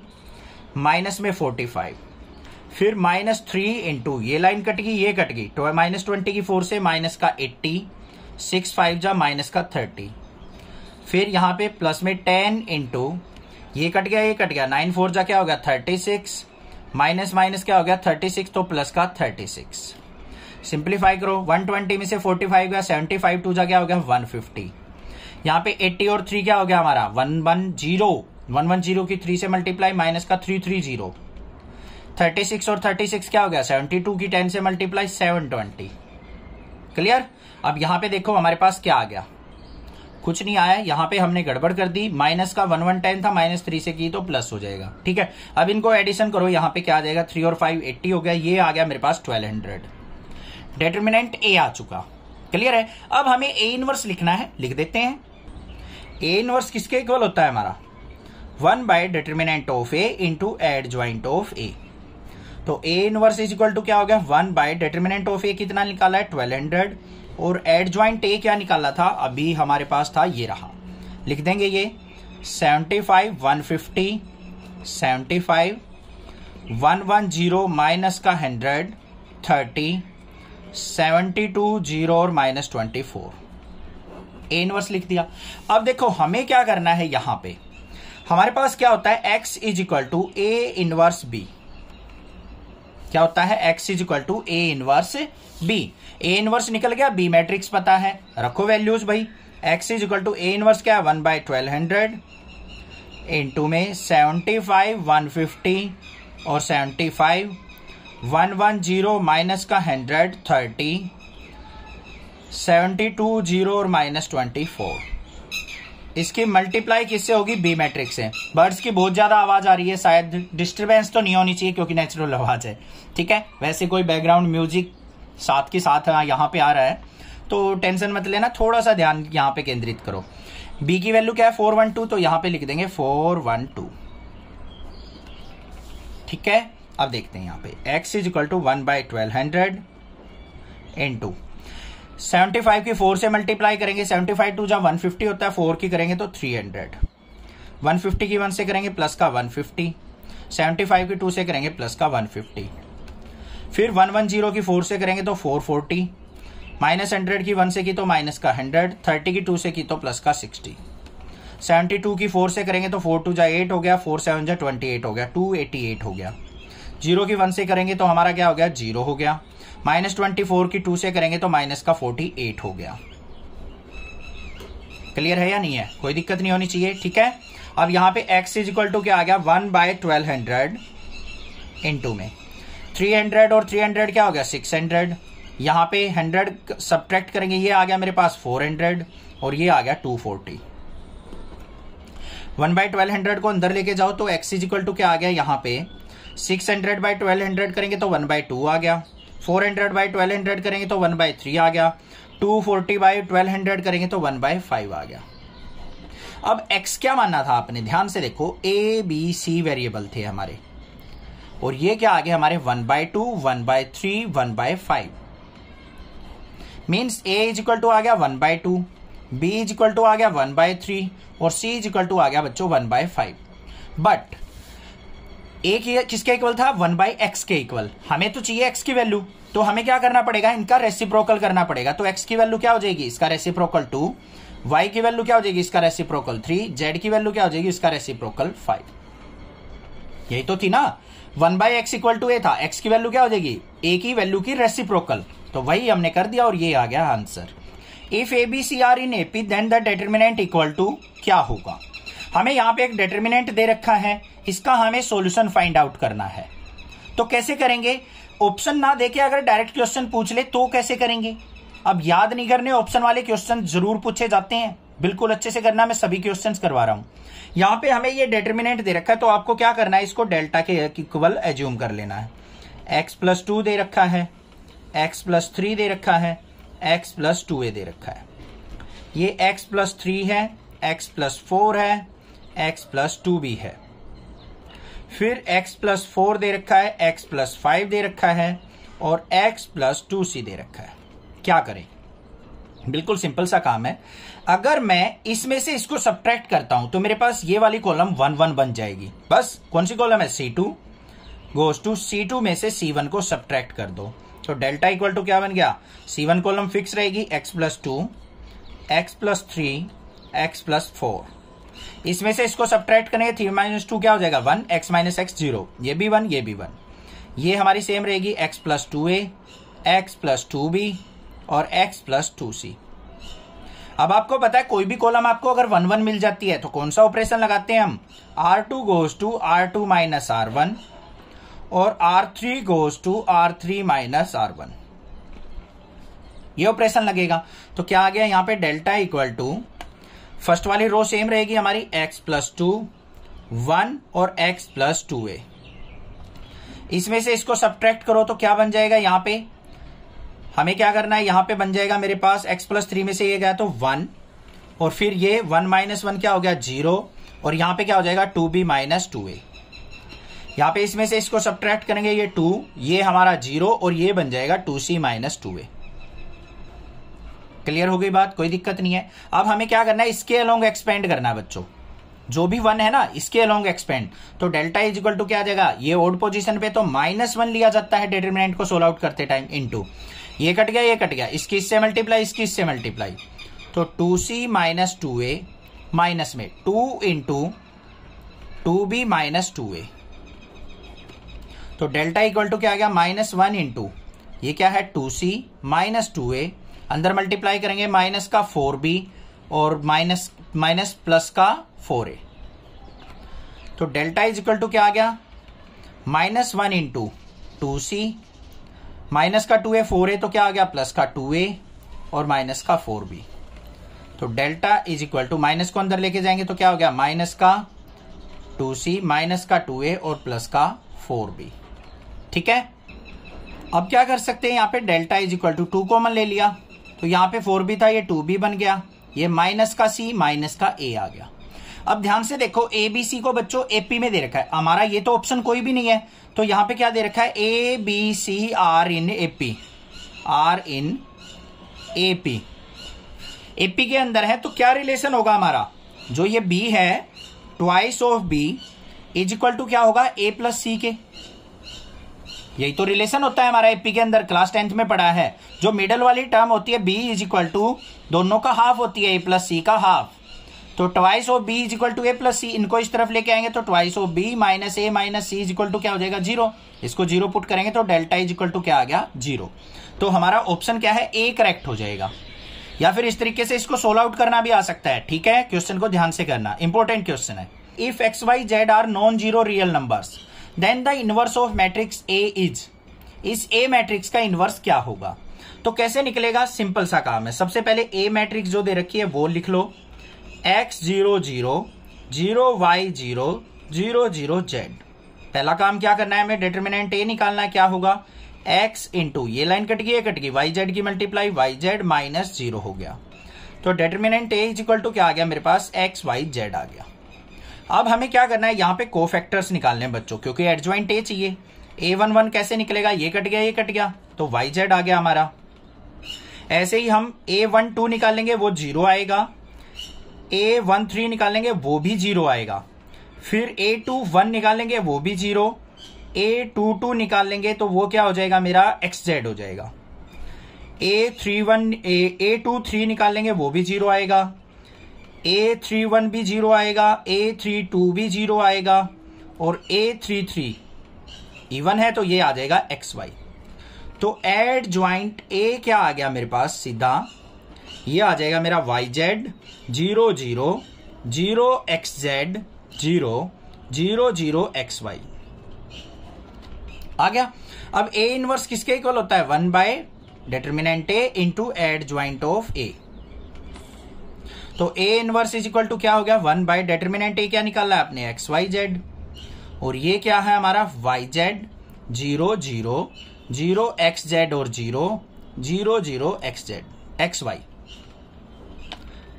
माइनस में फोर्टी फाइव फिर माइनस थ्री इंटू ये लाइन कट गई ये कट गई माइनस तो ट्वेंटी की फोर से माइनस का एट्टी सिक्स फाइव जा माइनस का थर्टी फिर यहाँ पे प्लस में टेन इंटू ये कट गया ये कट गया नाइन फोर जा क्या हो गया थर्टी सिक्स माइनस माइनस क्या हो गया 36 तो प्लस का 36 सिक्स सिंप्लीफाई करो 120 में से 45 फाइव गया सेवेंटी फाइव टू जा क्या हो गया 150 फिफ्टी यहाँ पे 80 और 3 क्या हो गया हमारा 110 110 की 3 से मल्टीप्लाई माइनस का 330 36 और 36 क्या हो गया 72 की 10 से मल्टीप्लाई 720 क्लियर अब यहां पे देखो हमारे पास क्या आ गया कुछ नहीं आया यहाँ पे हमने गड़बड़ कर दी माइनस का वन वन टेन था माइनस थ्री से की तो प्लस हो जाएगा ठीक है अब इनको एडिशन करो यहाँ पे क्या आ जाएगा थ्री और फाइव एट्टी हो गया ये आ गया मेरे पास ट्वेल्व हंड्रेड डेटरमिनेंट ए आ चुका क्लियर है अब हमें ए इनवर्स लिखना है लिख देते हैं ए इनवर्स किसके इक्वल होता है हमारा one by determinant of A into adjoint of A तो A inverse is equal to क्या हो गया one by determinant of A कितना निकाला है ट्वेल्व हंड्रेड और एड ज्वाइंट ए क्या निकाला था अभी हमारे पास था ये रहा लिख देंगे ये seventy five one fifty seventy five one one zero minus का hundred thirty seventy two zero और minus twenty four A inverse लिख दिया अब देखो हमें क्या करना है यहां पे हमारे पास क्या होता है x is equal to A inverse B क्या होता है X is equal to A inverse B A inverse निकल गया बी मैट्रिक्स पता है रखो वैल्यूज भाई X is equal to A inverse क्या one by twelve hundred into में सेवेंटी फाइव वन फिफ्टी और seventy five one one zero minus का hundred thirty seventy two zero और माइनस ट्वेंटी फोर इसकी मल्टीप्लाई किससे होगी B matrix से birds की बहुत ज्यादा आवाज आ रही है शायद डिस्टरबेंस तो नहीं होनी चाहिए क्योंकि नेचुरल आवाज है ठीक है वैसे कोई बैकग्राउंड म्यूजिक साथ के साथ हाँ, यहाँ पे आ रहा है तो टेंशन मत लेना थोड़ा सा ध्यान यहाँ पे केंद्रित करो बी की वैल्यू क्या है फोर वन टू तो यहाँ पे लिख देंगे फोर वन टू ठीक है अब देखते हैं यहाँ पे X is equal to one by twelve hundred into seventy five की फोर से मल्टीप्लाई करेंगे सेवेंटी फाइव टू जहाँ वन फिफ्टी होता है फोर की करेंगे तो थ्री हंड्रेड वन फिफ्टी की वन से करेंगे प्लस का वन फिफ्टी सेवेंटी फाइव की टू से करेंगे प्लस का वन फिफ्टी फिर वन वन जीरो की फोर से करेंगे तो फोर फोर्टी माइनस हंड्रेड की वन से की तो माइनस का हंड्रेड थर्टी की टू से की तो प्लस का सिक्सटी सेवेंटी टू की फोर से करेंगे तो फोर टू जा एट हो गया फोर सेवन जा ट्वेंटी एट हो गया टू एटी एट हो गया जीरो की वन से करेंगे तो हमारा क्या हो गया जीरो हो गया माइनस ट्वेंटी फोर की टू से करेंगे तो माइनस का फोर्टी एट हो गया क्लियर है या नहीं है कोई दिक्कत नहीं होनी चाहिए ठीक है अब यहाँ पे x इज इक्वल टू क्या आ गया one by twelve hundred into में थ्री हंड्रेड और थ्री हंड्रेड क्या हो गया सिक्स हंड्रेड यहाँ पे हंड्रेड सब्ट्रैक्ट करेंगे ये आ गया मेरे पास फोर हंड्रेड और ये आ गया two forty one by twelve hundred को अंदर लेके जाओ तो एक्स इज इक्वल टू क्या आ गया यहाँ पे six hundred by twelve hundred करेंगे तो वन बाय टू आ गया four hundred by twelve hundred करेंगे तो वन बाई थ्री आ गया two forty by twelve hundred करेंगे तो वन बाई फाइव आ गया अब एक्स क्या मानना था आपने ध्यान से देखो ए बी सी वेरिएबल थे हमारे और ये क्या आ गया हमारे one by two one by three one by five means A is equal to आ गया one by two B is equal to आ गया वन बाय थ्री और सी इज इक्वल टू आ गया बच्चों वन बाय फाइव बट एक किसके इक्वल था वन बाई एक्स के इक्वल हमें तो चाहिए एक्स की वैल्यू तो हमें क्या करना पड़ेगा इनका रेसिप्रोकल करना पड़ेगा तो एक्स की वैल्यू क्या हो जाएगी इसका रेसिप्रोकल टू वाई की वैल्यू क्या हो जाएगी इसका रेसिप्रोकल थ्री जेड की वैल्यू क्या हो जाएगी इसका रेसिप्रोकल फाइव यही तो थी ना one by x equal to a था एक्स की वैल्यू क्या हो जाएगी ए की वैल्यू की रेसिप्रोकल तो वही हमने कर दिया और ये आ गया answer if a B c are in AP then the determinant equal to क्या होगा हमें यहां पे एक डिटर्मिनेंट दे रखा है इसका हमें सॉल्यूशन फाइंड आउट करना है तो कैसे करेंगे ऑप्शन ना देके अगर डायरेक्ट क्वेश्चन पूछ ले तो कैसे करेंगे अब याद नहीं करने ऑप्शन वाले क्वेश्चन जरूर पूछे जाते हैं बिल्कुल अच्छे से करना मैं सभी क्वेश्चन करवा रहा हूं यहां पे हमें ये डिटर्मिनेंट दे रखा है तो आपको क्या करना है इसको डेल्टा के इक्वल एज्यूम कर लेना है एक्स प्लस टू दे रखा है एक्स प्लस थ्री दे रखा है एक्स प्लस टू ए दे रखा है ये एक्स प्लस थ्री है एक्स प्लस फोर है एक्स प्लस टू भी है फिर x प्लस फोर दे रखा है x प्लस फाइव दे रखा है और x प्लस टू सी दे रखा है क्या करें बिल्कुल सिंपल सा काम है अगर मैं इसमें से इसको सब्ट्रैक्ट करता हूं तो मेरे पास ये वाली कॉलम वन वन बन जाएगी बस कौन सी कॉलम है c two goes to C two में से सी वन को सब्ट्रैक्ट कर दो तो डेल्टा इक्वल टू क्या बन गया सी वन कॉलम फिक्स रहेगी x plus two x plus three x plus four इसमें से इसको सब्ट्रैक्ट करेंगे थ्री माइनस टू क्या हो जाएगा one x minus x zero ये भी वन ये भी वन ये हमारी सेम रहेगी x plus two a x plus two b और एक्स प्लस टू सी अब आपको पता है कोई भी कॉलम आपको अगर वन वन मिल जाती है तो कौन सा ऑपरेशन लगाते हैं हम R two goes to R two minus R one और R three goes to R three minus R one ये ऑपरेशन लगेगा तो क्या आ गया यहां पे डेल्टा इक्वल टू फर्स्ट वाली रो सेम रहेगी हमारी x प्लस टू वन और x प्लस टू ए इसमें से इसको सब्ट्रैक्ट करो तो क्या बन जाएगा यहां पे हमें क्या करना है यहां पे बन जाएगा मेरे पास x प्लस थ्री में से ये गया तो वन और फिर ये वन माइनस वन क्या हो गया जीरो और यहां पे क्या हो जाएगा two b minus two a यहां पे इसमें से इसको सब्ट्रैक्ट करेंगे ये टू ये हमारा जीरो और ये बन जाएगा two C minus two a clear हो गई बात कोई दिक्कत नहीं है अब हमें क्या करना है इसके अलोंग एक्सपेंड करना है बच्चों जो भी वन है ना इसके अलोंग एक्सपेंड तो डेल्टा इज इक्वल टू क्या आ जाएगा ये ओड पोजीशन पे तो माइनस वन लिया जाता है डिटर्मिनेंट को सोल आउट करते टाइम इनटू ये कट गया ये कट गया इसकी इससे मल्टीप्लाई इसकी इससे मल्टीप्लाई तो two C minus two a minus में two into two b minus two a तो डेल्टा इक्वल टू क्या आ गया माइनस वन इंटू ये क्या है two C minus two a अंदर मल्टीप्लाई करेंगे माइनस का फोर बी और माइनस माइनस प्लस का फोर ए तो डेल्टा इज इक्वल टू क्या आ गया माइनस वन इंटू टू सी माइनस का टू ए फोर ए तो क्या आ गया प्लस का टू ए और माइनस का फोर बी तो delta is equal to minus को अंदर लेके जाएंगे तो क्या हो गया माइनस का टू सी माइनस का टू ए और प्लस का फोर बी ठीक है अब क्या कर सकते हैं यहां पे delta is equal to two common ले लिया तो यहां पे फोर बी था ये टू बी बन गया ये माइनस का सी माइनस का ए आ गया अब ध्यान से देखो ए बी सी को बच्चों एपी में दे रखा है हमारा ये तो ऑप्शन कोई भी नहीं है तो यहां पे क्या दे रखा है A B c are in AP are in AP AP के अंदर है तो क्या रिलेशन होगा हमारा जो ये बी है twice of B is equal to क्या होगा ए प्लस सी के यही तो रिलेशन होता है हमारा एपी के अंदर क्लास टेंथ में पढ़ा है जो मिडल वाली टर्म होती है बी इज इक्वल टू दोनों का हाफ होती है ए प्लस सी का हाफ तो twice of B is equal to A plus C इनको इस तरफ लेके आएंगे तो twice of B minus A minus C is equal to क्या हो जाएगा जीरो इसको जीरो पुट करेंगे तो डेल्टा इज इक्वल टू क्या आ गया जीरो तो हमारा ऑप्शन क्या है ए करेक्ट हो जाएगा या फिर इस तरीके से इसको सोल आउट करना भी आ सकता है ठीक है क्वेश्चन को ध्यान से करना इंपॉर्टेंट क्वेश्चन है if x y z are non zero real numbers then the inverse of matrix A is इस ए मैट्रिक्स का इनवर्स क्या होगा तो कैसे निकलेगा सिंपल सा काम है सबसे पहले ए मैट्रिक्स जो दे रखी है वो लिख लो x zero zero zero y zero zero zero z पहला काम क्या करना है हमें डिटर्मिनेंट ए निकालना है क्या होगा एक्स इंटू ये लाइन कट गई है कट गई वाई जेड की multiply y z minus zero हो गया तो determinant A is equal to क्या आ गया मेरे पास एक्स वाई जेड आ गया अब हमें क्या करना है यहाँ पे को फैक्टर्स निकालने हैं बच्चों क्योंकि एडजॉइंट ए चाहिए ए वन वन कैसे निकलेगा ये कट गया ये कट गया तो वाई जेड आ गया हमारा ऐसे ही हम ए वन टू निकालेंगे वो जीरो आएगा ए वन थ्री निकालेंगे वो भी जीरो आएगा फिर ए टू वन निकालेंगे वो भी जीरो ए टू टू निकालेंगे तो वो क्या हो जाएगा मेरा एक्स जेड हो जाएगा a three one A two three निकालेंगे वो भी जीरो आएगा ए थ्री वन भी जीरो आएगा ए थ्री टू भी जीरो आएगा और ए थ्री थ्री इवन है तो ये आ जाएगा एक्स वाई तो एड ज्वाइंट ए क्या आ गया मेरे पास सीधा ये आ जाएगा मेरा y z zero zero zero x z zero zero zero x y आ गया अब ए इनवर्स किसके इक्वल होता है one by determinant A into adjoint of A तो A inverse is equal to क्या हो गया वन बाय डेटरमिनेंट ए क्या निकाला है आपने एक्स वाई जेड और ये क्या है हमारा y z zero zero zero x z और zero zero zero x z x y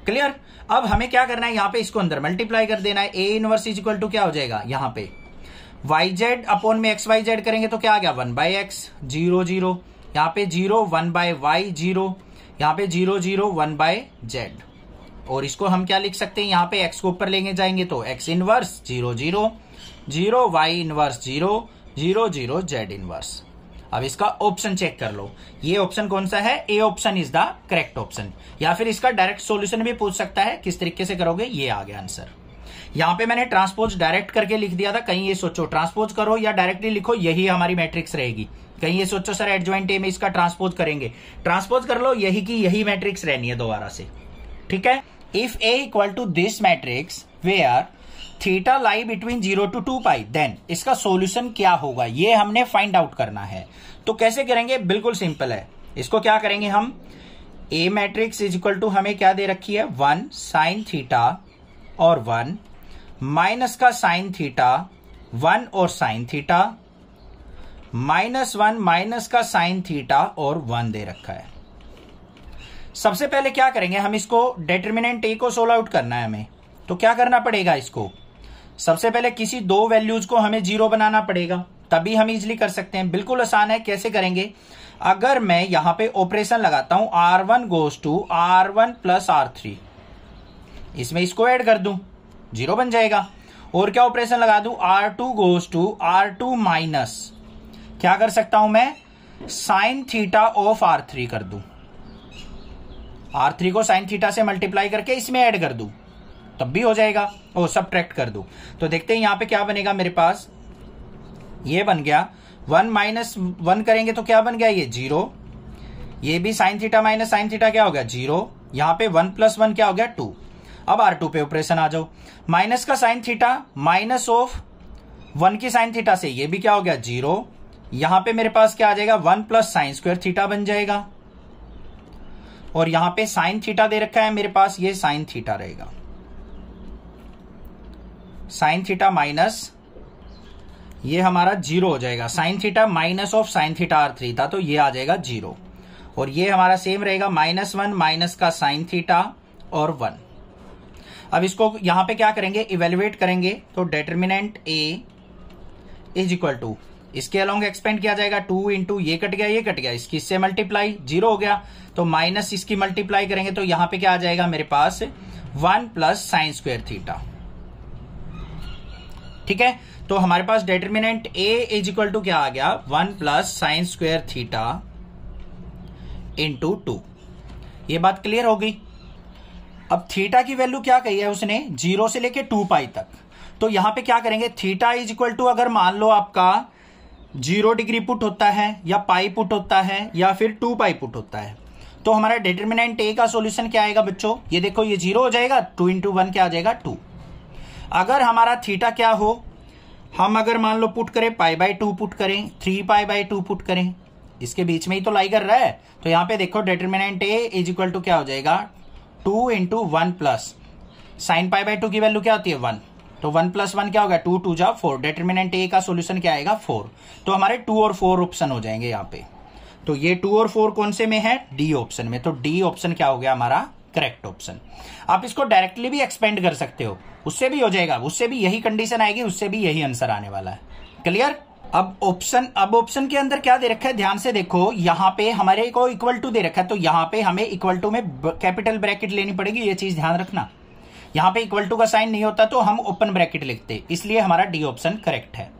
clear अब हमें क्या करना है यहां पे इसको अंदर मल्टीप्लाई कर देना है A inverse is equal to क्या हो जाएगा यहां पे वाई जेड अपॉन में एक्स वाई जेड करेंगे तो क्या आ गया one by x zero zero यहाँ पे zero one by y zero यहाँ पे zero zero one by z और इसको हम क्या लिख सकते हैं यहाँ पे एक्स को ऊपर लेंगे जाएंगे तो x inverse zero zero zero y inverse zero zero zero z inverse अब इसका ऑप्शन चेक कर लो ये ऑप्शन कौन सा है A option is the correct option या फिर इसका डायरेक्ट सोल्यूशन भी पूछ सकता है किस तरीके से करोगे ये आ गया आंसर यहां पे मैंने ट्रांसपोज डायरेक्ट करके लिख दिया था कहीं ये सोचो ट्रांसपोज करो या डायरेक्टली लिखो यही हमारी मैट्रिक्स रहेगी कहीं ये सोचो सर एडजॉइंट ए में इसका ट्रांसपोज करेंगे ट्रांसपोज कर लो यही की यही मैट्रिक्स रहनी है दोबारा से ठीक है if A equal to this matrix where theta lie between zero to two pi then इसका solution क्या होगा ये हमने फाइंड आउट करना है तो कैसे करेंगे बिल्कुल सिंपल है इसको क्या करेंगे हम A matrix is equal to हमें क्या दे रखी है वन साइन थीटा और वन माइनस का साइन थीटा वन और sine theta minus one minus का साइन थीटा और वन दे रखा है सबसे पहले क्या करेंगे हम इसको डेटरमिनेंट ए को सोल आउट करना है हमें तो क्या करना पड़ेगा इसको सबसे पहले किसी दो वैल्यूज को हमें जीरो बनाना पड़ेगा तभी हम इजली कर सकते हैं बिल्कुल आसान है कैसे करेंगे अगर मैं यहां पे ऑपरेशन लगाता हूं R one goes to R one plus R three इसमें इसको ऐड कर दू जीरो बन जाएगा और क्या ऑपरेशन लगा दू R two goes to R two minus क्या कर सकता हूं मैं sine theta of R three कर दू आर थ्री को साइन थीटा से मल्टीप्लाई करके इसमें ऐड कर दू तब भी हो जाएगा ओ सब ट्रैक्ट कर दू तो देखते हैं यहां पे क्या बनेगा मेरे पास ये बन गया वन माइनस वन करेंगे तो क्या बन गया ये जीरो ये भी sine theta minus sine theta क्या हो गया जीरो यहां पे वन प्लस वन क्या हो गया टू अब आर टू पे ऑपरेशन आ जाओ माइनस का sine theta minus of one की साइन थीटा से ये भी क्या हो गया जीरो यहां पे मेरे पास क्या आ जाएगा one plus sine square theta बन जाएगा और यहां पे साइन थीटा दे रखा है मेरे पास ये साइन थीटा रहेगा साइन थीटा माइनस ये हमारा जीरो हो जाएगा sine theta minus of sine theta R three था तो ये आ जाएगा जीरो और ये हमारा सेम रहेगा माइनस वन माइनस का साइन थीटा और वन अब इसको यहां पे क्या करेंगे इवेल्युएट करेंगे तो determinant A is equal to इसके अलॉन्ग एक्सपेंड किया जाएगा टू इंटू ये कट गया ये कट गया इसकी इससे मल्टीप्लाई जीरो हो गया तो माइनस इसकी मल्टीप्लाई करेंगे तो यहां पे क्या आ जाएगा मेरे पास one plus sine square theta ठीक है तो हमारे पास determinant A is equal to क्या आ गया one plus sine square theta into two ये बात क्लियर हो गई अब थीटा की वैल्यू क्या कही है उसने जीरो से लेके टू पाई तक तो यहां पे क्या करेंगे थीटा इज इक्वल टू अगर मान लो आपका जीरो डिग्री पुट होता है या पाई पुट होता है या फिर टू पाई पुट होता है तो हमारा डिटर्मिनेंट ए का सॉल्यूशन क्या आएगा बच्चों ये देखो ये जीरो हो जाएगा टू इंटू वन क्या आ जाएगा टू अगर हमारा थीटा क्या हो हम अगर मान लो पुट करें पाई बाय टू पुट करें three pi by two put करें इसके बीच में ही तो लाई कर रहा है तो यहां पे देखो determinant A is equal to क्या हो जाएगा two into one plus sine pi by two की वैल्यू क्या होती है वन तो वन प्लस वन क्या होगा टू टू जा फोर डिटर्मिनेंट ए का सोल्यूशन क्या आएगा फोर तो हमारे टू और फोर ऑप्शन हो जाएंगे यहाँ पे तो ये टू और फोर कौन से में है डी ऑप्शन में तो डी ऑप्शन क्या हो गया हमारा करेक्ट ऑप्शन आप इसको डायरेक्टली भी एक्सपेंड कर सकते हो उससे भी हो जाएगा उससे भी यही कंडीशन आएगी उससे भी यही आंसर आने वाला है क्लियर अब ऑप्शन अब ऑप्शन के अंदर क्या दे रखा है ध्यान से देखो यहां पे हमारे को इक्वल टू दे रखा है तो यहां पे हमें इक्वल टू में कैपिटल ब्रैकेट लेनी पड़ेगी ये चीज ध्यान रखना यहां पे इक्वल टू का साइन नहीं होता तो हम ओपन ब्रैकेट लिखते इसलिए हमारा डी ऑप्शन करेक्ट है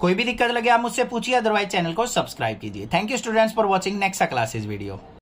कोई भी दिक्कत लगे आप मुझसे पूछिए अदरवाइज चैनल को सब्सक्राइब कीजिए thank you students for watching next classes video